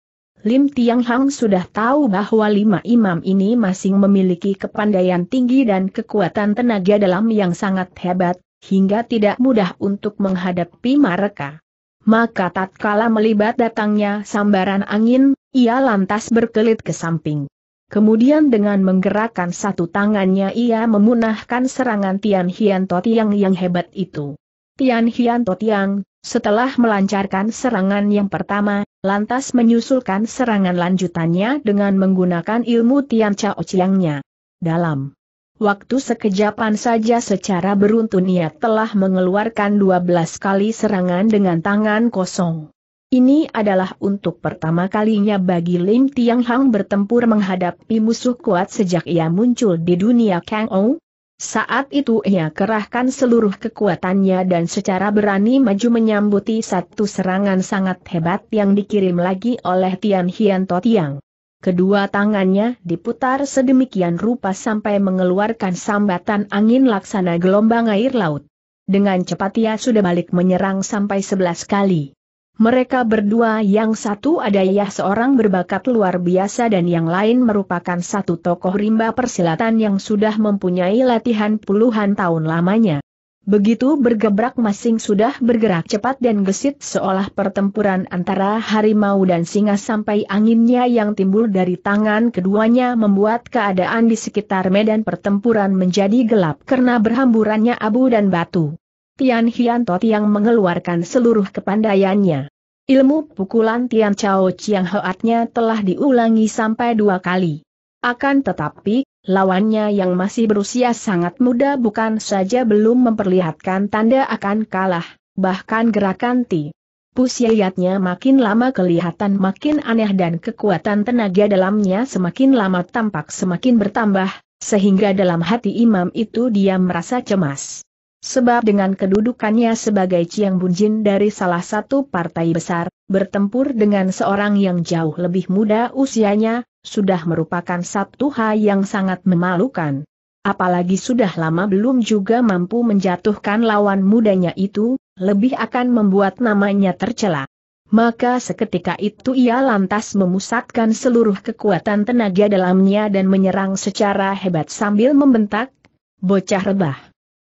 Lim Tiang Hang sudah tahu bahwa lima imam ini masing memiliki kepandaian tinggi dan kekuatan tenaga dalam yang sangat hebat, hingga tidak mudah untuk menghadapi mereka. Maka tatkala melibat datangnya sambaran angin, ia lantas berkelit ke samping. Kemudian dengan menggerakkan satu tangannya ia memunahkan serangan Tian Hian Tiang yang hebat itu. Tian Hian Tiang, setelah melancarkan serangan yang pertama, lantas menyusulkan serangan lanjutannya dengan menggunakan ilmu Tian Chao Chiangnya. Dalam Waktu sekejapan saja secara beruntun ia telah mengeluarkan 12 kali serangan dengan tangan kosong. Ini adalah untuk pertama kalinya bagi Lim Tiang Hang bertempur menghadapi musuh kuat sejak ia muncul di dunia Kang Ou. Saat itu ia kerahkan seluruh kekuatannya dan secara berani maju menyambuti satu serangan sangat hebat yang dikirim lagi oleh Tian Hian To Tiang. Kedua tangannya diputar sedemikian rupa sampai mengeluarkan sambatan angin laksana gelombang air laut. Dengan cepat ia sudah balik menyerang sampai sebelas kali. Mereka berdua yang satu adalah seorang berbakat luar biasa dan yang lain merupakan satu tokoh rimba persilatan yang sudah mempunyai latihan puluhan tahun lamanya. Begitu bergebrak masing sudah bergerak cepat dan gesit seolah pertempuran antara harimau dan singa sampai anginnya yang timbul dari tangan keduanya membuat keadaan di sekitar medan pertempuran menjadi gelap karena berhamburannya abu dan batu. Tian Hiantot yang mengeluarkan seluruh kepandaiannya. Ilmu pukulan Tian Chao Chiang Hoatnya telah diulangi sampai dua kali. Akan tetapi, Lawannya yang masih berusia sangat muda bukan saja belum memperlihatkan tanda akan kalah, bahkan gerakan ti. Pusiliatnya makin lama kelihatan makin aneh dan kekuatan tenaga dalamnya semakin lama tampak semakin bertambah, sehingga dalam hati imam itu dia merasa cemas. Sebab dengan kedudukannya sebagai Ciang Bunjin dari salah satu partai besar, bertempur dengan seorang yang jauh lebih muda usianya, sudah merupakan satu hal yang sangat memalukan. Apalagi sudah lama belum juga mampu menjatuhkan lawan mudanya itu, lebih akan membuat namanya tercela. Maka seketika itu ia lantas memusatkan seluruh kekuatan tenaga dalamnya dan menyerang secara hebat sambil membentak, bocah rebah.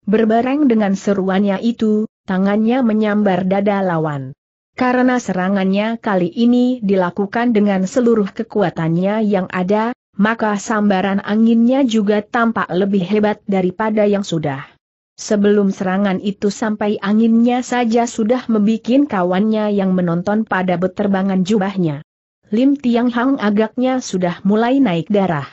Berbareng dengan seruannya itu, tangannya menyambar dada lawan. Karena serangannya kali ini dilakukan dengan seluruh kekuatannya yang ada, maka sambaran anginnya juga tampak lebih hebat daripada yang sudah. Sebelum serangan itu sampai anginnya saja sudah membuat kawannya yang menonton pada beterbangan jubahnya. Lim Tiang Hang agaknya sudah mulai naik darah.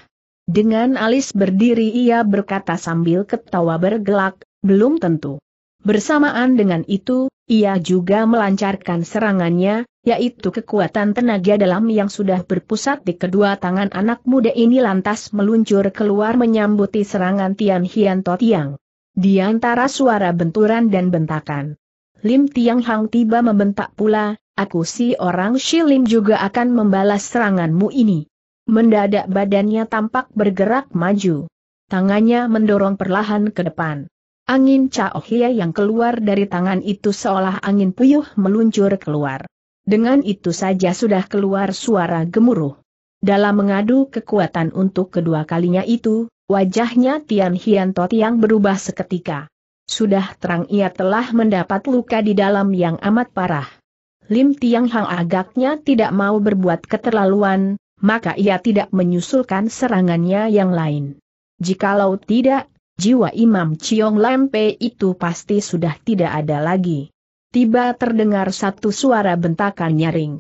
Dengan alis berdiri ia berkata sambil ketawa bergelak, belum tentu. Bersamaan dengan itu, ia juga melancarkan serangannya, yaitu kekuatan tenaga dalam yang sudah berpusat di kedua tangan anak muda ini lantas meluncur keluar menyambuti serangan Tian Hian To Tiang. Di antara suara benturan dan bentakan, Lim Tiang Hang tiba membentak pula, aku si orang Shi Lim juga akan membalas seranganmu ini. Mendadak badannya tampak bergerak maju. Tangannya mendorong perlahan ke depan. Angin Hie yang keluar dari tangan itu seolah angin puyuh meluncur keluar. Dengan itu saja sudah keluar suara gemuruh. Dalam mengadu kekuatan untuk kedua kalinya itu, wajahnya Tian Hianto yang berubah seketika. Sudah terang ia telah mendapat luka di dalam yang amat parah. Lim Tiang Hang agaknya tidak mau berbuat keterlaluan, maka ia tidak menyusulkan serangannya yang lain. Jikalau tidak jiwa Imam Ciong Lempe itu pasti sudah tidak ada lagi. Tiba terdengar satu suara bentakan nyaring.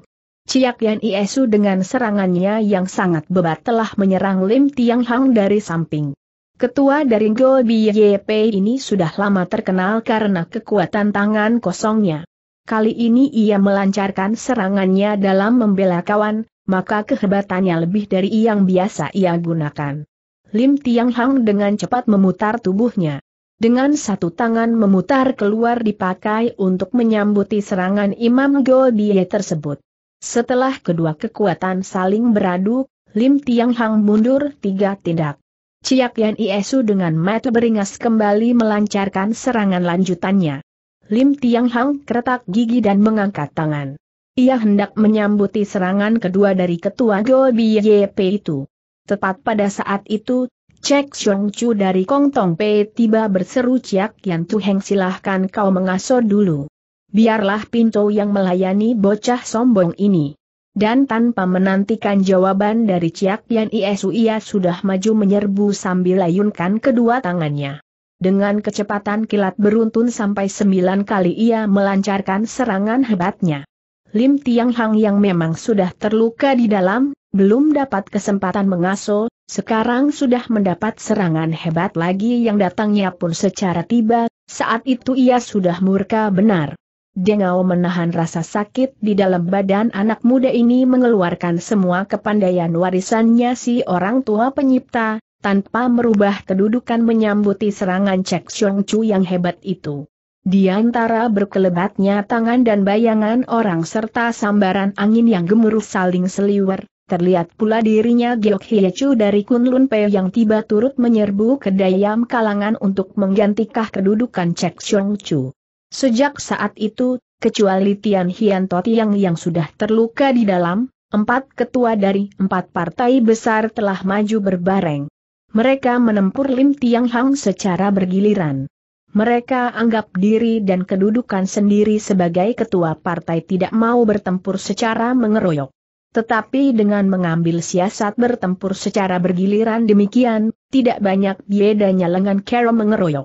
Ciak Yan Iesu dengan serangannya yang sangat bebat telah menyerang Lim Tiang Hang dari samping. Ketua dari Go YP ini sudah lama terkenal karena kekuatan tangan kosongnya. Kali ini ia melancarkan serangannya dalam membela kawan, maka kehebatannya lebih dari yang biasa ia gunakan. Lim Tiang Hang dengan cepat memutar tubuhnya. Dengan satu tangan memutar keluar dipakai untuk menyambuti serangan Imam Goldie tersebut. Setelah kedua kekuatan saling beradu, Lim Tiang Hang mundur tiga tindak. Ciak Yan Iesu dengan mata beringas kembali melancarkan serangan lanjutannya. Lim Tiang Hang keretak gigi dan mengangkat tangan. Ia hendak menyambuti serangan kedua dari ketua Goldie itu. Tepat pada saat itu, Cek Xiong Chu dari Kong Tong Pei tiba berseru Ciak Yan Tu Heng silahkan kau mengaso dulu. Biarlah Pinto yang melayani bocah sombong ini. Dan tanpa menantikan jawaban dari Ciak Yan Isu ia sudah maju menyerbu sambil layunkan kedua tangannya. Dengan kecepatan kilat beruntun sampai sembilan kali ia melancarkan serangan hebatnya. Lim Tiang Hang yang memang sudah terluka di dalam belum dapat kesempatan mengaso, sekarang sudah mendapat serangan hebat lagi yang datangnya pun secara tiba, saat itu ia sudah murka benar. Dengau menahan rasa sakit di dalam badan anak muda ini mengeluarkan semua kepandaian warisannya si orang tua penyipta, tanpa merubah kedudukan menyambuti serangan Cek Xiong Chu yang hebat itu. Di antara berkelebatnya tangan dan bayangan orang serta sambaran angin yang gemuruh saling seliwer, Terlihat pula dirinya Giok Hyechu dari Kunlun Pei yang tiba turut menyerbu ke Dayam kalangan untuk menggantikah kedudukan Cek Xiong Chu. Sejak saat itu, kecuali Tian Hian Totiang yang sudah terluka di dalam, empat ketua dari empat partai besar telah maju berbareng. Mereka menempur Lim Tiang Hang secara bergiliran. Mereka anggap diri dan kedudukan sendiri sebagai ketua partai tidak mau bertempur secara mengeroyok. Tetapi dengan mengambil siasat bertempur secara bergiliran demikian, tidak banyak bedanya lengan Carol mengeroyok.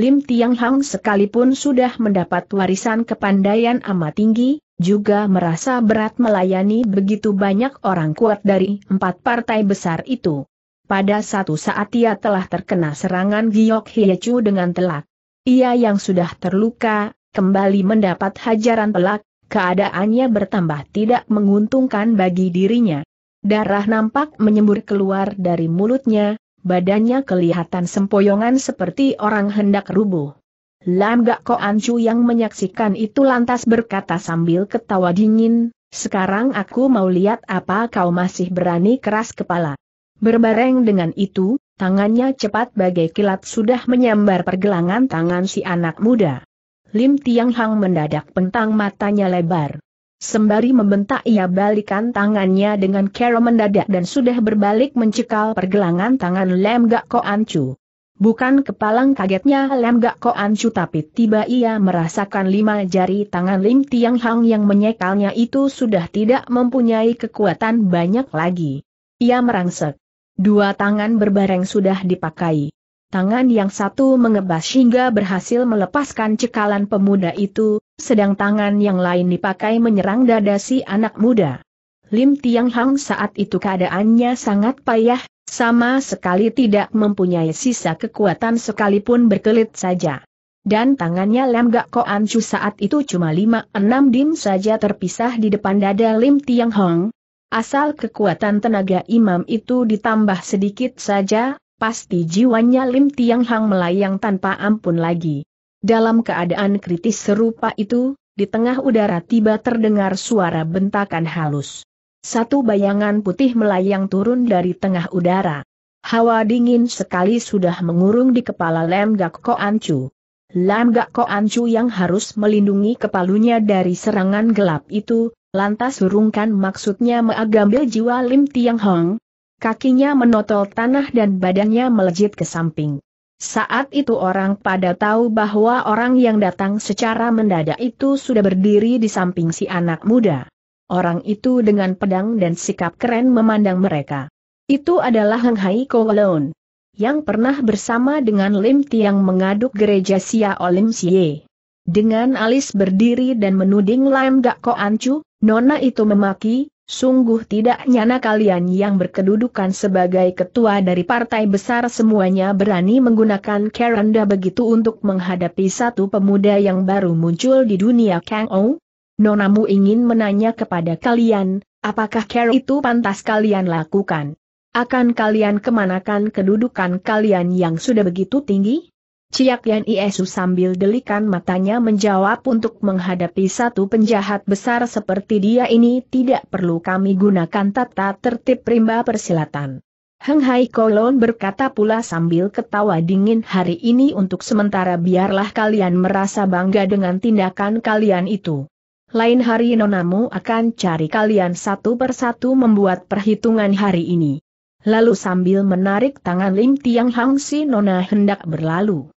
Lim Tiang Hang sekalipun sudah mendapat warisan kepandaian amat tinggi, juga merasa berat melayani begitu banyak orang kuat dari empat partai besar itu. Pada satu saat ia telah terkena serangan Giok Hyechu dengan telak. Ia yang sudah terluka, kembali mendapat hajaran pelak keadaannya bertambah tidak menguntungkan bagi dirinya. Darah nampak menyembur keluar dari mulutnya, badannya kelihatan sempoyongan seperti orang hendak rubuh. Lam Gak Ko Anju yang menyaksikan itu lantas berkata sambil ketawa dingin, sekarang aku mau lihat apa kau masih berani keras kepala. Berbareng dengan itu, tangannya cepat bagai kilat sudah menyambar pergelangan tangan si anak muda. Lim Tiang Hang mendadak pentang matanya lebar. Sembari membentak ia balikan tangannya dengan kero mendadak dan sudah berbalik mencekal pergelangan tangan Lem Gak Ko Ancu. Bukan kepalang kagetnya Lem Gak Ko Ancu tapi tiba ia merasakan lima jari tangan Lim Tiang Hang yang menyekalnya itu sudah tidak mempunyai kekuatan banyak lagi. Ia merangsek. Dua tangan berbareng sudah dipakai. Tangan yang satu mengebas hingga berhasil melepaskan cekalan pemuda itu, sedang tangan yang lain dipakai menyerang dada si anak muda. Lim Tiang Hang saat itu keadaannya sangat payah, sama sekali tidak mempunyai sisa kekuatan sekalipun berkelit saja. Dan tangannya Lem Gak An Chu saat itu cuma lima enam dim saja terpisah di depan dada Lim Tiang Hang. Asal kekuatan tenaga imam itu ditambah sedikit saja, pasti jiwanya Lim Tiang Hang melayang tanpa ampun lagi. Dalam keadaan kritis serupa itu, di tengah udara tiba terdengar suara bentakan halus. Satu bayangan putih melayang turun dari tengah udara. Hawa dingin sekali sudah mengurung di kepala Lam Gak Ko Ancu. Lam Gak Ko Ancu yang harus melindungi kepalunya dari serangan gelap itu, lantas urungkan maksudnya mengambil jiwa Lim Tiang Hong, kakinya menotol tanah dan badannya melejit ke samping. Saat itu orang pada tahu bahwa orang yang datang secara mendadak itu sudah berdiri di samping si anak muda. Orang itu dengan pedang dan sikap keren memandang mereka. Itu adalah Heng Hai Kowalon, yang pernah bersama dengan Lim Tiang mengaduk gereja Sia Olim Sie. Dengan alis berdiri dan menuding Lim Gak Ko Ancu, Nona itu memaki, Sungguh tidak nyana kalian yang berkedudukan sebagai ketua dari partai besar semuanya berani menggunakan keranda begitu untuk menghadapi satu pemuda yang baru muncul di dunia Kang Ou. Nonamu ingin menanya kepada kalian, apakah care itu pantas kalian lakukan? Akan kalian kemanakan kedudukan kalian yang sudah begitu tinggi? Ciak Yan Iesu sambil delikan matanya menjawab untuk menghadapi satu penjahat besar seperti dia ini tidak perlu kami gunakan tata tertib rimba persilatan. Heng Hai Kolon berkata pula sambil ketawa dingin hari ini untuk sementara biarlah kalian merasa bangga dengan tindakan kalian itu. Lain hari nonamu akan cari kalian satu persatu membuat perhitungan hari ini. Lalu sambil menarik tangan Lim Tiang Hang si Nona hendak berlalu.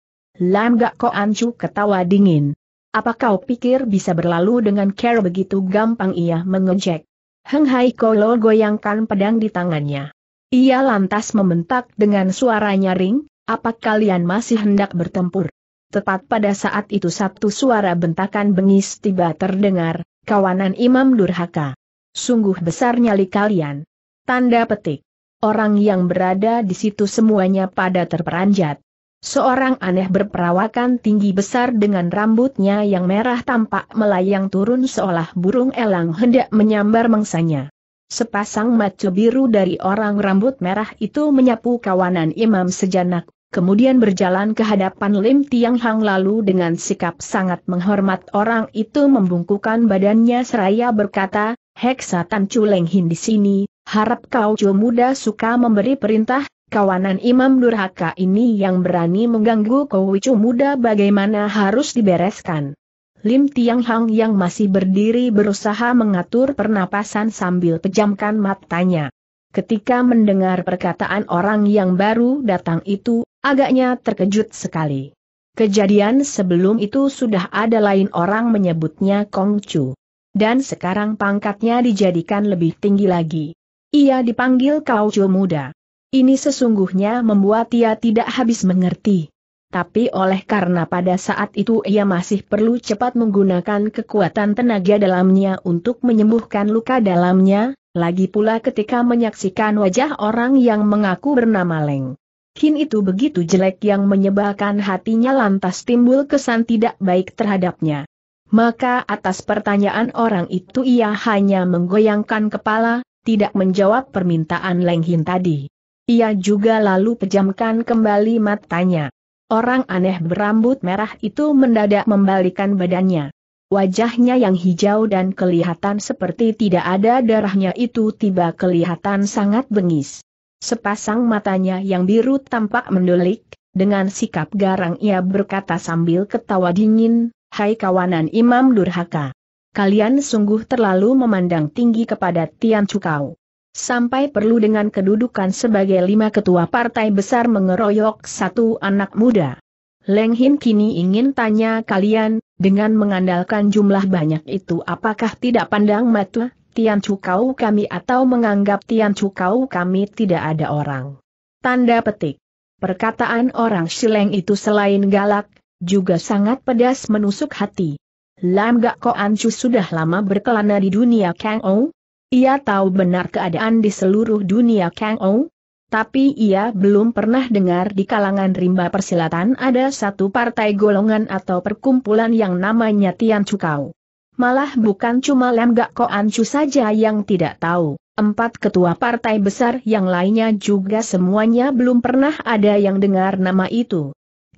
Lam Gak Ko Ancu ketawa dingin. Apa kau pikir bisa berlalu dengan care begitu gampang ia mengejek? Heng Hai Kolo goyangkan pedang di tangannya. Ia lantas membentak dengan suara nyaring, apa kalian masih hendak bertempur? Tepat pada saat itu satu suara bentakan bengis tiba terdengar, kawanan Imam Durhaka. Sungguh besar nyali kalian. Tanda petik. Orang yang berada di situ semuanya pada terperanjat. Seorang aneh berperawakan tinggi besar dengan rambutnya yang merah tampak melayang turun seolah burung elang hendak menyambar mangsanya. Sepasang mata biru dari orang rambut merah itu menyapu kawanan imam sejanak, kemudian berjalan ke hadapan Lim Tiang Hang lalu dengan sikap sangat menghormat orang itu membungkukan badannya seraya berkata, Heksa Tan Chuleng Hin di sini, harap kau muda suka memberi perintah, kawanan imam durhaka ini yang berani mengganggu Kowicu muda bagaimana harus dibereskan. Lim Tiang Hang yang masih berdiri berusaha mengatur pernapasan sambil pejamkan matanya. Ketika mendengar perkataan orang yang baru datang itu, agaknya terkejut sekali. Kejadian sebelum itu sudah ada lain orang menyebutnya Kong Chu. Dan sekarang pangkatnya dijadikan lebih tinggi lagi. Ia dipanggil Kau Chu Muda. Ini sesungguhnya membuat ia tidak habis mengerti. Tapi oleh karena pada saat itu ia masih perlu cepat menggunakan kekuatan tenaga dalamnya untuk menyembuhkan luka dalamnya, lagi pula ketika menyaksikan wajah orang yang mengaku bernama Leng. Kin itu begitu jelek yang menyebalkan hatinya lantas timbul kesan tidak baik terhadapnya. Maka atas pertanyaan orang itu ia hanya menggoyangkan kepala, tidak menjawab permintaan Leng Hin tadi. Ia juga lalu pejamkan kembali matanya. Orang aneh berambut merah itu mendadak membalikan badannya. Wajahnya yang hijau dan kelihatan seperti tidak ada darahnya itu tiba kelihatan sangat bengis. Sepasang matanya yang biru tampak mendelik, dengan sikap garang ia berkata sambil ketawa dingin, Hai kawanan Imam Durhaka. Kalian sungguh terlalu memandang tinggi kepada Tian Cukau. Sampai perlu dengan kedudukan sebagai lima ketua partai besar mengeroyok satu anak muda. Leng Hin kini ingin tanya kalian, dengan mengandalkan jumlah banyak itu apakah tidak pandang mata, Tian Cukau kami atau menganggap Tian Cukau kami tidak ada orang. Tanda petik. Perkataan orang Sileng itu selain galak, juga sangat pedas menusuk hati. Lam Gak Ko Anchu sudah lama berkelana di dunia Kang Ong, ia tahu benar keadaan di seluruh dunia Kang Ou, tapi ia belum pernah dengar di kalangan rimba persilatan ada satu partai golongan atau perkumpulan yang namanya Tian Chukau. Malah bukan cuma Lam Gak Koan Chu saja yang tidak tahu, empat ketua partai besar yang lainnya juga semuanya belum pernah ada yang dengar nama itu.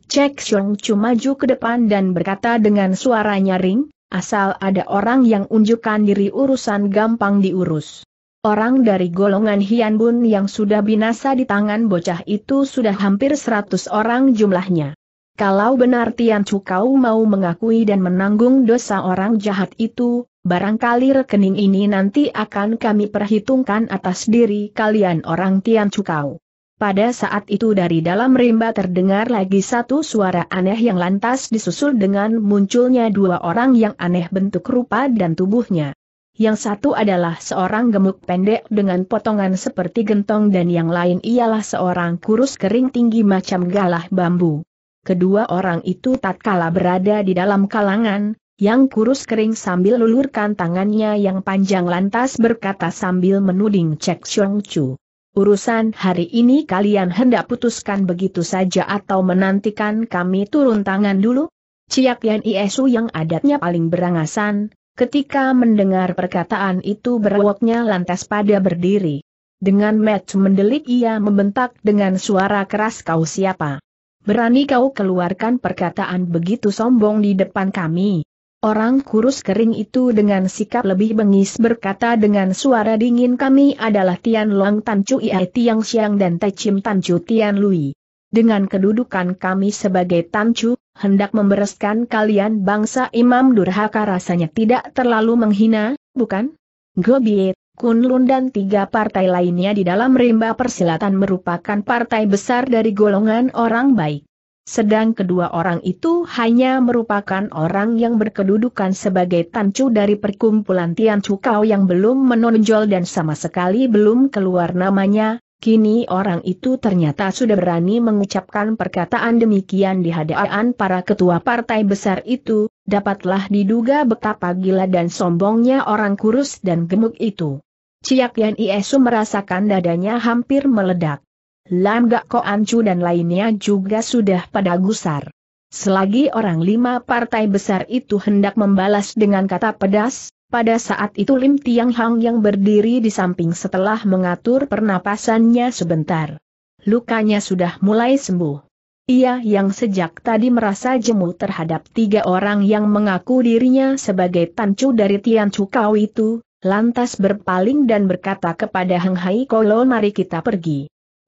Cek Xiong Chu maju ke depan dan berkata dengan suara nyaring, Asal ada orang yang unjukkan diri urusan gampang diurus. Orang dari golongan Hian yang sudah binasa di tangan bocah itu sudah hampir 100 orang jumlahnya. Kalau benar Tian Cukau mau mengakui dan menanggung dosa orang jahat itu, barangkali rekening ini nanti akan kami perhitungkan atas diri kalian orang Tian Cukau. Pada saat itu dari dalam rimba terdengar lagi satu suara aneh yang lantas disusul dengan munculnya dua orang yang aneh bentuk rupa dan tubuhnya. Yang satu adalah seorang gemuk pendek dengan potongan seperti gentong dan yang lain ialah seorang kurus kering tinggi macam galah bambu. Kedua orang itu tatkala berada di dalam kalangan, yang kurus kering sambil lulurkan tangannya yang panjang lantas berkata sambil menuding Cek Xiong Chu urusan hari ini kalian hendak putuskan begitu saja atau menantikan kami turun tangan dulu? Ciak Yan Iesu yang adatnya paling berangasan, ketika mendengar perkataan itu berwoknya lantas pada berdiri. Dengan match mendelik ia membentak dengan suara keras kau siapa? Berani kau keluarkan perkataan begitu sombong di depan kami? Orang kurus kering itu dengan sikap lebih bengis berkata dengan suara dingin kami adalah Tian Long Tan Chu Ia Tiang Xiang dan Te Chim Tan Chu Tian Lui. Dengan kedudukan kami sebagai Tan Chu, hendak membereskan kalian bangsa imam durhaka rasanya tidak terlalu menghina, bukan? Gobiet, Kunlun dan tiga partai lainnya di dalam rimba persilatan merupakan partai besar dari golongan orang baik. Sedang kedua orang itu hanya merupakan orang yang berkedudukan sebagai tancu dari perkumpulan Tian Cukau yang belum menonjol dan sama sekali belum keluar namanya, Kini orang itu ternyata sudah berani mengucapkan perkataan demikian di hadapan para ketua partai besar itu, dapatlah diduga betapa gila dan sombongnya orang kurus dan gemuk itu. Ciak Yan Iesu merasakan dadanya hampir meledak. Lam Gak Ko Ancu dan lainnya juga sudah pada gusar. Selagi orang lima partai besar itu hendak membalas dengan kata pedas, pada saat itu Lim Tiang Hang yang berdiri di samping setelah mengatur pernapasannya sebentar. Lukanya sudah mulai sembuh. Ia yang sejak tadi merasa jemu terhadap tiga orang yang mengaku dirinya sebagai tancu dari Tian Cukau itu, lantas berpaling dan berkata kepada Hang Hai Kolo mari kita pergi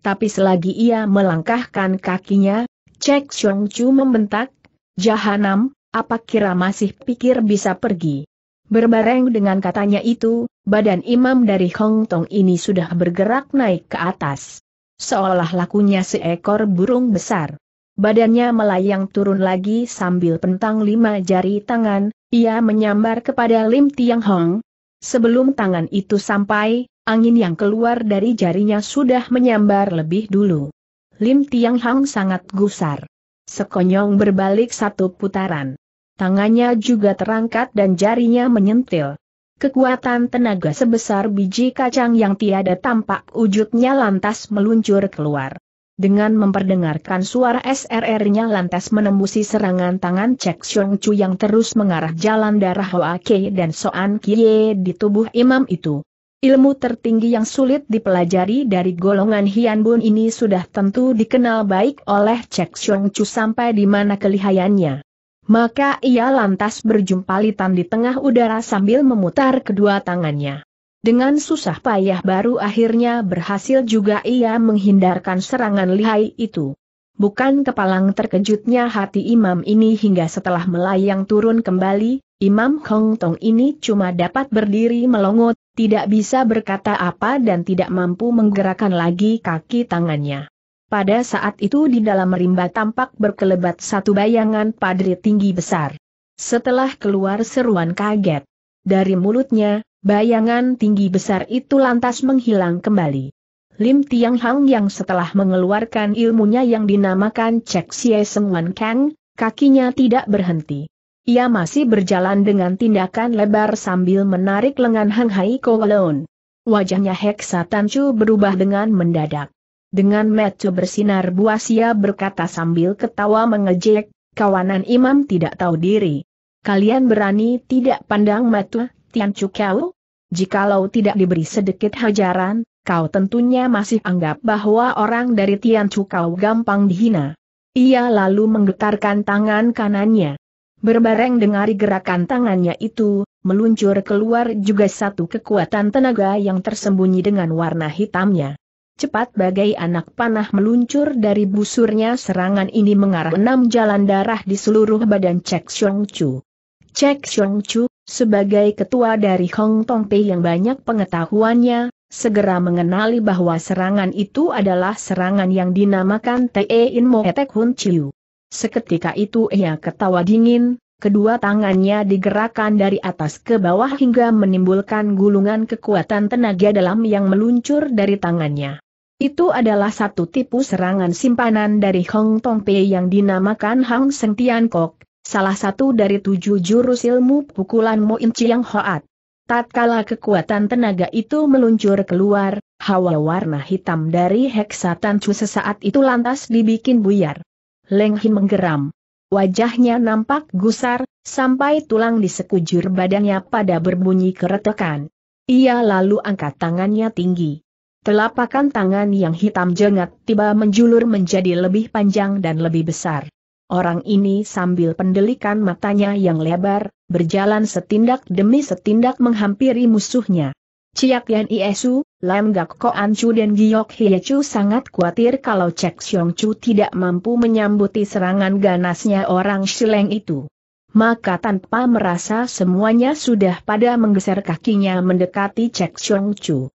tapi selagi ia melangkahkan kakinya, Cek Xiong Chu membentak, Jahanam, apa kira masih pikir bisa pergi? Berbareng dengan katanya itu, badan imam dari Hong Tong ini sudah bergerak naik ke atas. Seolah lakunya seekor burung besar. Badannya melayang turun lagi sambil pentang lima jari tangan, ia menyambar kepada Lim Tiang Hong, Sebelum tangan itu sampai, angin yang keluar dari jarinya sudah menyambar lebih dulu. Lim Tiang Hang sangat gusar. Sekonyong berbalik satu putaran. Tangannya juga terangkat dan jarinya menyentil. Kekuatan tenaga sebesar biji kacang yang tiada tampak wujudnya lantas meluncur keluar dengan memperdengarkan suara SRR-nya lantas menembusi serangan tangan Cek Xiong Chu yang terus mengarah jalan darah Hoa Kei dan Soan Kie di tubuh imam itu. Ilmu tertinggi yang sulit dipelajari dari golongan Hian Bun ini sudah tentu dikenal baik oleh Cek Xiong Chu sampai di mana kelihayannya. Maka ia lantas berjumpa berjumpalitan di tengah udara sambil memutar kedua tangannya. Dengan susah payah baru akhirnya berhasil juga ia menghindarkan serangan lihai itu. Bukan kepalang terkejutnya hati imam ini hingga setelah melayang turun kembali, Imam Hong Tong ini cuma dapat berdiri melongot, tidak bisa berkata apa dan tidak mampu menggerakkan lagi kaki tangannya. Pada saat itu di dalam rimba tampak berkelebat satu bayangan padri tinggi besar. Setelah keluar seruan kaget dari mulutnya, Bayangan tinggi besar itu lantas menghilang kembali. Lim Tiang Hang yang setelah mengeluarkan ilmunya yang dinamakan Cek Sia Semuan Kang, kakinya tidak berhenti. Ia masih berjalan dengan tindakan lebar sambil menarik lengan Hang Hai Kowalon. Wajahnya Heksa Chu berubah dengan mendadak. Dengan mata bersinar buas ia berkata sambil ketawa mengejek, kawanan imam tidak tahu diri. Kalian berani tidak pandang mata Tian Chu Kau? Jikalau tidak diberi sedikit hajaran, kau tentunya masih anggap bahwa orang dari Tianchu kau gampang dihina. Ia lalu menggetarkan tangan kanannya. Berbareng dengan gerakan tangannya itu, meluncur keluar juga satu kekuatan tenaga yang tersembunyi dengan warna hitamnya. Cepat bagai anak panah meluncur dari busurnya serangan ini mengarah enam jalan darah di seluruh badan Cek Xiong Chu. Cek Xiong Chu, sebagai ketua dari Hong Tong Pei yang banyak pengetahuannya, segera mengenali bahwa serangan itu adalah serangan yang dinamakan Te In Mo Etek Hun Chiu. Seketika itu ia ketawa dingin, kedua tangannya digerakkan dari atas ke bawah hingga menimbulkan gulungan kekuatan tenaga dalam yang meluncur dari tangannya. Itu adalah satu tipu serangan simpanan dari Hong Tong Pei yang dinamakan Hang Seng Tian Kok, salah satu dari tujuh jurus ilmu pukulan Moin Chiang Hoat. Tatkala kekuatan tenaga itu meluncur keluar, hawa warna hitam dari heksa Tancu sesaat itu lantas dibikin buyar. Leng Hin menggeram. Wajahnya nampak gusar, sampai tulang di sekujur badannya pada berbunyi keretakan. Ia lalu angkat tangannya tinggi. Telapakan tangan yang hitam jengat tiba menjulur menjadi lebih panjang dan lebih besar. Orang ini sambil pendelikan matanya yang lebar, berjalan setindak demi setindak menghampiri musuhnya. Ciak Yan Iesu, Lam Gak An Chu dan Giok Hye Chu sangat khawatir kalau Cek Xiong Chu tidak mampu menyambuti serangan ganasnya orang Shileng itu. Maka tanpa merasa semuanya sudah pada menggeser kakinya mendekati Cek Xiong Chu.